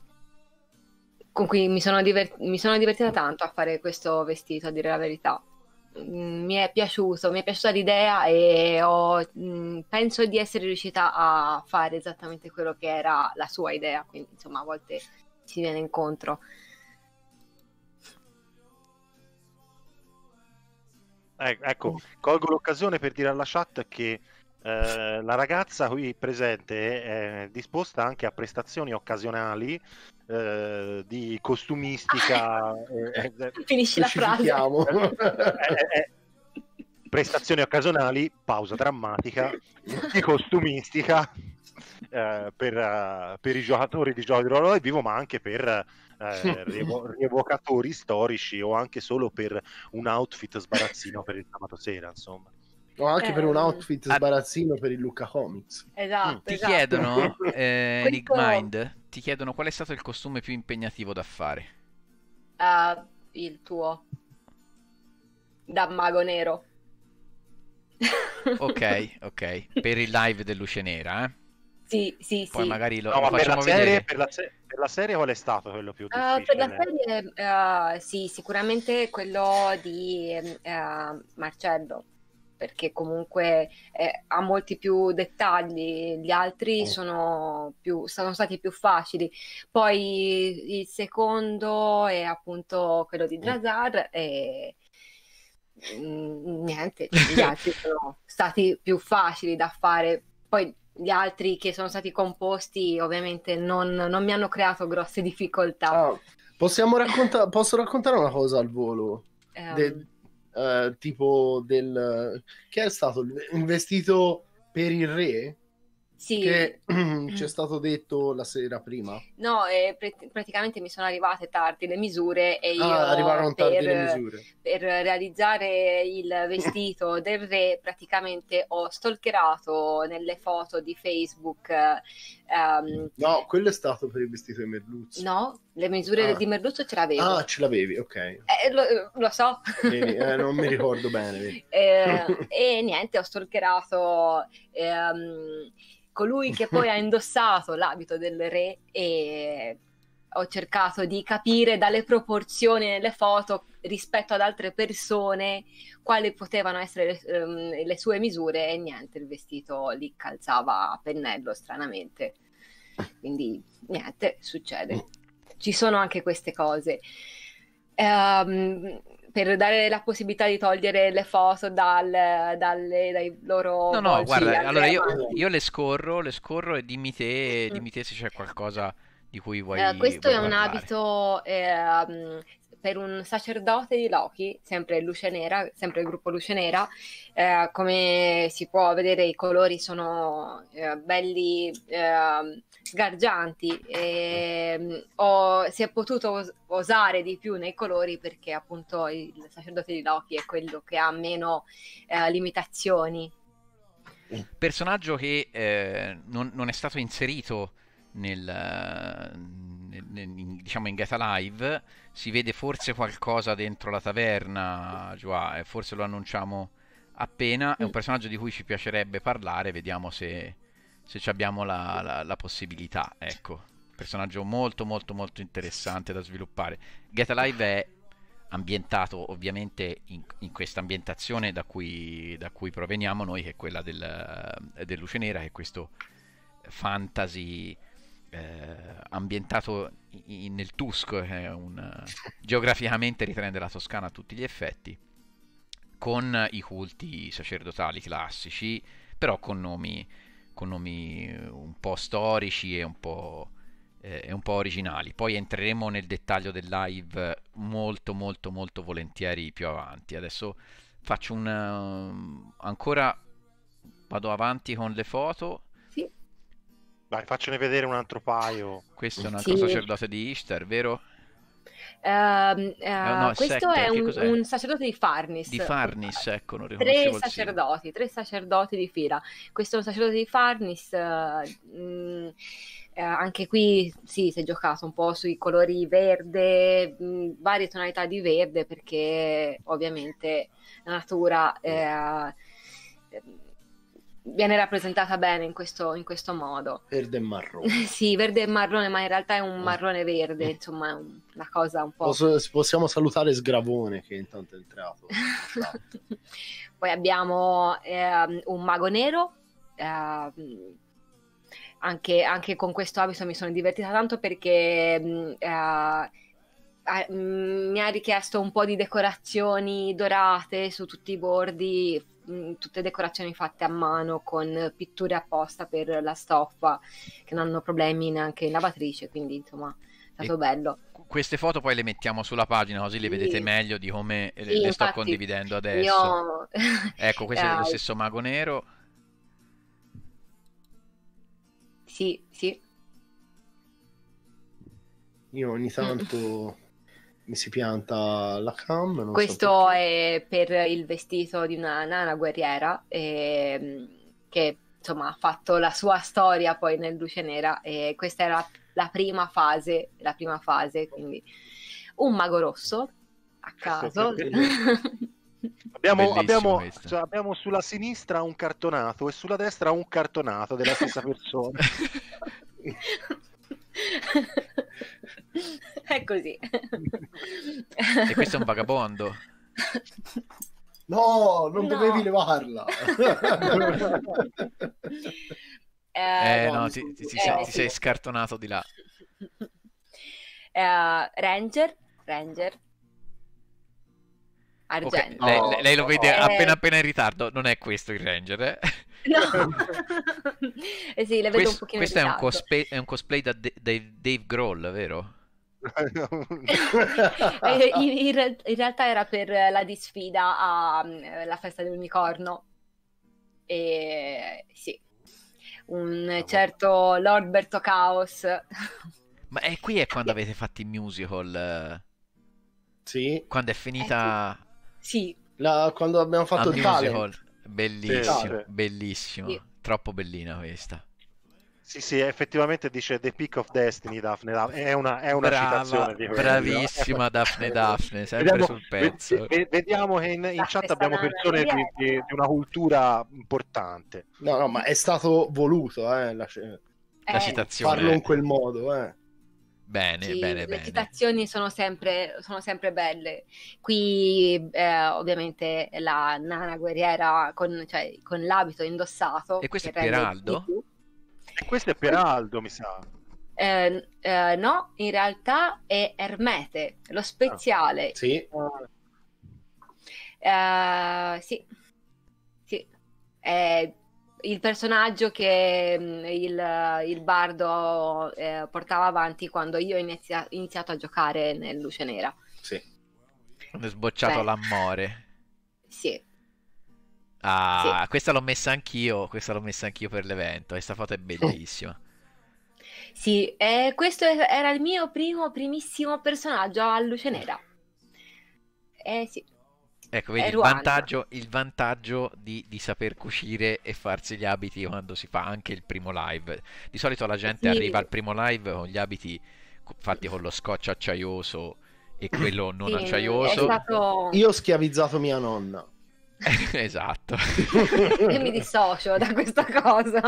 con cui mi sono, divert- mi sono, divertita tanto a fare questo vestito, a dire la verità. Mm, mi è piaciuto, mi è piaciuta l'idea e ho, mh, mm, penso di essere riuscita a fare esattamente quello che era la sua idea, quindi insomma a volte ci viene incontro. Eh, ecco, colgo l'occasione per dire alla chat che eh, la ragazza qui presente è disposta anche a prestazioni occasionali eh, di costumistica. Eh, eh, eh, finisci la frase. prestazioni occasionali, pausa drammatica, di costumistica per, per, i giocatori di giochi di ruolo vivo, ma anche per eh, rievocatori storici o anche solo per un outfit sbarazzino per il sabato sera, insomma. O anche eh, per un eh. outfit ah. sbarazzino ad... per il Luca Comics. Esatto. Ti esatto. chiedono, eh, Questo... Enigmind, ti chiedono qual è stato il costume più impegnativo da fare. Uh, il tuo. Da mago nero. ok, ok. Per il live del Luce Nera, eh? Sì, sì, Poi sì. magari lo, no, lo facciamo per serie, vedere. Per la, se- per la serie qual è stato quello più ah, difficile? Uh, per la serie, uh, sì, sicuramente quello di uh, Marcello, perché comunque eh, ha molti più dettagli, gli altri oh. sono, più, sono stati più facili. Poi il secondo è appunto quello di mm. Drazar e mm, niente, gli altri sono stati più facili da fare. Poi gli altri che sono stati composti ovviamente non, non mi hanno creato grosse difficoltà. Ah, possiamo racconta- posso raccontare una cosa al volo? Um... De- uh, tipo del... che è stato il vestito per il re? Sì. Che ci è stato detto la sera prima? No, eh, pr- praticamente mi sono arrivate tardi le misure e ah, io ah, per, per, realizzare il vestito del re praticamente ho stalkerato nelle foto di Facebook. Um, no, quello è stato per il vestito di Merluzzo. No, le misure ah. di Merluzzo ce l'avevo. Ah, ce l'avevi, ok. Eh, lo, lo, so. Vedi, eh, non mi ricordo bene. Eh, e niente, ho stalkerato... Ehm, colui che poi ha indossato l'abito del re e ho cercato di capire dalle proporzioni nelle foto rispetto ad altre persone quali potevano essere le, um, le sue misure e niente, il vestito lì calzava a pennello stranamente. Quindi niente, succede. Mm. Ci sono anche queste cose. Um, per dare la possibilità di togliere le foto dal, dalle, dai loro... No, no, guarda, allora io, io, le scorro, le scorro e dimmi te, mm-hmm. dimmi te se c'è qualcosa di cui vuoi... Eh, questo vuoi è parlare. un abito eh, per un sacerdote di Loki, sempre Luce Nera, sempre il gruppo Luce Nera, eh, come si può vedere i colori sono eh, belli eh, sgargianti e, ehm, o, si è potuto os- osare di più nei colori perché appunto il sacerdote di Loki è quello che ha meno eh, limitazioni. Un personaggio che eh, non, non è stato inserito nel, nel, nel, diciamo in Gata Live si vede forse qualcosa dentro la taverna, Joa, e forse lo annunciamo appena. È un mm. personaggio di cui ci piacerebbe parlare, vediamo se, se abbiamo la, la, la, possibilità. Ecco, personaggio molto molto molto interessante da sviluppare. Get Alive è ambientato ovviamente in, in questa ambientazione da cui, da cui, proveniamo noi, che è quella del, Luce Nera, che è questo fantasy eh, ambientato in, nel Tusco, che eh, un, geograficamente riprende la Toscana a tutti gli effetti, con i culti sacerdotali classici, però con nomi, con nomi eh, un po' storici e un po', eh, un po', originali. Poi entreremo nel dettaglio del live molto molto molto volentieri più avanti. Adesso faccio un... Ehm, ancora vado avanti con le foto dai, faccene vedere un altro paio. Questo è un altro sì. sacerdote di Ishtar, vero? Uh, uh, no, questo è un, un, sacerdote di Farnis. Di Farnis, ecco, non Tre sacerdoti, tre sacerdoti di fila. Questo è un sacerdote di Farnis. Uh, mm, eh, mh, anche qui sì, si è giocato un po' sui colori verde, mh, mm, varie tonalità di verde, perché ovviamente la natura eh, viene rappresentata bene in questo, in questo modo. Verde e marrone. sì, verde e marrone, ma in realtà è un eh. marrone verde, eh. insomma, è un, una cosa un po'. Posso, possiamo salutare Sgravone che intanto è entrato. Poi abbiamo eh, un mago nero. Eh, anche, anche, con questo abito mi sono divertita tanto perché mm, eh, mm, mi ha richiesto un po' di decorazioni dorate su tutti i bordi tutte decorazioni fatte a mano con pitture apposta per la stoffa che non hanno problemi neanche in lavatrice, quindi insomma è stato e bello. Queste foto poi le mettiamo sulla pagina così le sì. vedete meglio di come sì, le, infatti, sto condividendo adesso. Io... ecco, questo è lo stesso mago nero. Sì, sì. Io ogni tanto mi si pianta la cam. Questo so è per il vestito di una nana guerriera eh, che insomma ha fatto la sua storia poi nel Luce Nera e questa era la prima fase, la prima fase quindi un mago rosso a ecco, caso. Abbiamo, abbiamo, cioè, abbiamo, sulla sinistra un cartonato e sulla destra un cartonato della stessa persona. è così. e questo è un vagabondo. No, non no. dovevi levarla. eh, eh, no, ti, ti, ti, eh, sei, ti, sei, scartonato di là. Uh, Ranger, Ranger Argento. Okay. Lei, lei, lo vede oh. appena appena in ritardo, non è questo il ranger, eh? No. eh sì, le vedo questo, un pochino Questo è un, cosplay, è un, cosplay, da D- Dave Grohl, vero? Eh, in, in, in, realtà era per la disfida alla mm, eh, festa dell'unicorno. E sì, un certo Lord Berto Caos. Ma è qui è quando avete fatto i musical? Sì. Quando è finita... Eh sì. La, quando abbiamo fatto il talent. Bellissimo, sì. bellissimo. Sì. Troppo bellina questa. Sì, sì, effettivamente dice The Peak of Destiny, Daphne. Daphne. È una, è una Brava, citazione di Bravissima Daphne Daphne, sempre vediamo, sul pezzo. Ved- vediamo che in, in chat abbiamo persone di, di, di, una cultura importante. No, no, ma è stato voluto, eh, la, la citazione. Farlo in quel modo, eh. Bene, sì, bene, le citazioni sono sempre, sono sempre belle. Qui eh, ovviamente la nana guerriera con, cioè, con l'abito indossato. E questo è Peraldo? E questo è Peraldo, mi sa. Eh, eh, no, in realtà è Ermete, lo ah, speziale. Ah, sì. Eh, sì. sì. È il personaggio che mm, il, il bardo eh, portava avanti quando io ho inizia- iniziato a giocare nel Luce Nera. Sì. Hanno sbocciato Beh. Cioè l'amore. Sì. Ah, sì. questa l'ho messa anch'io, questa l'ho messa anch'io per l'evento, questa foto è bellissima. Sì, eh, questo era il mio primo, primissimo personaggio a Luce Nera. Eh sì. Ecco, vedi il vantaggio, il vantaggio, di, di, saper cucire e farsi gli abiti quando si fa anche il primo live. Di solito la gente sì. arriva al primo live con gli abiti fatti con lo scotch acciaioso e quello non sì, acciaioso. Stato... Io ho schiavizzato mia nonna. esatto. Io mi dissocio da questa cosa.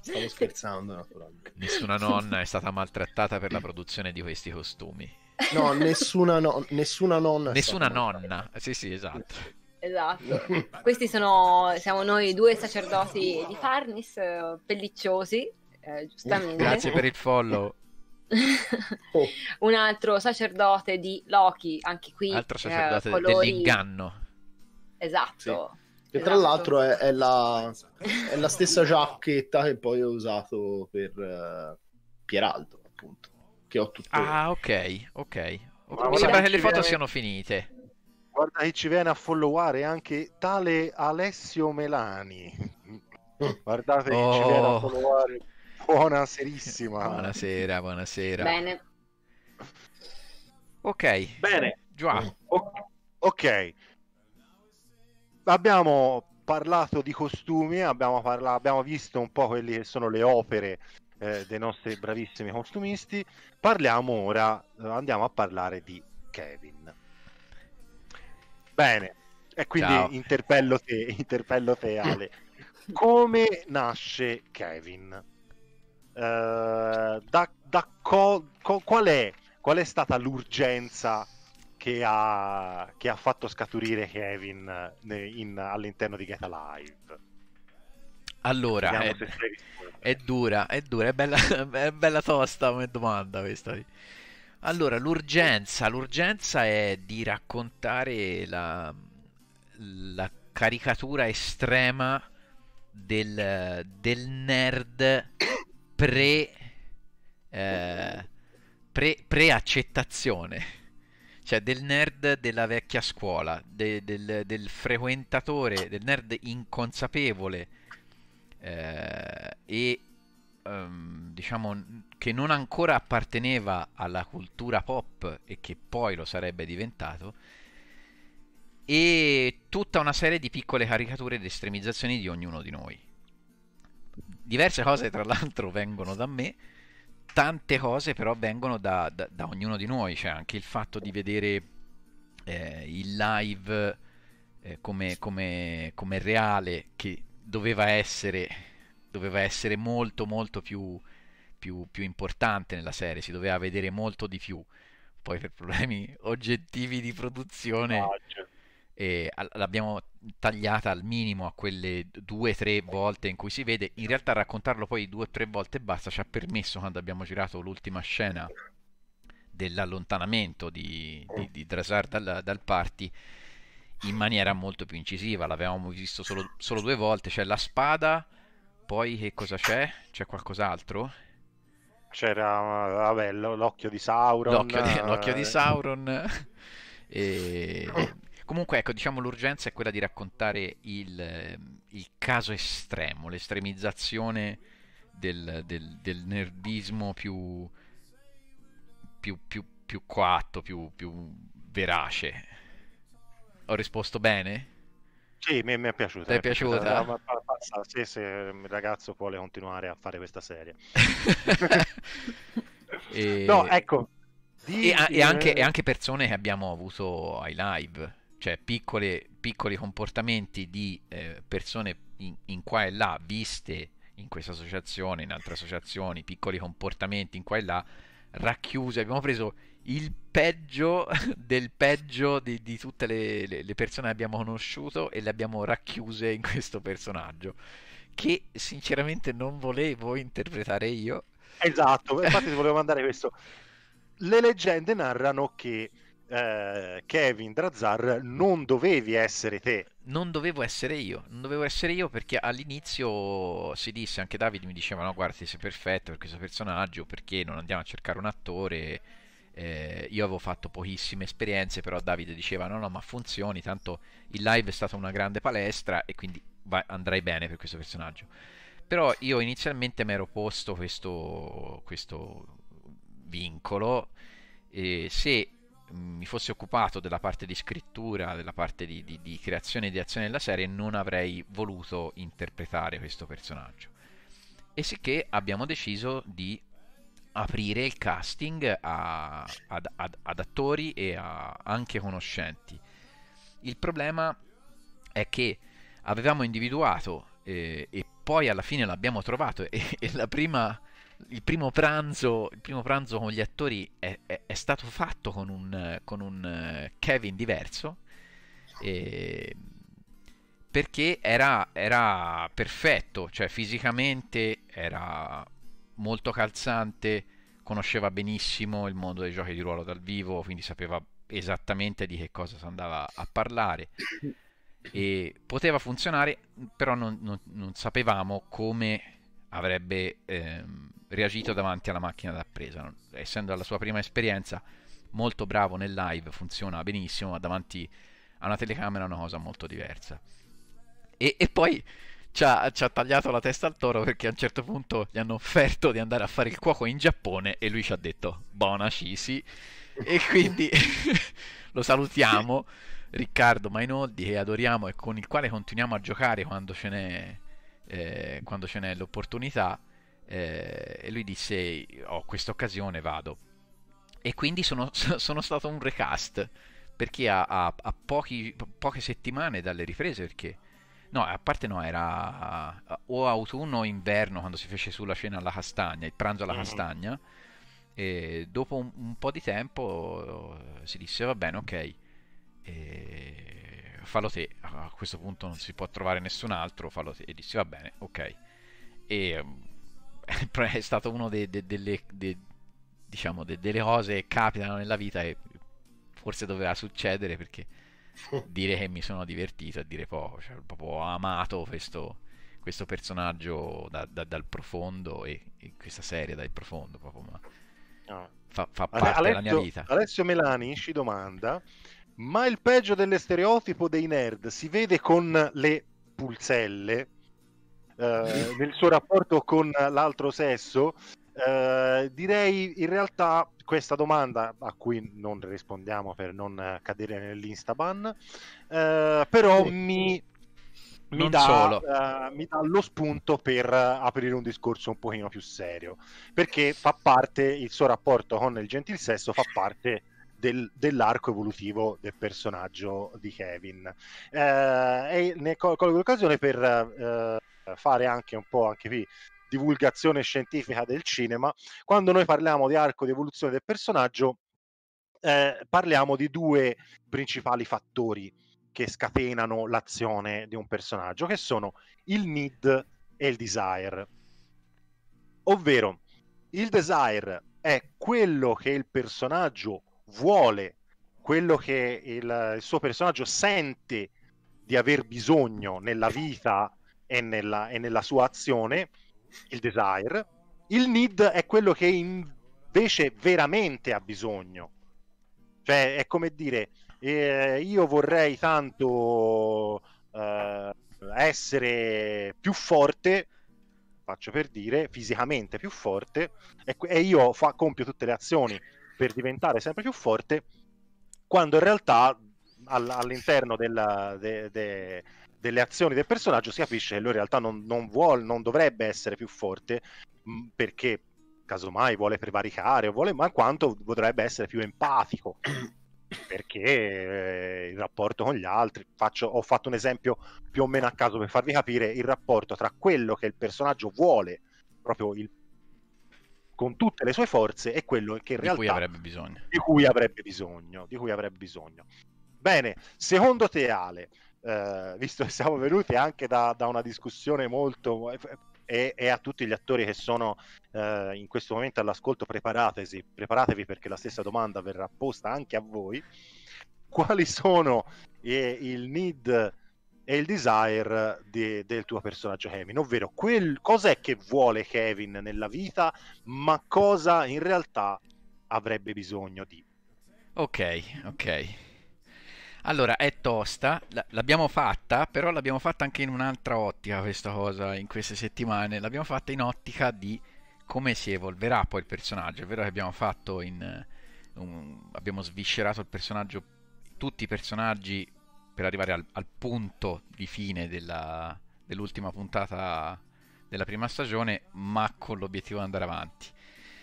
Stavo scherzando, naturalmente. Nessuna nonna è stata maltrattata per la produzione di questi costumi. No, nessuna, no, nessuna nonna. Nessuna nonna, sì sì, esatto. Esatto. Questi sono, siamo noi due sacerdoti di Farnis, eh, pellicciosi, eh, giustamente. Grazie per il follow. Oh. un altro sacerdote di Loki, anche qui. Altro eh, sacerdote eh, colori... dell'inganno. Esatto. Sì. Che tra esatto. l'altro è, è, la, è, la, stessa giacchetta che poi ho usato per uh, Pieraldo, appunto che ho tuttora. Ah, ok, ok. Ma Mi sembra che le foto viene... siano finite. Guarda che ci viene a followare anche tale Alessio Melani. Guardate oh. che ci viene a oh. followare. Buonaserissima. Buonasera, buonasera. Bene. Ok. Bene. Già. Ok. Abbiamo parlato di costumi, abbiamo, parla- abbiamo visto un po' quelle che sono le opere eh, dei nostri bravissimi costumisti, parliamo ora, eh, andiamo a parlare di Kevin. Bene, e quindi interpello te, interpello te Ale. Come nasce Kevin? Uh, da, da co, co, qual, è, qual, è, stata l'urgenza che ha, che ha fatto scaturire Kevin in, eh, in, all'interno di Get Alive? Allora, è, è, dura, è dura, è bella, è bella tosta come domanda questa. Allora, l'urgenza, l'urgenza è di raccontare la, la caricatura estrema del, del nerd pre, eh, pre, pre-accettazione cioè del nerd della vecchia scuola, de, del, del, frequentatore, del nerd inconsapevole eh, e um, diciamo che non ancora apparteneva alla cultura pop e che poi lo sarebbe diventato e tutta una serie di piccole caricature ed estremizzazioni di ognuno di noi. Diverse cose, tra l'altro, vengono da me, tante cose però vengono da, da, da ognuno di noi, cioè anche il fatto di vedere eh, il live eh, come, come, come, reale, che doveva essere, doveva essere molto molto più, più, più importante nella serie, si doveva vedere molto di più. Poi per problemi oggettivi di produzione... No, certo l'abbiamo tagliata al minimo a quelle due o tre volte in cui si vede. In realtà raccontarlo poi due o tre volte e basta ci ha permesso quando abbiamo girato l'ultima scena dell'allontanamento di, di, di Drasar dal, dal party in maniera molto più incisiva. L'avevamo visto solo, solo due volte. C'è la spada, poi che cosa c'è? C'è qualcos'altro? C'era vabbè, l'occhio di Sauron. L'occhio di, eh. l'occhio di Sauron. e... Comunque, ecco, diciamo l'urgenza è quella di raccontare il, il caso estremo, l'estremizzazione del, del, del nerdismo più, più, più, più coatto, più, più verace. Ho risposto bene? Sì, mi, mi è piaciuta. Ti è piaciuta? piaciuta. Se, se il ragazzo vuole continuare a fare questa serie. e... No, ecco. Di... E, a, e, anche, eh. e, anche, persone che abbiamo avuto ai live, cioè piccole, piccoli comportamenti di eh, persone in, in qua e là viste in questa associazione, in altre associazioni, piccoli comportamenti in qua e là, racchiuse. Abbiamo preso il peggio del peggio di, di tutte le, le, le, persone che abbiamo conosciuto e le abbiamo racchiuse in questo personaggio che sinceramente non volevo interpretare io esatto infatti ti volevo mandare questo le leggende narrano che eh, Kevin Drazzar non dovevi essere te non dovevo essere io, non dovevo essere io perché all'inizio si disse, anche Davide mi diceva no guarda sei perfetto per questo personaggio, perché non andiamo a cercare un attore eh, io avevo fatto pochissime esperienze, però Davide diceva no, no, ma funzioni, tanto il live è stata una grande palestra e quindi va- andrai bene per questo personaggio. Però io inizialmente mi ero posto questo, questo vincolo e se mi fossi occupato della parte di scrittura, della parte di, di, di creazione e di azione della serie, non avrei voluto interpretare questo personaggio. E sicché abbiamo deciso di aprire il casting a, ad, ad, ad, attori e a anche conoscenti. Il problema è che avevamo individuato eh, e poi alla fine l'abbiamo trovato e, e prima, il, primo pranzo, il, primo pranzo, con gli attori è, è, è stato fatto con un, con un eh, Kevin diverso. Eh, perché era, era perfetto, cioè fisicamente era molto calzante, conosceva benissimo il mondo dei giochi di ruolo dal vivo, quindi sapeva esattamente di che cosa si andava a parlare. E poteva funzionare, però non, non, non sapevamo come avrebbe ehm, reagito davanti alla macchina da Essendo la sua prima esperienza, molto bravo nel live, funziona benissimo, ma davanti a una telecamera è una cosa molto diversa. E, e poi ci ha, ci ha, tagliato la testa al toro perché a un certo punto gli hanno offerto di andare a fare il cuoco in Giappone e lui ci ha detto buona cisi e quindi lo salutiamo Riccardo Mainoldi che adoriamo e con il quale continuiamo a giocare quando ce n'è, eh, quando ce n'è l'opportunità eh, e lui disse ho oh, questa occasione vado e quindi sono, sono, stato un recast perché a, a, a pochi, poche settimane dalle riprese perché No, a parte no, era eh, o autunno o inverno quando si fece sulla cena alla castagna, il pranzo alla mm-hmm. castagna. E dopo un, un, po' di tempo eh, si disse va bene, ok, eh, fallo te. A questo punto non si può trovare nessun altro, fallo te. E dissi va bene, ok. E è stato uno de, de, delle, de, diciamo, delle cose che capitano nella vita e forse doveva succedere perché dire che mi sono divertito a dire poco, cioè, proprio ho amato questo, questo personaggio da, da, dal profondo e, e, questa serie dal profondo proprio, ma fa, fa parte Alessio, della mia vita. Alessio Melani ci domanda, ma il peggio dell'estereotipo dei nerd si vede con le pulzelle? Eh, nel suo rapporto con l'altro sesso eh, direi in realtà questa domanda a cui non rispondiamo per non eh, cadere nell'instaban, eh, però sì. mi, mi dà, uh, mi dà, lo spunto per uh, aprire un discorso un pochino più serio, perché fa parte, il suo rapporto con il gentil sesso fa parte del, dell'arco evolutivo del personaggio di Kevin. Uh, e ne colgo l'occasione per fare anche un po' anche qui divulgazione scientifica del cinema, quando noi parliamo di arco di evoluzione del personaggio, eh, parliamo di due principali fattori che scatenano l'azione di un personaggio, che sono il need e il desire. Ovvero, il desire è quello che il personaggio vuole, quello che il, il suo personaggio sente di aver bisogno nella vita e nella, e nella sua azione, il desire, il need è quello che invece veramente ha bisogno. Cioè, è come dire, eh, io vorrei tanto eh, essere più forte, faccio per dire, fisicamente più forte, e, e io fa, compio tutte le azioni per diventare sempre più forte, quando in realtà all, all'interno della, de, de, delle azioni del personaggio si capisce che lui in realtà non, non vuole, non dovrebbe essere più forte mm, perché casomai vuole prevaricare o vuole, ma quanto potrebbe essere più empatico perché eh, il rapporto con gli altri faccio, ho fatto un esempio più o meno a caso per farvi capire il rapporto tra quello che il personaggio vuole proprio il, con tutte le sue forze e quello che in realtà di cui avrebbe bisogno di cui avrebbe bisogno, di cui avrebbe bisogno. bene, secondo te Ale eh, visto che siamo venuti anche da, da una discussione molto e, e, a tutti gli attori che sono eh, in questo momento all'ascolto preparatevi, preparatevi perché la stessa domanda verrà posta anche a voi quali sono eh, il need e il desire di, del tuo personaggio Kevin, ovvero quel, cos'è che vuole Kevin nella vita, ma cosa in realtà avrebbe bisogno di. Ok, ok. Allora, è tosta, l'abbiamo fatta, però l'abbiamo fatta anche in un'altra ottica questa cosa in queste settimane, l'abbiamo fatta in ottica di come si evolverà poi il personaggio, è vero che abbiamo fatto in... Un, abbiamo sviscerato il personaggio, tutti i personaggi per arrivare al, al punto di fine della, dell'ultima puntata della prima stagione, ma con l'obiettivo di andare avanti.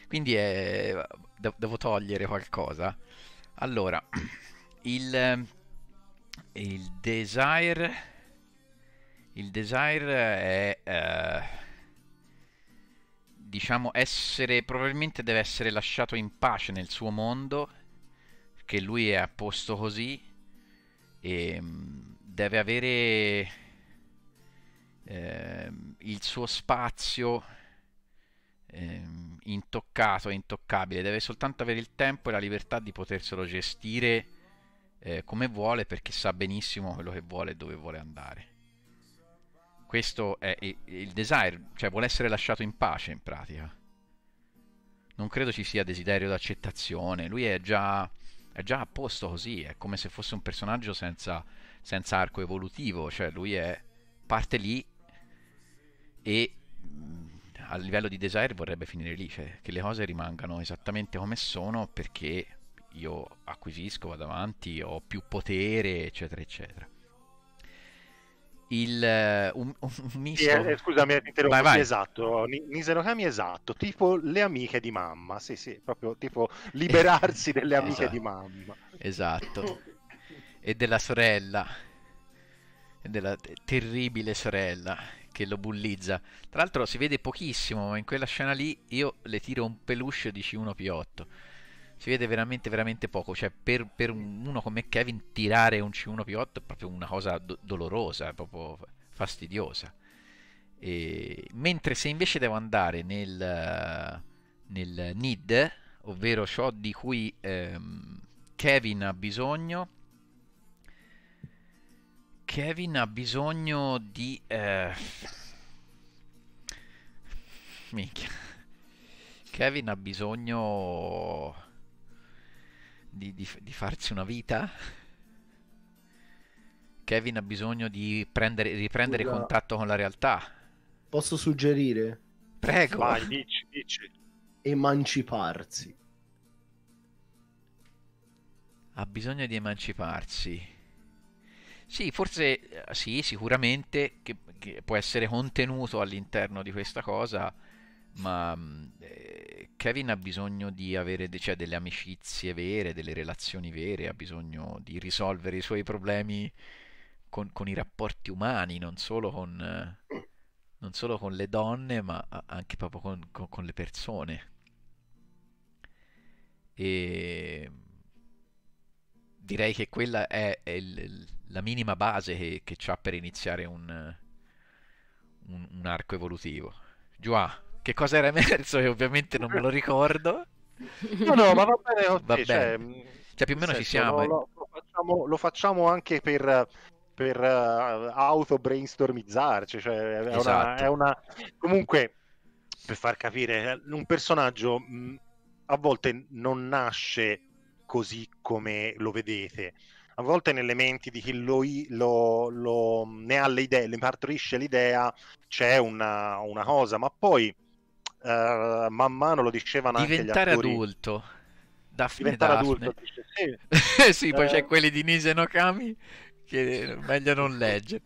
Quindi è, devo togliere qualcosa. Allora, il il desire il desire è eh, diciamo essere probabilmente deve essere lasciato in pace nel suo mondo che lui è a posto così e ehm, deve avere eh, il suo spazio eh, intoccato, intoccabile, deve soltanto avere il tempo e la libertà di poterselo gestire eh, come vuole perché sa benissimo quello che vuole e dove vuole andare. Questo è il desire, cioè vuole essere lasciato in pace in pratica. Non credo ci sia desiderio d'accettazione, lui è già, è già a posto così, è come se fosse un personaggio senza, senza arco evolutivo, cioè lui è parte lì e mm, a livello di desire vorrebbe finire lì, cioè che le cose rimangano esattamente come sono perché io acquisisco, vado avanti, ho più potere, eccetera, eccetera. Il, eh, un, un misto... Eh, scusami, eh, ti interrompo. Vai, vai. Esatto, Niserokami esatto, tipo le amiche di mamma, sì sì, proprio tipo liberarsi delle amiche esatto. di mamma. Esatto, e della sorella, e della terribile sorella che lo bullizza. Tra l'altro si vede pochissimo, ma in quella scena lì io le tiro un peluche di C1P8 si vede veramente veramente poco cioè per, per uno come Kevin tirare un C1 più 8 è proprio una cosa do- dolorosa è proprio fastidiosa e... mentre se invece devo andare nel, nel need ovvero ciò di cui ehm, Kevin ha bisogno Kevin ha bisogno di eh... minchia Kevin ha bisogno di, di, di farsi una vita. Kevin ha bisogno di prendere, riprendere Scusa. contatto con la realtà. Posso suggerire? Prego. Vai, dici, dici. Emanciparsi. Ha bisogno di emanciparsi. Sì, forse eh, sì, sicuramente che, che può essere contenuto all'interno di questa cosa, ma mm, eh, Kevin ha bisogno di avere cioè, delle amicizie vere, delle relazioni vere, ha bisogno di risolvere i suoi problemi con, con i rapporti umani, non solo con, non solo con, le donne, ma anche proprio con, con le persone. E direi che quella è, è il, la minima base che, che c'ha per iniziare un, un, un arco evolutivo. Già, che cosa era emerso e ovviamente non me lo ricordo. No, no, ma va bene così. Va cioè, bene. cioè, più o meno senso, ci siamo. No, no, eh. lo, facciamo, lo, facciamo, anche per, per uh, auto-brainstormizzarci. Cioè, è, esatto. una, è una... Comunque, per far capire, eh, un personaggio mh, mm, a volte non nasce così come lo vedete. A volte nelle menti di chi lo, lo, lo ne ha le idee, le partorisce l'idea, c'è una, una cosa, ma poi uh, man mano lo dicevano diventare anche gli attori. adulto. Daphne diventare Daphne. adulto. Dice, sì, sì eh... poi c'è eh. quelli di Nise Nokami che meglio non leggere.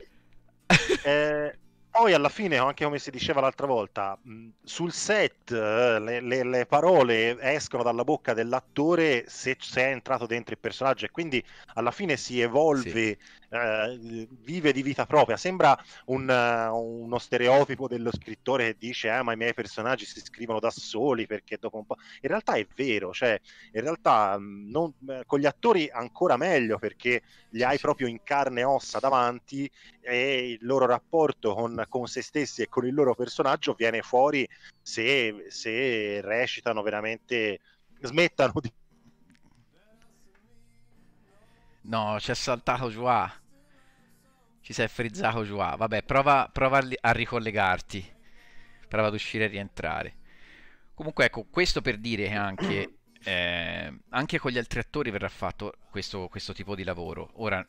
eh, poi alla fine, anche come si diceva l'altra volta, mm, sul set eh, le, le, le parole escono dalla bocca dell'attore se, se, è entrato dentro il personaggio e quindi alla fine si evolve sì. Eh, vive di vita propria. Sembra un, uh, uno stereotipo dello scrittore che dice: eh, Ma i miei personaggi si scrivono da soli perché dopo un po'. In realtà è vero, cioè, in realtà mm, non, eh, con gli attori ancora meglio perché li hai proprio in carne e ossa davanti e il loro rapporto con, con se stessi e con il loro personaggio viene fuori se, se recitano veramente smettano di No, ci è saltato giù. Ci sei frizzato giù. Vabbè, prova, prova a ricollegarti. Prova ad uscire e rientrare. Comunque, ecco, questo per dire che anche... Eh, anche con gli altri attori verrà fatto questo, questo, tipo di lavoro. Ora,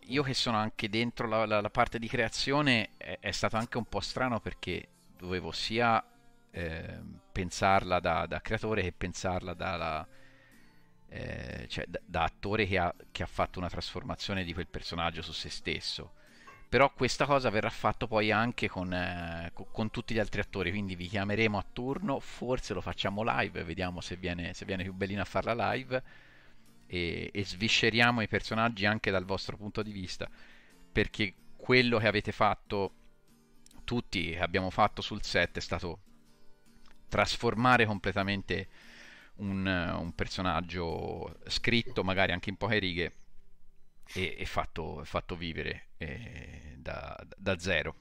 io che sono anche dentro la, la, la parte di creazione, è, è, stato anche un po' strano perché dovevo sia eh, pensarla da, da, creatore che pensarla da, da, eh, cioè, da, da, attore che ha, che ha, fatto una trasformazione di quel personaggio su se stesso. Però questa cosa verrà fatta poi anche con, eh, con, tutti gli altri attori, quindi vi chiameremo a turno, forse lo facciamo live, vediamo se viene, se viene più bellino a farla live e, e svisceriamo i personaggi anche dal vostro punto di vista, perché quello che avete fatto, tutti abbiamo fatto sul set, è stato trasformare completamente un, un personaggio scritto magari anche in poche righe e, e fatto, fatto, vivere eh, da, da, zero.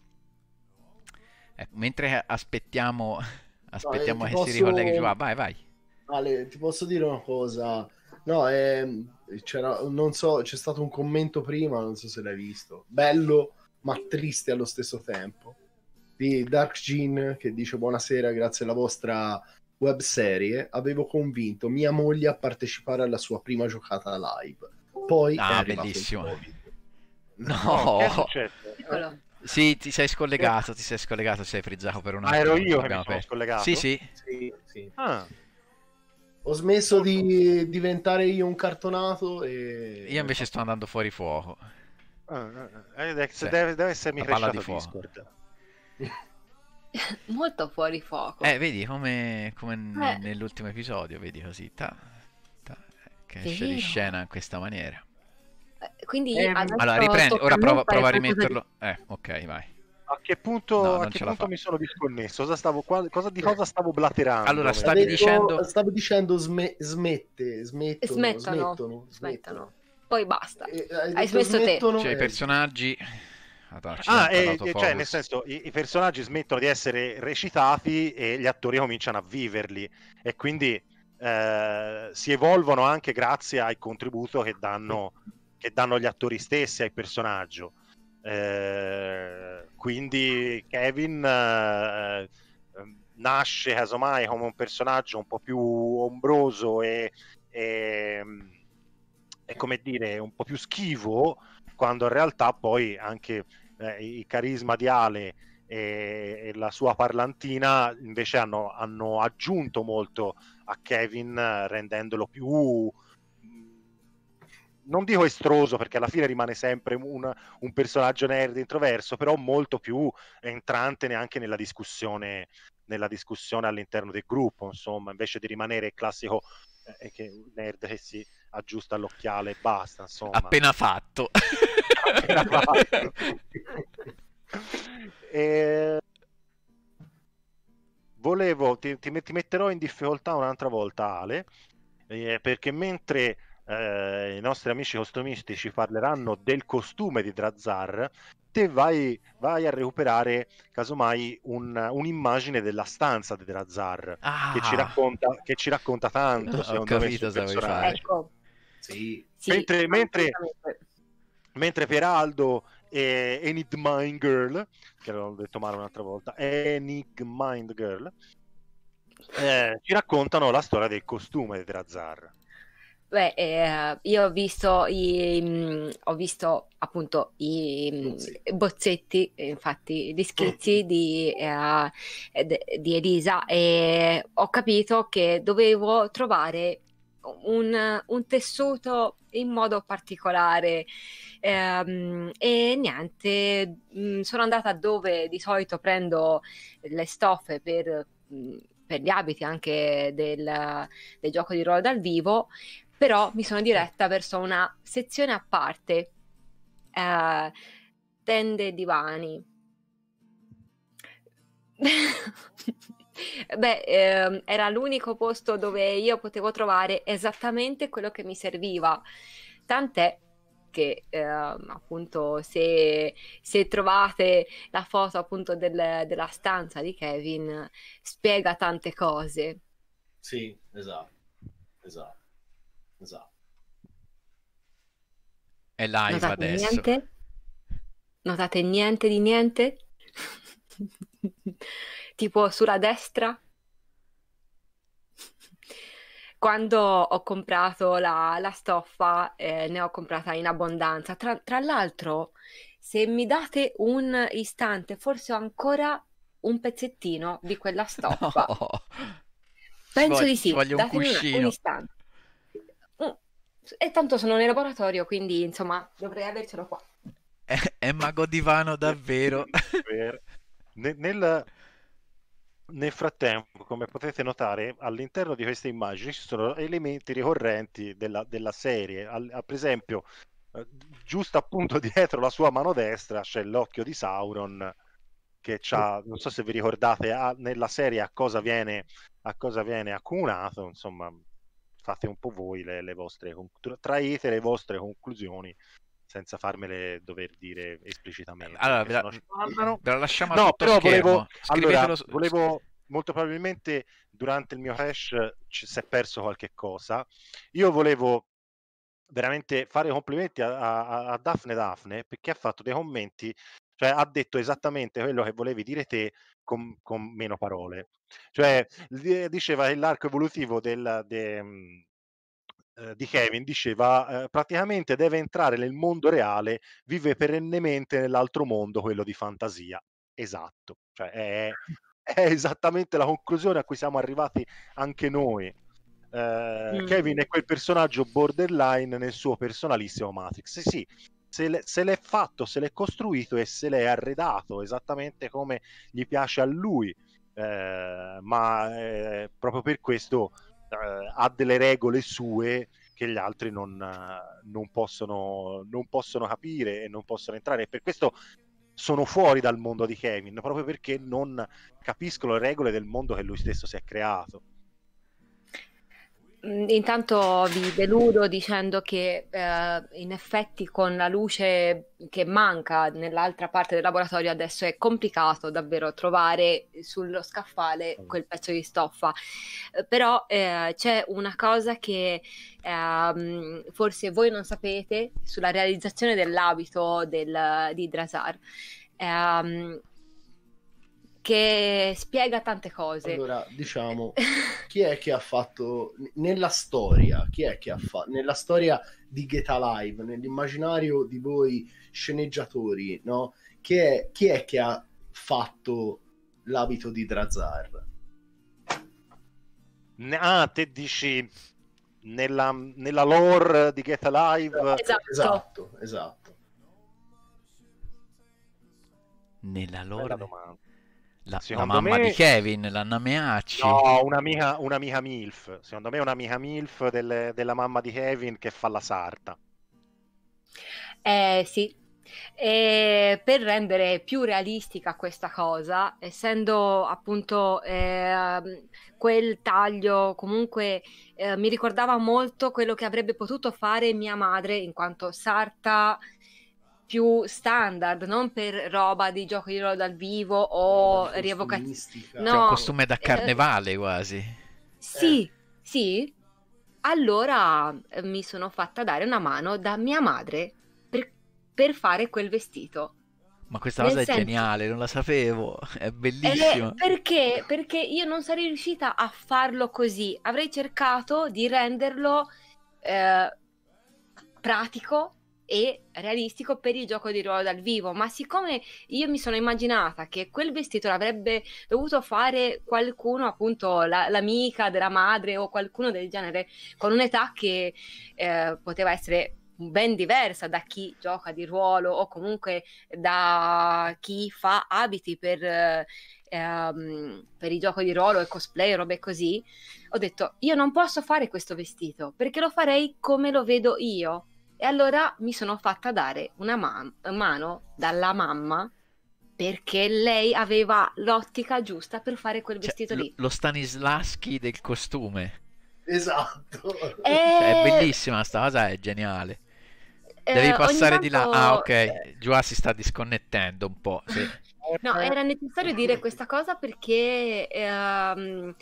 Ecco, mentre aspettiamo, aspettiamo no, eh, che si ricolleghi, posso... Ah, vai, vai. Ale, ti posso dire una cosa? No, eh, c'era, non so, c'è stato un commento prima, non so se l'hai visto. Bello, ma triste allo stesso tempo. Di Dark Jean che dice buonasera, grazie alla vostra webserie avevo convinto mia moglie a partecipare alla sua prima giocata live. Poi ah, è bellissimo. No, che Sì, ti sei scollegato, ti sei scollegato, sei frizzato per un attimo. Ah, ero io che mi sono aperto. scollegato? Sì, sì. sì, sì. Ah. Ho smesso di diventare io un cartonato e... Io invece sto andando fuori fuoco. Ah, no, ah, no. Ah. Eh, deve, deve, essere mi cresciuto di fuoco. Discord. molto fuori fuoco. Eh, vedi come, come eh. nell'ultimo episodio, vedi così, ta, ta, che esce di scena in questa maniera. Eh, quindi eh, allora riprendi, ora prova, prova a rimetterlo. Di... Eh, ok, vai. A che punto, no, a che punto mi sono disconnesso? Cosa stavo, cosa, di cosa stavo blaterando? Allora, cioè, stavi Avevo, dicendo... Stavo dicendo sme, smette, smettono, smettano, smettono, smettono. Poi basta. Eh, hai, hai smesso smettono, te. Cioè, i personaggi a ah, e, cioè, nel senso, i, i, personaggi smettono di essere recitati e gli attori cominciano a viverli e quindi eh, si evolvono anche grazie al contributo che danno, che danno gli attori stessi ai personaggi. Eh, quindi Kevin eh, ehm, nasce casomai come un personaggio un po' più ombroso e, e, ehm, e, come dire un po' più schivo quando in realtà poi anche eh, il carisma di Ale e, e, la sua parlantina invece hanno, hanno aggiunto molto a Kevin rendendolo più mm, non dico estroso perché alla fine rimane sempre un, un, personaggio nerd introverso, però molto più entrante neanche nella discussione, nella discussione all'interno del gruppo, insomma, invece di rimanere il classico eh, che, nerd che si aggiusta l'occhiale e basta. Insomma. Appena fatto. e... Volevo, ti, ti, metterò in difficoltà un'altra volta Ale, eh, perché mentre eh, i nostri amici costumisti ci parleranno del costume di Drazzar, te vai, vai a recuperare casomai un, un'immagine della stanza di Drazzar ah. che, ci racconta, che ci racconta tanto, secondo Ho capito me, sul ecco. Sì. Mentre, mentre, mentre Peraldo e Enigmind Girl, che l'ho detto male un'altra volta, Enigmind Girl, eh, ci raccontano la storia del costume della Zar. Beh, eh, io ho visto, i, mh, mm, ho visto appunto i mh, mm, bozzetti, infatti, gli schizzi di, eh, eh di Elisa e ho capito che dovevo trovare un, un tessuto in modo particolare e, ehm, e niente mm, sono andata dove di solito prendo le stoffe per, mm, per gli abiti anche del, del gioco di ruolo dal vivo però mi sono diretta verso una sezione a parte eh, tende e divani Beh, ehm, era l'unico posto dove io potevo trovare esattamente quello che mi serviva. Tant'è che ehm, appunto se, se, trovate la foto appunto del, della stanza di Kevin spiega tante cose. Sì, esatto, esatto, esatto. È live Notate adesso. Niente? Notate niente di niente? tipo sulla destra. Quando ho comprato la, la stoffa, eh, ne ho comprata in abbondanza. Tra, tra l'altro, se mi date un istante, forse ho ancora un pezzettino di quella stoffa. No. Penso voglio, di sì. Voglio un cuscino. Un, istante. E tanto sono nel laboratorio, quindi insomma dovrei avercelo qua. È, è mago divano davvero. Nella, nel frattempo, come potete notare, all'interno di queste immagini ci sono elementi ricorrenti della, della serie. Al, a, per esempio, eh, giusto appunto dietro la sua mano destra c'è l'occhio di Sauron che c'ha, non so se vi ricordate, a, nella serie a cosa, viene, a cosa viene accomunato, insomma, fate un po' voi le, le vostre, traete le vostre conclusioni senza farmele dover dire esplicitamente. Eh, allora, ve la, no, ve la lasciamo no, però volevo, allora, volevo, molto probabilmente durante il mio hash ci si è perso qualche cosa. Io volevo veramente fare complimenti a, a, a Daphne Daphne perché ha fatto dei commenti cioè ha detto esattamente quello che volevi dire te con, con meno parole. Cioè diceva che l'arco evolutivo del, de, eh, di Kevin diceva eh, praticamente deve entrare nel mondo reale, vive perennemente nell'altro mondo, quello di fantasia. Esatto, cioè è, è esattamente la conclusione a cui siamo arrivati anche noi. Eh, mm. Kevin è quel personaggio borderline nel suo personalissimo Matrix. Sì, sì, se, l'è, se l'è fatto, se l'è costruito e se l'è arredato esattamente come gli piace a lui. Eh, ma eh, proprio per questo eh, ha delle regole sue che gli altri non, eh, non, possono, non possono capire e non possono entrare. E per questo sono fuori dal mondo di Kevin, proprio perché non capiscono le regole del mondo che lui stesso si è creato. Mm, intanto vi deludo dicendo che eh, in effetti con la luce che manca nell'altra parte del laboratorio adesso è complicato davvero trovare sullo scaffale quel pezzo di stoffa. Eh, però eh, c'è una cosa che eh, forse voi non sapete sulla realizzazione dell'abito del, di Drasar. Ehm, che spiega tante cose. Allora, diciamo, chi è che ha fatto nella storia, chi è che ha fatto nella storia di Get Alive, nell'immaginario di voi sceneggiatori, no? Chi è, chi è che ha fatto l'abito di Drazar? Ah, te dici nella, nella lore di Get Alive? Esatto, esatto. esatto. Nella lore? Bella domanda. La, la mamma me... di Kevin, l'Anna Meacci. No, un'amica, un'amica MILF. Secondo me è un'amica MILF delle, della mamma di Kevin che fa la sarta. Eh sì, e per rendere più realistica questa cosa, essendo appunto eh, quel taglio comunque eh, mi ricordava molto quello che avrebbe potuto fare mia madre in quanto sarta più standard, non per roba di gioco di ruolo dal vivo eh, o no, rievocazione. No, cioè, un costume da eh, carnevale eh, quasi. Sì, eh. sì. Allora eh, mi sono fatta dare una mano da mia madre per, per fare quel vestito. Ma questa Nel cosa è senso, geniale, non la sapevo, è bellissima. Perché? Perché io non sarei riuscita a farlo così. Avrei cercato di renderlo eh, pratico e realistico per il gioco di ruolo dal vivo, ma siccome io mi sono immaginata che quel vestito l'avrebbe dovuto fare qualcuno, appunto la, l'amica della madre o qualcuno del genere, con un'età che eh, poteva essere ben diversa da chi gioca di ruolo o comunque da chi fa abiti per, ehm, per il gioco di ruolo e cosplay, robe così, ho detto io non posso fare questo vestito perché lo farei come lo vedo io e allora mi sono fatta dare una man- mano dalla mamma perché lei aveva l'ottica giusta per fare quel cioè, vestito lì. Lo Stanislaschi del costume. Esatto. E... Eh, cioè, è bellissima sta cosa, è geniale. Eh, Devi eh, passare tanto... di là. Ah, ok. Già ah, si sta disconnettendo un po'. Sì. no, era necessario dire questa cosa perché ehm,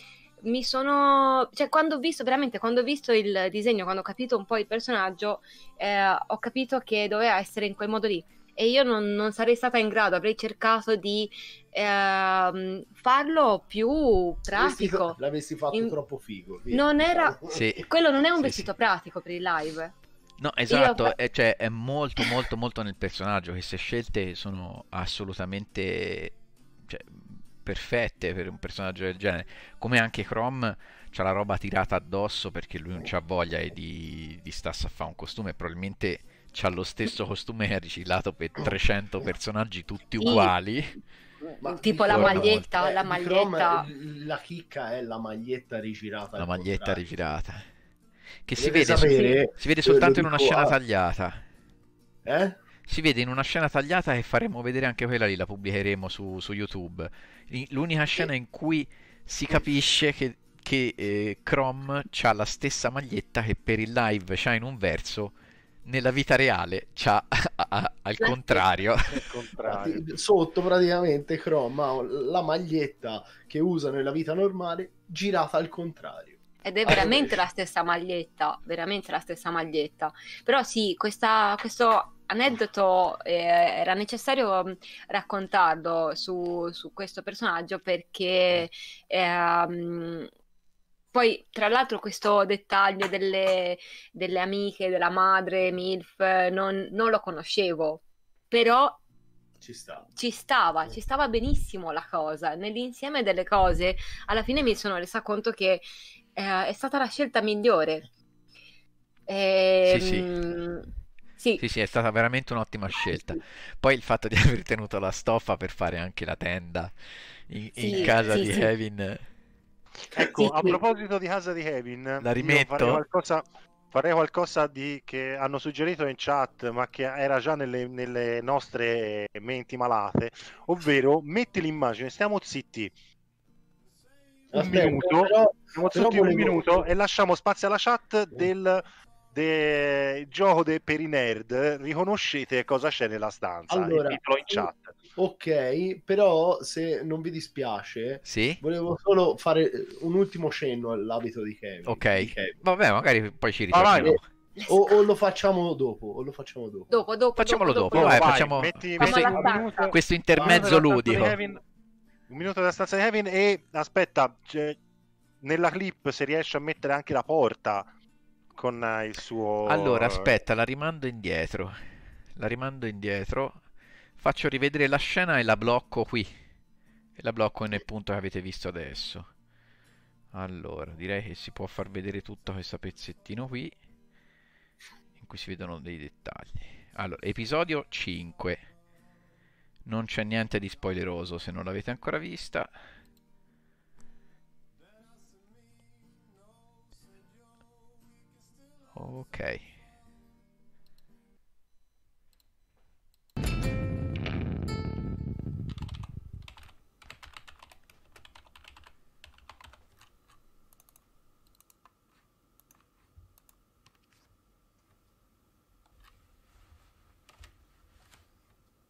mi sono, cioè quando ho visto veramente, quando ho visto il disegno, quando ho capito un po' il personaggio, eh, ho capito che doveva essere in quel modo lì e io non, non sarei stata in grado, avrei cercato di eh, farlo più pratico. L'avessi fatto in... troppo figo. Via. Non era... sì. Quello non è un sì, vestito sì. pratico per il live. No, esatto, io... è, eh, cioè, è molto molto molto nel personaggio, queste scelte sono assolutamente cioè, perfette per un personaggio del genere. Come anche Chrome c'ha la roba tirata addosso perché lui non c'ha voglia di, di starsi a fare un costume, probabilmente c'ha lo stesso costume che ha per 300 personaggi tutti uguali. Ma tipo la maglietta, la maglietta. la chicca è la maglietta rigirata. La maglietta contrario. rigirata. Che si vede, sapere, si vede, soltanto in una scena tagliata. Eh? si vede in una scena tagliata che faremo vedere anche quella lì, la pubblicheremo su, su YouTube. L'unica scena in cui si capisce che, che eh, Chrome ha la stessa maglietta che per il live c'ha in un verso, nella vita reale c'ha a, a, al contrario. Sotto praticamente Chrome ha la maglietta che usa nella vita normale girata al contrario. Ed è veramente la stessa maglietta, veramente la stessa maglietta. Però sì, questa, questo aneddoto eh, era necessario mm, raccontarlo su, su questo personaggio perché ehm, poi, tra l'altro, questo dettaglio delle, delle amiche, della madre, Milf, non, non lo conoscevo, però ci stava. ci stava. Ci stava, benissimo la cosa. Nell'insieme delle cose, alla fine mi sono resa conto che eh, è stata la scelta migliore. E, sì, sì. Mh, ehm, sì. sì, sì, è stata veramente un'ottima scelta. Poi il fatto di aver tenuto la stoffa per fare anche la tenda in, sì, in casa sì, di sì. Kevin. Ecco, a proposito di casa di Kevin, la rimetto. Farei qualcosa, farei qualcosa di, che hanno suggerito in chat, ma che era già nelle, nelle nostre menti malate, ovvero metti l'immagine, stiamo zitti. Un Aspetta, minuto, però, stiamo zitti un minuto e lasciamo spazio alla chat del del gioco de... per i nerd, riconoscete cosa c'è nella stanza, allora, in chat. Ok, però se non vi dispiace, sì? volevo solo fare eh, un ultimo cenno all'abito di Kevin. Ok, di Kevin. vabbè, magari poi ci ritorniamo. O, o, lo facciamo dopo, o lo facciamo dopo. Dopo, dopo Facciamolo dopo, dopo. Vai, vai, facciamo metti, questo, minuto, questo, intermezzo ludico. un minuto della stanza di Kevin e aspetta, nella clip se riesce a mettere anche la porta con eh, il suo... Allora, aspetta, la rimando indietro. La rimando indietro. Faccio rivedere la scena e la blocco qui. E la blocco nel punto che avete visto adesso. Allora, direi che si può far vedere tutto questo pezzettino qui. In cui si vedono dei dettagli. Allora, episodio 5. Non c'è niente di spoileroso se non l'avete ancora vista. Ok.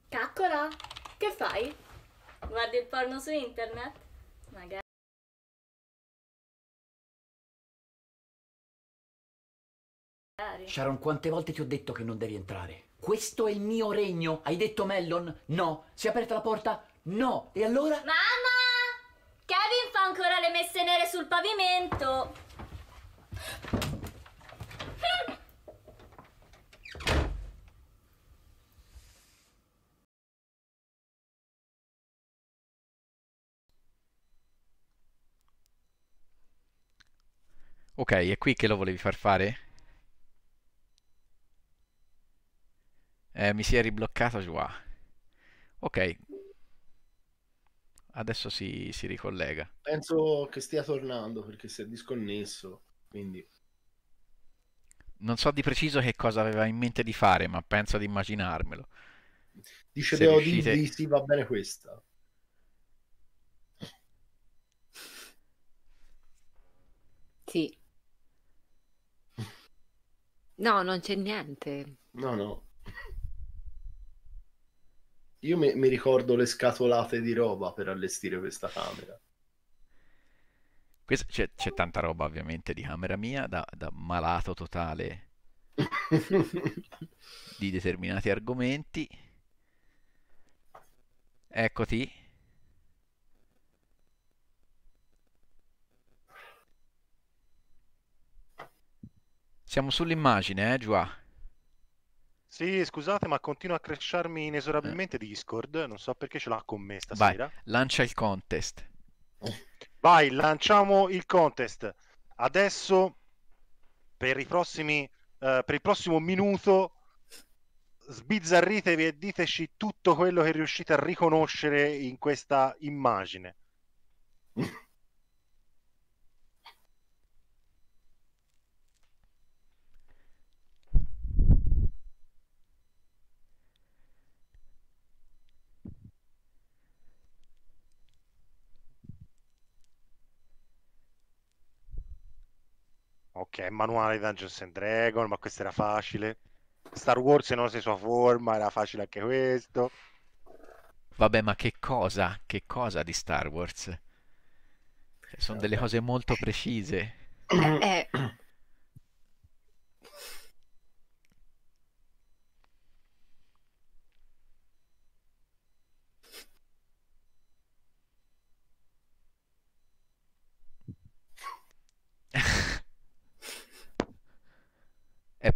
Caccola, che fai? Guardi il porno su internet? Magari. Sharon, quante volte ti ho detto che non devi entrare? Questo è il mio regno. Hai detto Mellon? No. Si è aperta la porta? No. E allora? Mamma! Kevin fa ancora le messe nere sul pavimento. Ok, è qui che lo volevi far fare? Eh, mi si è ribloccata ah. Joa. Ok. Adesso si, si ricollega. Penso che stia tornando perché si è disconnesso. Quindi non so di preciso che cosa aveva in mente di fare, ma penso ad immaginarmelo. Dice Deo riuscite... di sì, va bene questa. Sì. No, non c'è niente. No, no. Io mi, mi ricordo le scatolate di roba per allestire questa camera. Questa, c'è, c'è, tanta roba ovviamente di camera mia, da, da malato totale di determinati argomenti. Eccoti. Siamo sull'immagine, eh, Giua. Sì, scusate, ma continua a cresciarmi eh. inesorabilmente Discord. Non so perché ce l'ha con me stasera. Vai, lancia il contest. Vai, lanciamo il contest. Adesso, per, i prossimi, eh, per il prossimo minuto, sbizzarritevi e diteci tutto quello che riuscite a riconoscere in questa immagine. ok, manuale Dungeons and Dragons, ma questo era facile. Star Wars non si sua forma, era facile anche questo. Vabbè, ma che cosa? Che cosa di Star Wars? Cioè, Sono delle cose molto precise. Eh, eh,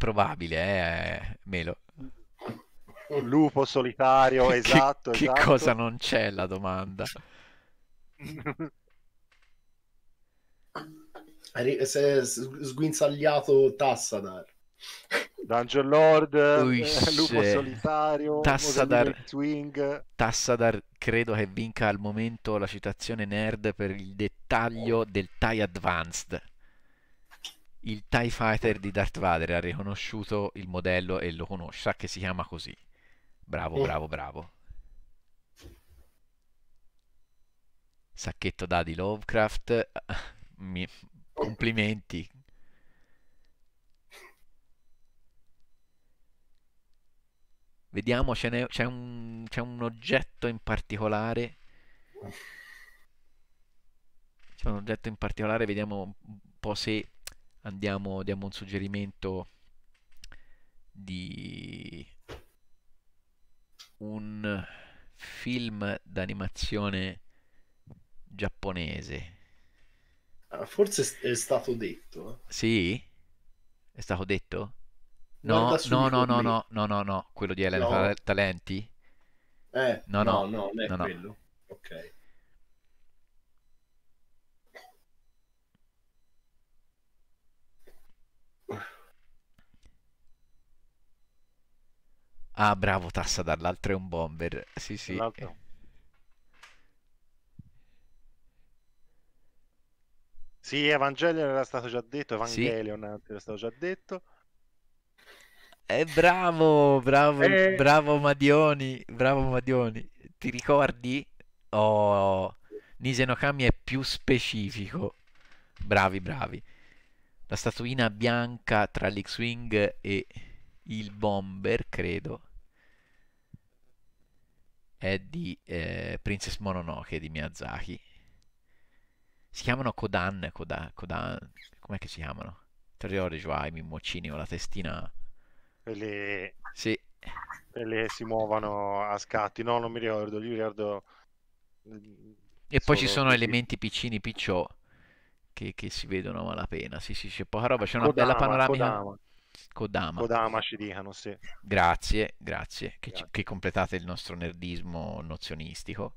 probabile, eh, Melo. Lupo solitario, esatto. Che, esatto. cosa non c'è la domanda? sguinzagliato Tassadar. Dungeon Lord, Uisce. Eh, lupo Solitario, Tassadar, Twing. Tassadar credo che vinca al momento la citazione nerd per il dettaglio del TIE Advanced il TIE Fighter di Darth Vader ha riconosciuto il modello e lo conosce, sa che si chiama così. Bravo, bravo, bravo. Sacchetto da di Lovecraft. Mi... Complimenti. Vediamo, c'è, c'è, un, c'è un oggetto in particolare. C'è un oggetto in particolare, vediamo un po' se andiamo, diamo un suggerimento di un film d'animazione giapponese. Ah, forse è stato detto. Eh. Sì? È stato detto? No, no, no, no, no, no, no, no, quello di Elena no. Talenti? Eh, no, no, no, no, no, no, no, no, no, no, no, no, no, Ah, bravo, Tassa dall'altro è un bomber. Sì, sì. L'altro. Sì, Evangelion era stato già detto, Evangelion sì. era stato già detto. Eh, bravo, bravo, eh... bravo Madioni, bravo Madioni. Ti ricordi? Oh, Nisenokami è più specifico. Bravi, bravi. La statuina bianca tra l'X-Wing e il Bomber, credo è di eh, Princess Mononoke di Miyazaki. Si chiamano Kodan, Kodan, Kodan com'è che si chiamano? Triore Joai, Mimocini o la testina. Quelli... Sì. Quelli si muovono a scatti, no, non mi ricordo, li ricordo... E poi ci sono elementi piccini picciò che, che, si vedono a malapena, sì sì c'è poca roba, c'è una Kodama, bella panoramica... Kodama. Kodama. Kodama ci dicano, sì. Grazie, grazie, che, grazie. Ci, che completate il nostro nerdismo nozionistico.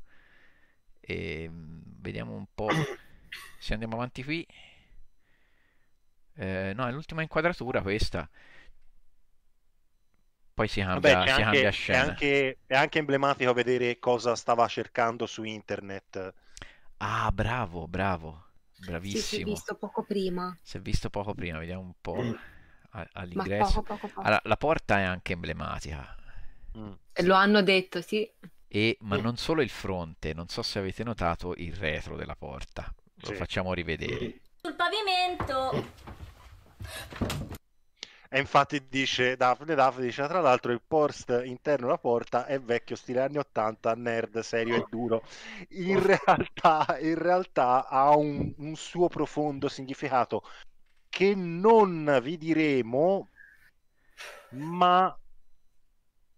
E, ehm, vediamo un po' se andiamo avanti qui. Eh, no, è l'ultima inquadratura questa. Poi si cambia, Vabbè, si anche, cambia scena. È anche, è anche emblematico vedere cosa stava cercando su internet. Ah, bravo, bravo. Bravissimo. si è visto poco prima. Si è visto poco prima, vediamo un po'. a, all'ingresso. Poco, poco, poco. Allora, la porta è anche emblematica. Mm. Lo hanno detto, sì. E, ma mm. non solo il fronte, non so se avete notato il retro della porta. Lo sì. facciamo rivedere. Sul pavimento. E infatti dice Daphne, Daphne dice tra l'altro il post interno alla porta è vecchio stile anni 80, nerd, serio e oh. duro. In oh. realtà, in realtà ha un, un suo profondo significato che non vi diremo, ma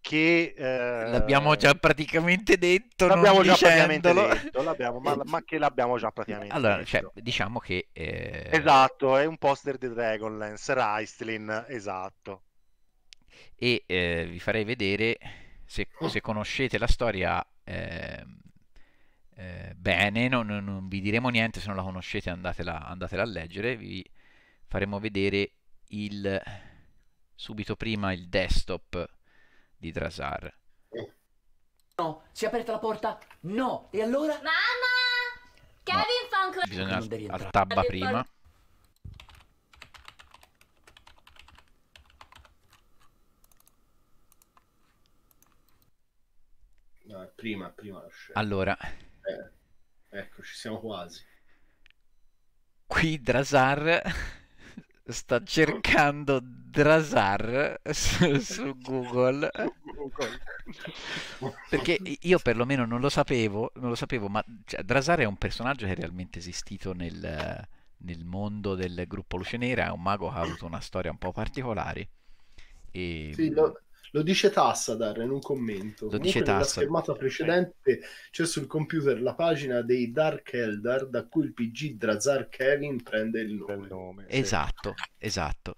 che eh, l'abbiamo già praticamente detto l'abbiamo già dicendolo. praticamente detto l'abbiamo, ma, ma, che l'abbiamo già praticamente allora, detto. Cioè, diciamo che eh... esatto è un poster di Dragonlance Raistlin esatto e eh, vi farei vedere se, se conoscete la storia ehm, eh, bene non, non, vi diremo niente se non la conoscete andatela, andatela a leggere vi faremo vedere il, subito prima il desktop di Drasar. No, si è aperta la porta? No, e allora... Mamma! Kevin no. fa ancora... Bisogna al, tabba prima. No, prima, prima lo scelgo. Allora. Eh, ecco, ci siamo quasi. Qui Drasar sta cercando Drasar su, su Google. Perché io perlomeno non lo sapevo, non lo sapevo ma cioè, Drasar è un personaggio che è realmente esistito nel, nel mondo del gruppo Luce Nera, è un mago che ha avuto una storia un po' particolare. E... Sì, lo, lo dice Tassadar in un commento. Lo Comunque dice Tassadar. Nella schermata precedente c'è sul computer la pagina dei Dark Eldar da cui il PG Drazar Kevin prende il nome. Il nome sì. Esatto, esatto.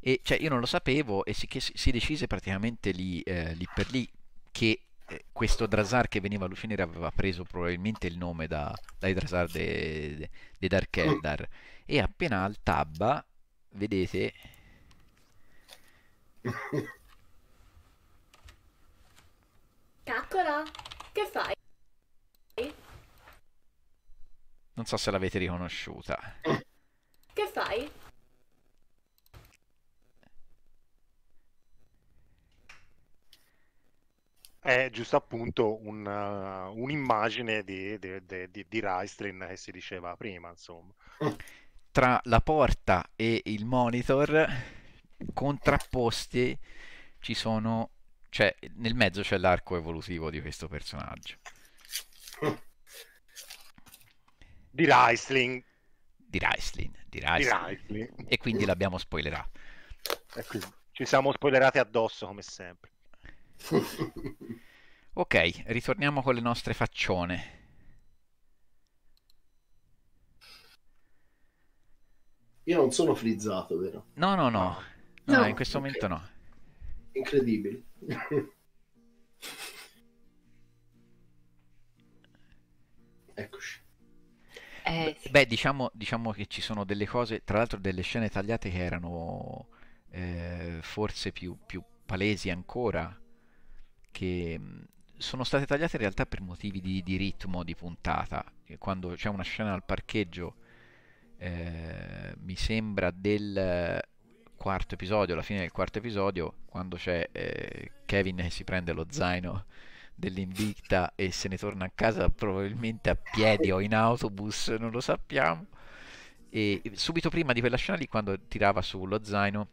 E cioè, io non lo sapevo e si, si decise praticamente lì, eh, lì per lì che eh, questo Drazar che veniva a Lucinere aveva preso probabilmente il nome da, dai Drazar dei de, de Dark Eldar. E appena al tabba, vedete, Caccola, che fai? Non so se l'avete riconosciuta. Che fai? È giusto appunto uh, un'immagine un di, di, di, di Rystrin che si diceva prima, insomma. Tra la porta e il monitor contrapposti ci sono cioè, nel mezzo c'è l'arco evolutivo di questo personaggio. Di Raisling. Di Raisling. Di Raisling. E quindi l'abbiamo spoilerato. e ci siamo spoilerati addosso come sempre. ok, ritorniamo con le nostre faccione. Io non sono frizzato, vero? No, no, no. no, no in questo okay. momento no. Incredibile. Eccoci. Eh, sì. Beh, diciamo, diciamo, che ci sono delle cose, tra l'altro delle scene tagliate che erano eh, forse più, più, palesi ancora, che mm, sono state tagliate in realtà per motivi di, di ritmo di puntata. Quando c'è una scena al parcheggio, eh, mi sembra del quarto episodio, alla fine del quarto episodio, quando c'è eh, Kevin si prende lo zaino dell'Invicta e se ne torna a casa probabilmente a piedi o in autobus, non lo sappiamo. E subito prima di quella scena lì, quando tirava sullo zaino,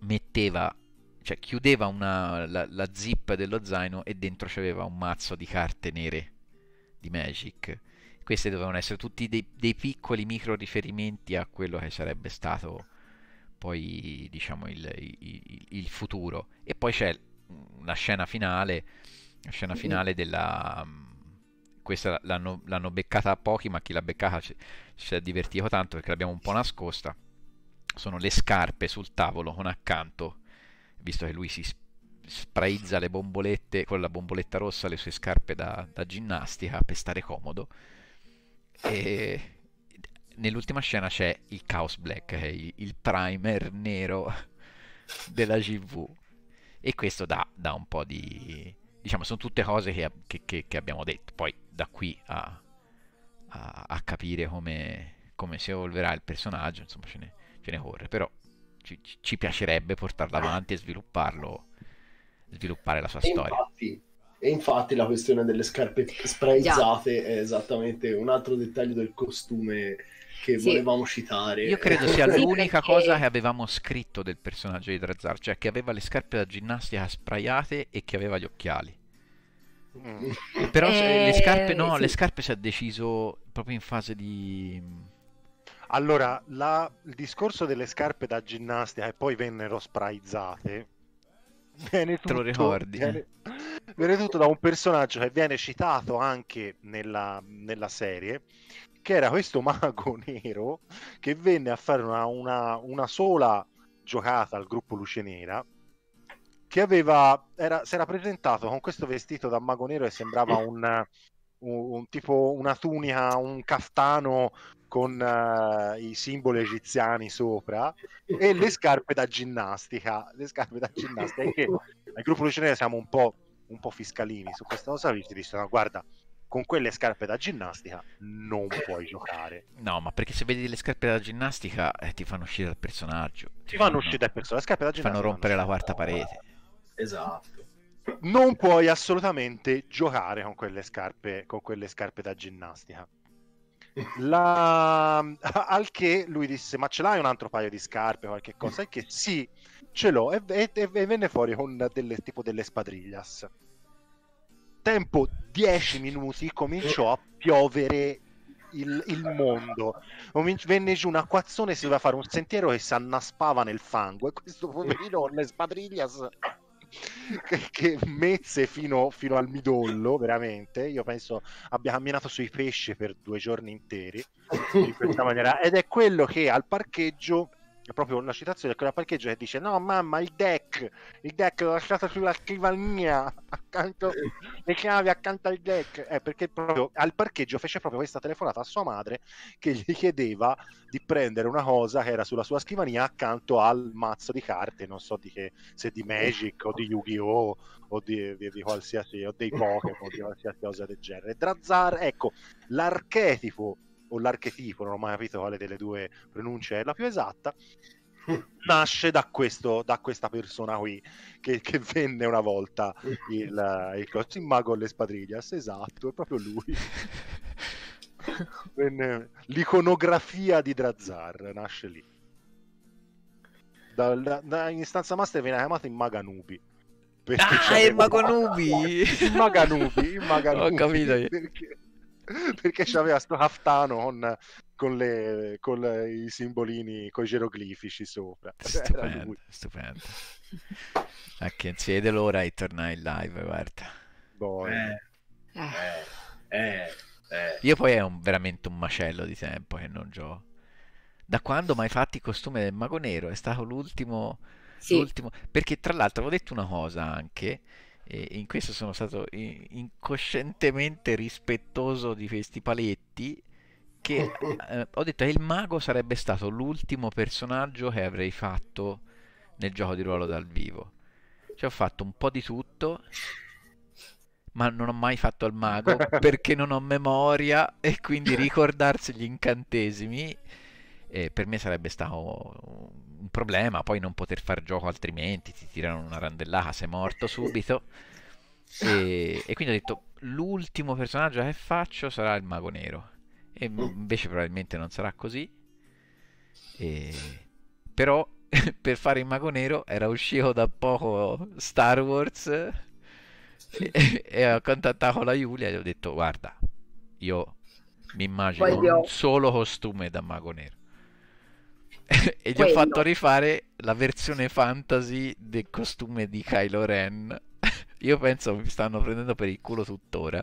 metteva, cioè chiudeva una, la, la zip dello zaino e dentro c'aveva un mazzo di carte nere di Magic. Queste dovevano essere tutti dei, dei piccoli micro riferimenti a quello che sarebbe stato poi diciamo il, il, il futuro. E poi c'è la scena finale, la scena finale della... Mm, questa l'hanno, l'hanno beccata a pochi, ma chi l'ha beccata si è divertito tanto perché l'abbiamo un po' nascosta. Sono le scarpe sul tavolo con accanto, visto che lui si spraizza le bombolette con la bomboletta rossa, le sue scarpe da, da ginnastica per stare comodo. E nell'ultima scena c'è il Chaos Black, eh, il primer nero della CV. E questo dà, dà un po' di... diciamo, sono tutte cose che, che, che, che abbiamo detto. Poi da qui a, a, a capire come, come, si evolverà il personaggio, insomma, ce ne, ce ne corre. Però ci, ci, piacerebbe portarlo avanti e svilupparlo, sviluppare la sua e storia. Infatti, e infatti la questione delle scarpe sprayzzate yeah. è esattamente un altro dettaglio del costume che sì. volevamo citare. Io credo sia l'unica cosa che avevamo scritto del personaggio di Drazzar, cioè che aveva le scarpe da ginnastica spraiate e che aveva gli occhiali. Mm. Però eh, le scarpe eh, no, sì. le scarpe si è deciso proprio in fase di... Allora, la... il discorso delle scarpe da ginnastica e poi vennero spraizzate viene tutto, Te lo ricordi? Viene, viene tutto da un personaggio che viene citato anche nella, nella serie che era questo mago nero che venne a fare una, una, una sola giocata al gruppo Luce Nera che aveva, era, si era presentato con questo vestito da mago nero e sembrava un, un, un tipo una tunica, un caftano con uh, i simboli egiziani sopra e le scarpe da ginnastica. Le scarpe da ginnastica. che al gruppo Luce Nera siamo un po', un po' fiscalini su questa cosa. Vi dicono, guarda, con quelle scarpe da ginnastica non puoi giocare. No, ma perché se vedi le scarpe da ginnastica eh, ti fanno uscire dal personaggio. Ti, ti fanno, fanno uscire dal personaggio, le scarpe da ginnastica. Fanno rompere la quarta eh. parete. Esatto. Non puoi assolutamente giocare con quelle scarpe, con quelle scarpe da ginnastica. La... Al che lui disse: Ma ce l'hai un altro paio di scarpe, qualche cosa? E che sì, ce l'ho. E, e, e venne fuori con delle, tipo delle spadriglias tempo 10 minuti cominciò a piovere il, il, mondo. Venne giù un acquazzone, si doveva fare un sentiero che si annaspava nel fango e questo poverino le spadriglias che, che mezze fino, fino, al midollo, veramente. Io penso abbia camminato sui pesci per due giorni interi in questa maniera. Ed è quello che al parcheggio è proprio una citazione quella parcheggia che dice no mamma il deck il deck l'ho lasciato sulla scrivania accanto le chiavi accanto al deck eh, perché proprio al parcheggio fece proprio questa telefonata a sua madre che gli chiedeva di prendere una cosa che era sulla sua scrivania accanto al mazzo di carte non so di che se di Magic o di Yu-Gi-Oh o di, di, di qualsiasi o dei Pokémon di qualsiasi cosa del genere Drazzar ecco l'archetipo o l'archetipo, non ho mai capito quale delle due pronunce è la più esatta, mm. nasce da, questo, da questa persona qui che, che venne una volta il, eh, il, il mago alle spadriglias, esatto, è proprio lui. L'iconografia di Drazzar nasce lì. Da, da, da, in stanza master viene chiamato in Maga Nubi. Ah, il Mago Nubi! Il Maga Nubi, il Maga Nubi. Ho capito. io. Perché perché c'aveva sto haftano con, con, le, con le, i simbolini, con i geroglifici sopra. Stupendo, stupendo. A ah, che non l'ora di tornare in live, guarda. Boy. Eh. Eh. eh, eh, eh, Io poi è un, veramente un macello di tempo che non gioco. Da quando mai fatti il costume del mago nero? È stato l'ultimo... Sì. l'ultimo... Perché tra l'altro avevo detto una cosa anche e in questo sono stato incoscientemente rispettoso di questi paletti che eh, ho detto che eh, il mago sarebbe stato l'ultimo personaggio che avrei fatto nel gioco di ruolo dal vivo. Cioè ho fatto un po' di tutto, ma non ho mai fatto il mago perché non ho memoria e quindi ricordarsi gli incantesimi eh, per me sarebbe stato un problema poi non poter far gioco altrimenti, ti tirano una randellata, sei morto subito. E, e quindi ho detto, l'ultimo personaggio che faccio sarà il mago nero. E mm. invece probabilmente non sarà così. E... Però per fare il mago nero era uscito da poco Star Wars e, e ho contattato la Giulia e gli ho detto guarda, io mi immagino un solo costume da mago nero. e gli ho fatto rifare la versione fantasy del costume di Kylo Ren. Io penso mi stanno prendendo per il culo tuttora.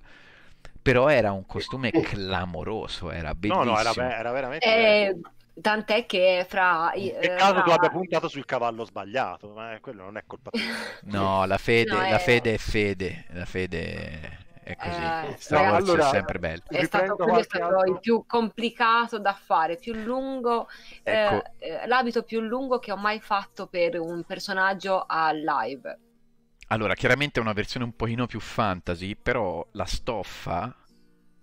Però era un costume eh. clamoroso, era bellissimo. No, no, era, be- era veramente... Eh, tant'è che fra... Eh, Peccato fra... tu abbia puntato sul cavallo sbagliato, ma quello non è colpa tua. no, la fede, no, la è... Eh. fede è fede, la fede è così. Eh, Star eh, allora, è sempre bello. È stato, è stato il più complicato da fare, più lungo, eh, ecco. eh, l'abito più lungo che ho mai fatto per un personaggio a live. Allora, chiaramente è una versione un pochino più fantasy, però la stoffa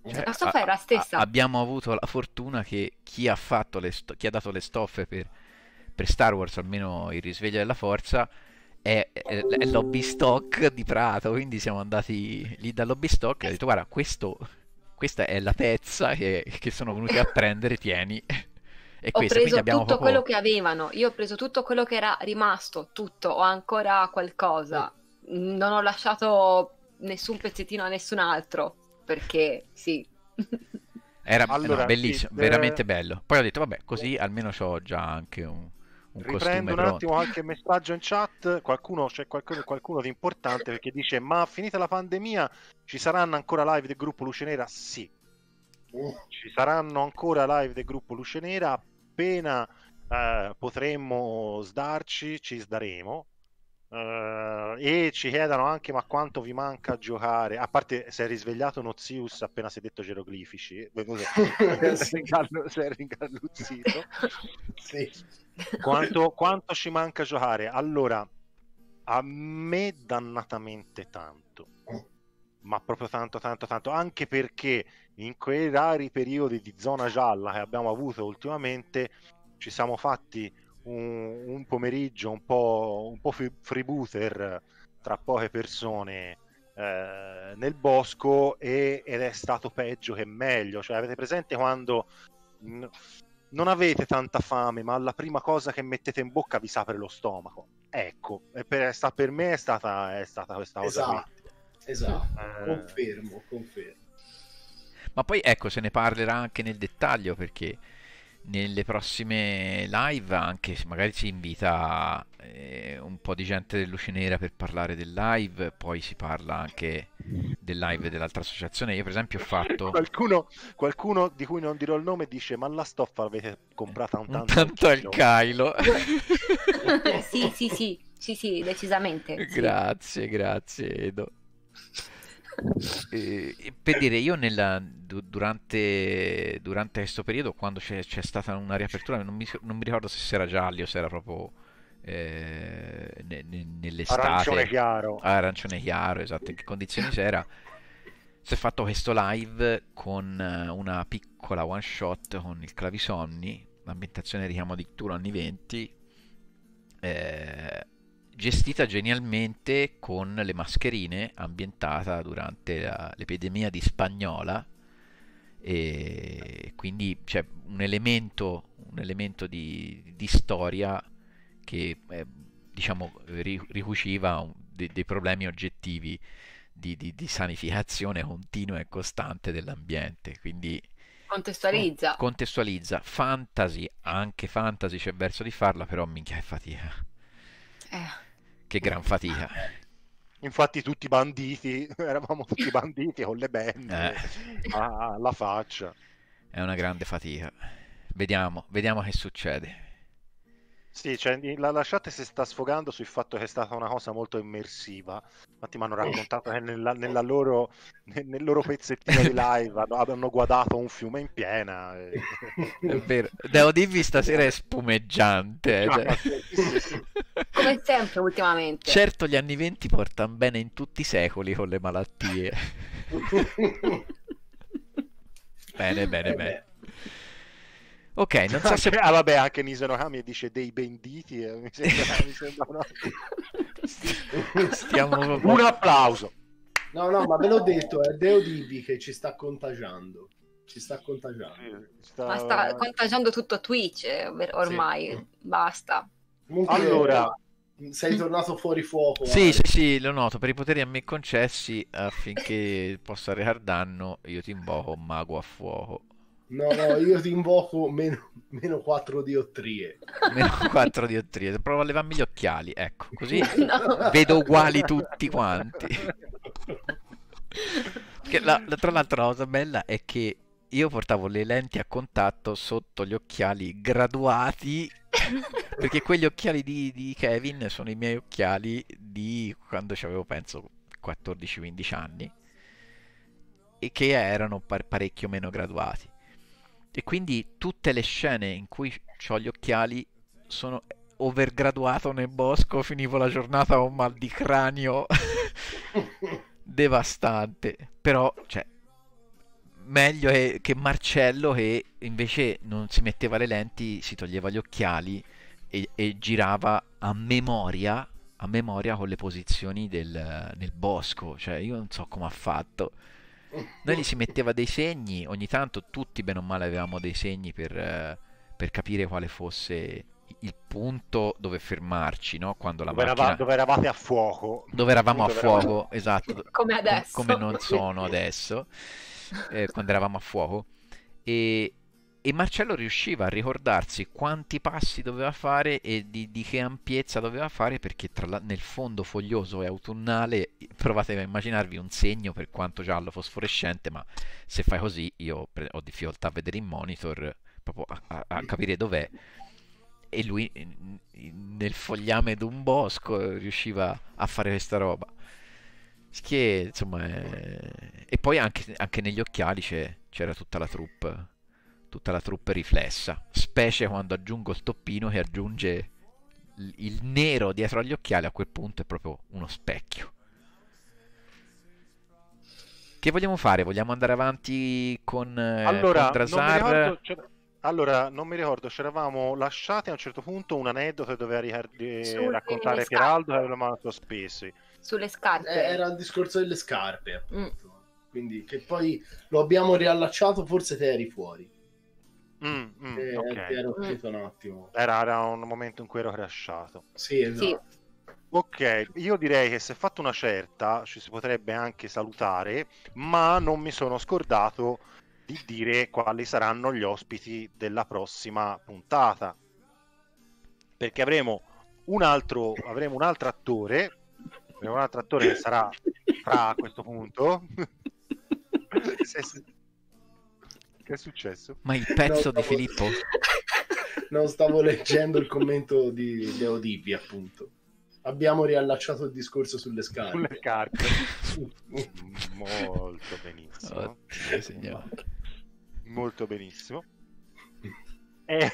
cioè, la stoffa a, è la stessa. A, abbiamo avuto la fortuna che chi ha, sto- chi ha dato le stoffe per, per, Star Wars, almeno il risveglio della forza, è, è, è stock di Prato, quindi siamo andati lì da lobby stock e ho detto guarda questo, questa è la pezza che, che sono venuti a prendere, tieni. E ho questa, preso tutto poco... quello che avevano, io ho preso tutto quello che era rimasto, tutto, ho ancora qualcosa, eh. non ho lasciato nessun pezzettino a nessun altro, perché sì. Era allora, no, bellissimo, veramente eh. bello. Poi ho detto vabbè così almeno ho già anche un un Riprendo un attimo qualche messaggio in chat. Qualcuno, c'è cioè qualcuno, qualcuno, di importante perché dice: Ma finita la pandemia, ci saranno ancora live del gruppo Luce Nera? Sì, mm. ci saranno ancora live del gruppo Luce Nera. Appena eh, potremmo sdarci, ci sdaremo. Eh, e ci chiedono anche ma quanto vi manca a giocare a parte se è risvegliato Nozius appena si è detto geroglifici si è ringalluzzito sì. quanto, quanto ci manca a giocare allora a me dannatamente tanto ma proprio tanto tanto tanto anche perché in quei rari periodi di zona gialla che abbiamo avuto ultimamente ci siamo fatti un, un pomeriggio un po', un po' freebooter tra poche persone eh, nel bosco e, ed è stato peggio che meglio. Cioè, avete presente quando mh, non avete tanta fame, ma la prima cosa che mettete in bocca vi sapre lo stomaco? Ecco, per, per me è stata, è stata questa esatto, cosa qui. Esatto, esatto, eh... confermo, confermo. Ma poi ecco, se ne parlerà anche nel dettaglio perché nelle prossime live anche se magari si invita eh, un po' di gente dell'Uce Nera per parlare del live, poi si parla anche del live dell'altra associazione. Io per esempio ho fatto... qualcuno, qualcuno di cui non dirò il nome dice ma la stoffa l'avete comprata un tanto, un tanto al Cailo. sì, sì, sì, sì, sì, decisamente. Grazie, sì. grazie Edo. Eh, eh, per dire, io nella, durante, durante, questo periodo, quando c'è, c'è stata una riapertura, non mi, non mi, ricordo se era gialli o se era proprio eh, ne, ne, nell'estate. Arancione chiaro. Ah, arancione chiaro, esatto, in che condizioni c'era. Si è fatto questo live con eh, una piccola one shot con il Clavisonni, l'ambientazione richiamo di Turo anni 20, eh, gestita genialmente con le mascherine ambientata durante la, l'epidemia di spagnola e quindi c'è un elemento, un elemento di, di, storia che eh, diciamo ricuciva dei, dei problemi oggettivi di, di, di, sanificazione continua e costante dell'ambiente quindi contestualizza contestualizza fantasy anche fantasy c'è verso di farla però minchia è fatica eh che gran fatica. Infatti tutti banditi, eravamo tutti banditi con le band eh. alla faccia. È una grande fatica. Vediamo, vediamo che succede. Sì, cioè, la, la, chat si sta sfogando sul fatto che è stata una cosa molto immersiva. Infatti mi hanno oh. raccontato che nella, nella loro, nel, loro pezzettino di live hanno, hanno guardato un fiume in piena. E... È vero. Devo dirvi stasera è spumeggiante. No, eh, cioè. ah, sì, Come sempre ultimamente. Certo gli anni venti portano bene in tutti i secoli con le malattie. bene, bene, bene. Ok, non so se... ah vabbè, anche Nisenorami dice dei benditi, eh, mi sembra, mi sembra Stiamo... Un applauso. No, no, ma ve l'ho detto, è Deo Divi che ci sta contagiando. Ci sta contagiando. Sì, sta... Ma sta contagiando tutto Twitch eh, ormai, sì. basta. Comunque, allora... Sei tornato fuori fuoco. Sì, eh. sì, sì, lo noto. Per i poteri a me concessi, affinché possa recar danno, io ti invoco un mago a fuoco. No, no, io ti invoco meno, meno 4 ottrie. Meno 4 di ottrie. Provo a levarmi gli occhiali, ecco, così no. vedo uguali tutti quanti. La, la, tra l'altro la cosa bella è che io portavo le lenti a contatto sotto gli occhiali graduati perché quegli occhiali di, di Kevin sono i miei occhiali di quando avevo penso 14-15 anni e che erano par- parecchio meno graduati e quindi tutte le scene in cui ho gli occhiali sono overgraduato nel bosco, finivo la giornata ho un mal di cranio devastante. Però, cioè, meglio che Marcello che invece non si metteva le lenti, si toglieva gli occhiali e, e girava a memoria, a memoria con le posizioni del, nel bosco. Cioè, io non so come ha fatto. Noi gli si metteva dei segni, ogni tanto tutti bene o male avevamo dei segni per, eh, per capire quale fosse il punto dove fermarci, no? Quando la dove, macchina... erava, dove eravate a fuoco. Dove eravamo dove a eravamo... fuoco, esatto. Come adesso. Come non sono adesso, eh, quando eravamo a fuoco. E, e Marcello riusciva a ricordarsi quanti passi doveva fare e di, di che ampiezza doveva fare perché la, nel fondo foglioso e autunnale provate a immaginarvi un segno per quanto giallo fosforescente ma se fai così io ho difficoltà a vedere in monitor proprio a, a, a capire dov'è e lui nel fogliame d'un bosco riusciva a fare questa roba che insomma è... Eh, e poi anche, anche negli occhiali c'era tutta la troupe tutta la troupe riflessa, specie quando aggiungo il toppino che aggiunge il nero dietro agli occhiali, a quel punto è proprio uno specchio. Che vogliamo fare? Vogliamo andare avanti con, eh, allora, con ricordo, allora, non mi ricordo, ci eravamo lasciati a un certo punto un aneddoto che doveva ricordi- eh, raccontare Pieraldo che avevamo sospesi. Sulle scarpe. Eh, era il discorso delle scarpe, appunto. Mm. Quindi, che poi lo abbiamo riallacciato, forse te eri fuori. Mm, mm, eh, okay. ero mm. uscito un attimo. Era, era, un momento in cui ero crashato. Sì, esatto. Sì. Ok, io direi che se fatto una certa ci si potrebbe anche salutare, ma non mi sono scordato di dire quali saranno gli ospiti della prossima puntata. Perché avremo un altro, avremo un altro attore, un altro attore che sarà fra a questo punto. se, che è successo? Ma il pezzo stavo... di Filippo? non stavo leggendo il commento di Leo Divi, appunto. Abbiamo riallacciato il discorso sulle scarpe. Sulle scarpe. Molto benissimo. Oh, Dio, Molto benissimo. E... Eh,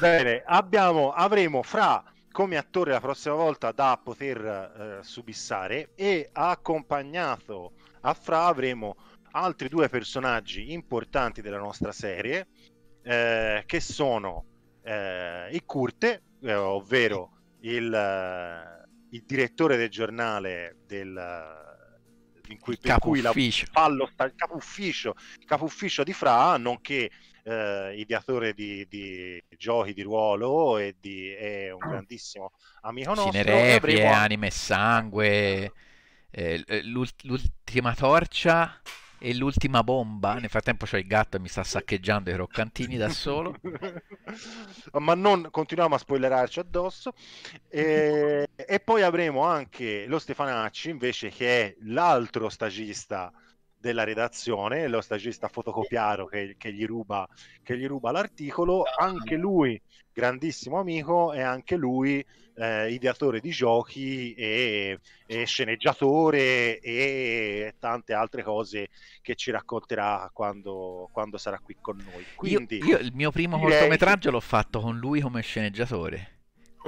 bene, abbiamo, avremo fra come attore la prossima volta da poter eh, subissare e accompagnato a Fra avremo altri due personaggi importanti della nostra serie, eh, che sono eh, il Curte, eh, ovvero il, eh, il, direttore del giornale del eh, in cui, per cui la, fallo, il capo ufficio, capo ufficio di Fra, nonché eh, ideatore di, di, giochi di ruolo e di, è un ah. grandissimo amico nostro. Cinerevie, anche... Anime Sangue, eh, eh l'ultima torcia e l'ultima bomba, nel frattempo c'ho il gatto e mi sta saccheggiando i croccantini da solo. Ma non continuiamo a spoilerarci addosso. E, e poi avremo anche lo Stefanacci, invece, che è l'altro stagista della redazione, lo stagista fotocopiaro che, che, gli, ruba, che gli ruba l'articolo, esatto. anche lui grandissimo amico è anche lui eh, ideatore di giochi e, e, sceneggiatore e tante altre cose che ci racconterà quando, quando sarà qui con noi. Quindi, io, io il mio primo direi... cortometraggio l'ho fatto con lui come sceneggiatore.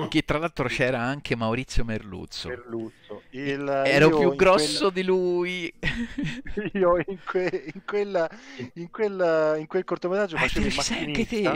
che tra l'altro c'era anche Maurizio Merluzzo. Merluzzo. Il, Ero più grosso quella... di lui. io in, que... in, quella... In, quella... in, quel cortometraggio ah, facevo ah, il macchinista.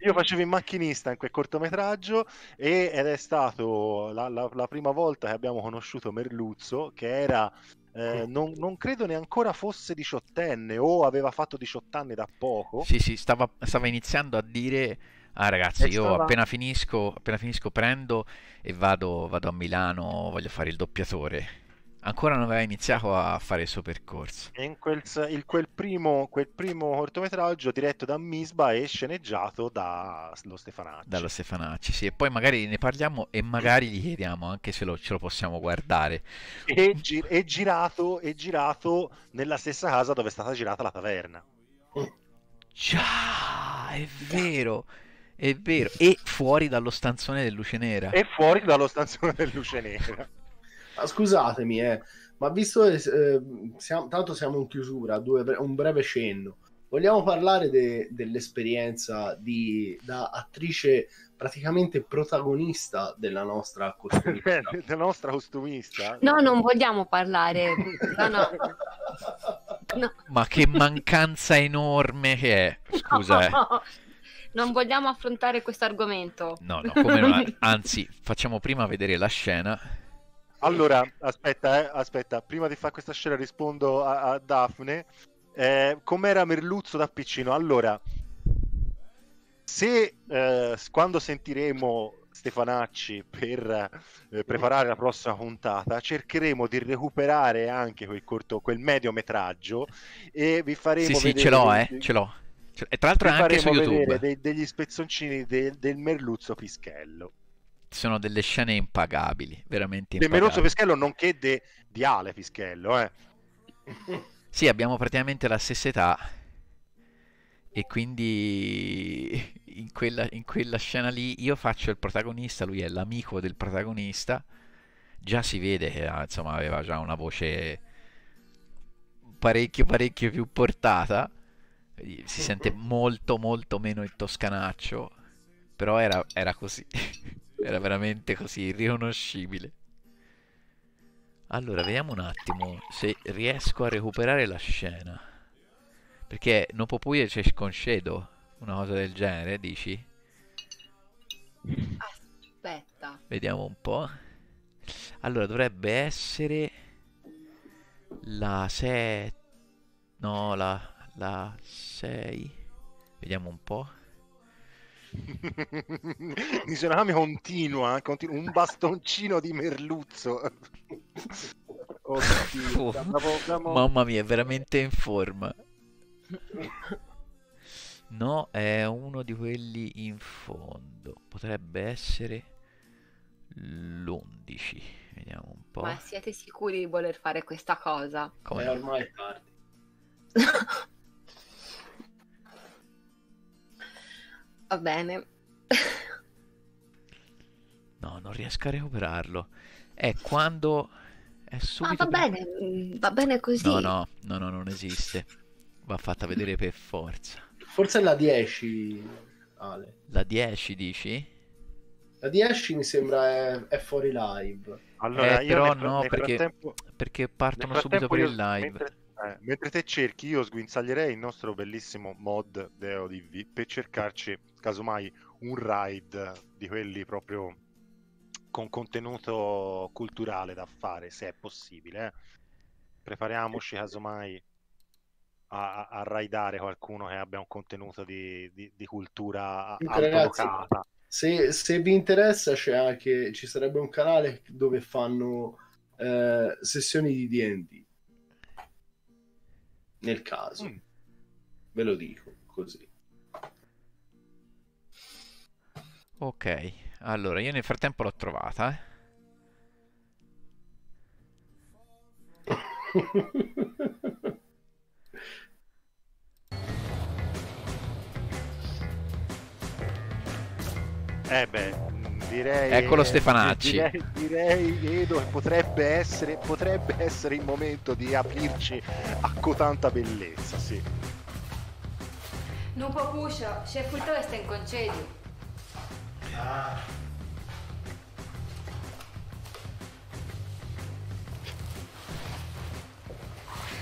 Io facevo il macchinista in quel cortometraggio e... ed è stata la, la, la prima volta che abbiamo conosciuto Merluzzo, che era eh, non, non, credo neanche fosse diciottenne o aveva fatto 18 anni da poco. Sì, sì, stava, stava iniziando a dire Ah ragazzi, io appena finisco, appena finisco prendo e vado, vado a Milano, voglio fare il doppiatore ancora non aveva iniziato a fare il suo percorso. E In quel, il, quel, primo, quel primo cortometraggio diretto da Misba e sceneggiato dallo Stefanacci. Dallo Stefanacci, sì, e poi magari ne parliamo e magari gli chiediamo anche se lo, ce lo possiamo guardare. E, gi- e girato, e girato nella stessa casa dove è stata girata la taverna. Già, è vero. È vero, e fuori dallo stanzone del Luce Nera. E fuori dallo stanzone del Luce Nera. ah, scusatemi, eh, ma visto che eh, siamo, tanto siamo in chiusura, due, un breve cenno. Vogliamo parlare de, dell'esperienza di, da attrice praticamente protagonista della nostra costumista. della nostra costumista? No, non vogliamo parlare. No, no. no. Ma che mancanza enorme che è. Scusa. Eh. No. Eh non vogliamo affrontare questo argomento. No, no, come no, anzi, facciamo prima vedere la scena. Allora, aspetta, eh, aspetta, prima di fare questa scena rispondo a, a Daphne. Eh, com'era Merluzzo da piccino? Allora, se eh, quando sentiremo Stefanacci per eh, preparare la prossima puntata, cercheremo di recuperare anche quel corto, quel mediometraggio e vi faremo sì, vedere... Sì, ce l'ho, eh, ce l'ho. Cioè, e tra l'altro è anche su YouTube. De- degli spezzoncini de- del merluzzo Fischello. Sono delle scene impagabili, veramente impagabili. Del merluzzo Fischello nonché de- di Ale Fischello, eh. sì, abbiamo praticamente la stessa età e quindi in quella, in quella, scena lì io faccio il protagonista, lui è l'amico del protagonista, già si vede che ah, insomma aveva già una voce parecchio parecchio più portata si sente molto molto meno il toscanaccio, però era, era così, era veramente così, riconoscibile. Allora, vediamo un attimo se riesco a recuperare la scena. Perché non può pure c'è sconcedo, una cosa del genere, dici? Aspetta. Vediamo un po'. Allora, dovrebbe essere la 7... No, la... la 6. Vediamo un po'. Misurami continua, continua, un bastoncino di merluzzo. Oddio, oh, bravo, Mamma mia, è veramente in forma. No, è uno di quelli in fondo. Potrebbe essere l'11. Vediamo un po'. Ma siete sicuri di voler fare questa cosa? Come Beh, ormai è tardi. Va bene. no, non riesco a recuperarlo. È quando... È ah, subito... Ma va bene, mm, va bene così. No, no, no, no, non esiste. Va fatta vedere per forza. Forse è la 10, Ale. La 10 dici? La 10 mi sembra è, è fuori live. Allora, eh, però nel, no, nel perché, frattempo... perché partono subito per il live. Mentre eh. Eh, mentre te cerchi, io sguinzaglierei il nostro bellissimo mod DeoDV per cercarci, casomai, un ride di quelli proprio con contenuto culturale da fare, se è possibile. Eh. Prepariamoci, casomai, a, a raidare qualcuno che abbia un contenuto di, di, di cultura autolocata. Se, se vi interessa, c'è anche, ci sarebbe un canale dove fanno eh, sessioni di D&D nel caso. Mm. Ve lo dico così. Ok, allora io nel frattempo l'ho trovata. Eh. eh beh, direi, Eccolo Stefanacci. Direi, direi Edo potrebbe essere, potrebbe essere il momento di aprirci a cotanta bellezza, sì. Non può popuccio, c'è cultura sta in concedio. Ah.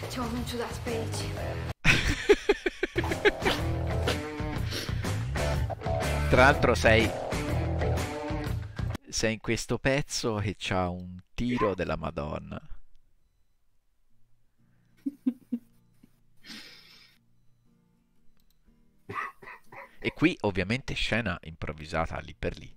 C'è un annuncio da specie. Tra l'altro sei sei in questo pezzo e c'ha un tiro della Madonna. E qui ovviamente scena improvvisata lì per lì.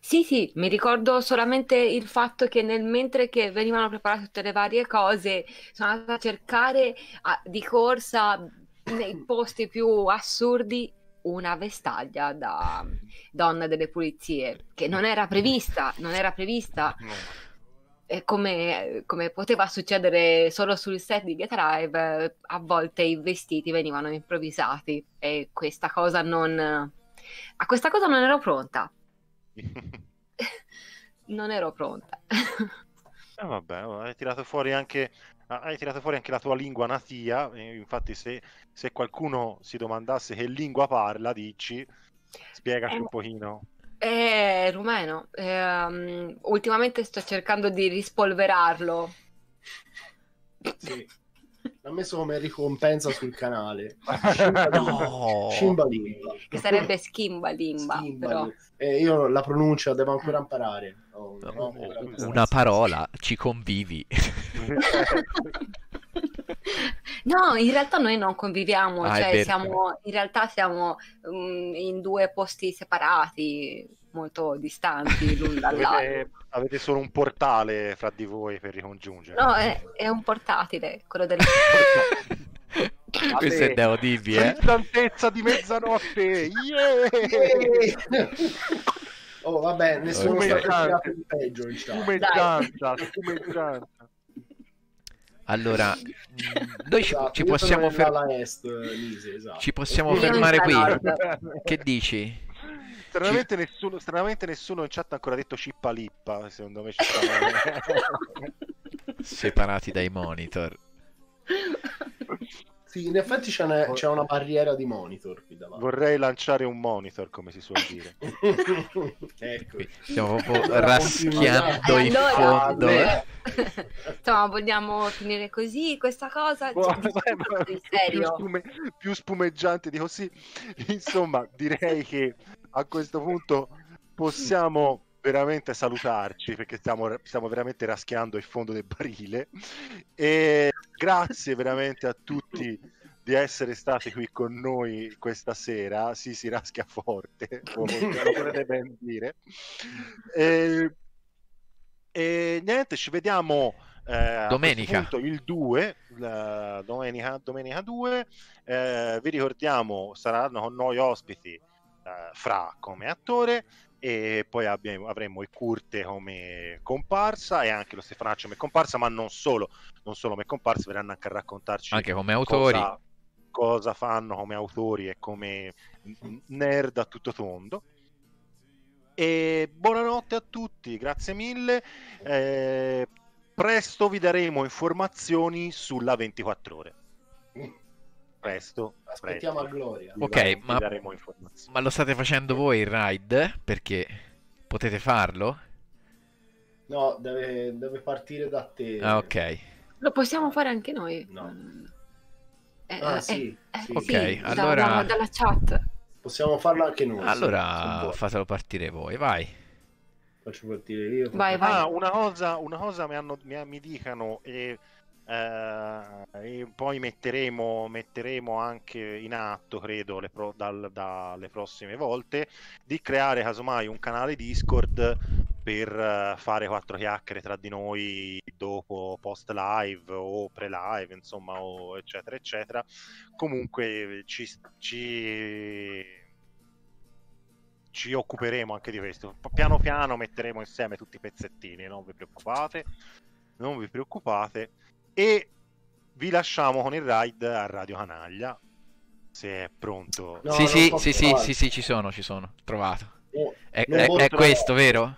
Sì, sì, mi ricordo solamente il fatto che nel mentre che venivano preparate tutte le varie cose, sono andata a cercare a, ah, di corsa nei posti più assurdi una vestaglia da donna delle pulizie, che non era prevista, non era prevista. Eh. Eh, come, come, poteva succedere solo sul set di Get Alive, a volte i vestiti venivano improvvisati e questa cosa non... a questa cosa non ero pronta. non ero pronta. eh vabbè, hai tirato fuori anche Ah, hai tirato fuori anche la tua lingua natia, infatti se, se qualcuno si domandasse che lingua parla, dici, spiegaci eh, un pochino. È rumeno, ehm, ultimamente sto cercando di rispolverarlo. Sì. L'ha messo come ricompensa sul canale. no. Schimbalimba. Che sarebbe Schimbalimba, Schimbalimba. Eh, io la pronuncia devo ancora imparare no, o una parola, ci convivi. No, in realtà noi non conviviamo, ah, cioè siamo, in realtà siamo um, in due posti separati, molto distanti l'un dall'altro. Avete solo un portale fra di voi per ricongiungere. No, è, è un portatile, quello del... Questo è da Odivie. Eh? L'altezza di mezzanotte. Yeah! yeah! Oh, vabbè, eh, nessuno sta preparato il peggio, diciamo. Fumeggianza, fumeggianza. Allora, mm. noi esatto, esatto, ci, possiamo fermare. Esatto. Ci possiamo fermare qui. che dici? Stranamente, ci... nessuno, stranamente nessuno in chat ha ancora detto cippa lippa. Secondo me, ci separati dai monitor. Sì, in effetti c'è una, c'è una, barriera di monitor qui davanti. Vorrei lanciare un monitor, come si suol dire. ecco. Stiamo proprio raschiando il in allora, fondo. Eh. Ah, Insomma, vogliamo finire così questa cosa? Buona, cioè, ma, più, spume, più spumeggiante di così. Insomma, direi che a questo punto possiamo veramente salutarci perché stiamo, stiamo veramente raschiando il fondo del barile e grazie veramente a tutti di essere stati qui con noi questa sera. Sì, si raschia forte, lo potete ben dire. E, e, niente, ci vediamo. Eh, domenica punto, il 2 domenica, domenica 2 eh, vi ricordiamo saranno con noi ospiti eh, fra come attore e poi abbiamo, avremo il Curte come comparsa e anche lo Stefanaccio come comparsa, ma non solo, non solo come comparsa, verranno anche a raccontarci anche come autori. Cosa, cosa fanno come autori e come nerd a tutto tondo. E buonanotte a tutti, grazie mille. Eh, presto vi daremo informazioni sulla 24 ore presto. Aspettiamo presto. a Gloria. Ok, ma, ma, lo state facendo voi il ride? Perché potete farlo? No, deve, deve partire da te. Ah, ok. Lo possiamo fare anche noi? No. Eh, ah, eh, eh, sì, eh, sì. Ok, sì, allora... Da, dalla chat. Possiamo farlo anche noi. Allora, se, fatelo partire voi, vai. Faccio partire io. Vai, vai. Ah, una cosa, una cosa mi, hanno, mi, mi dicano... Eh eh, poi metteremo, metteremo, anche in atto, credo, pro, dal, dalle prossime volte, di creare casomai un canale Discord per eh, fare quattro chiacchiere tra di noi dopo post live o pre live, insomma, o eccetera, eccetera. Comunque ci, ci, ci occuperemo anche di questo. Piano piano metteremo insieme tutti i pezzettini, non vi preoccupate. Non vi preoccupate e vi lasciamo con il ride a Radio Canaglia. Se è pronto. No, sì, sì, sì, sì, sì, sì, ci sono, ci sono. Trovato. No, è, è, è questo, vero?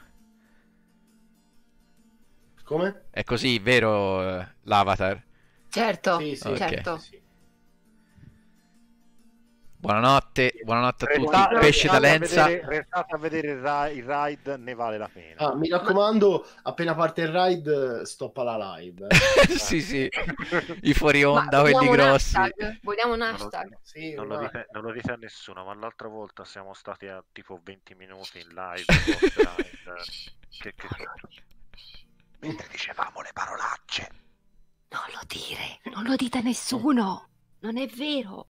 Come? È così, vero eh, l'avatar? Certo, sì, sì, okay. certo. Sì. Buonanotte, buonanotte a tutti. Pesce da Lenza. Restate a vedere il ride, ne vale la pena. Ah, mi raccomando, appena parte il ride, stoppa la live. Eh. sì, sì, i fuori onda, quelli grossi. Hashtag. Vogliamo un hashtag. Non lo, sì, non lo, dite, a nessuno, ma l'altra volta siamo stati a tipo 20 minuti in live. che, che... Mentre dicevamo le parolacce. Non lo dire, non lo dite a nessuno. Non è vero.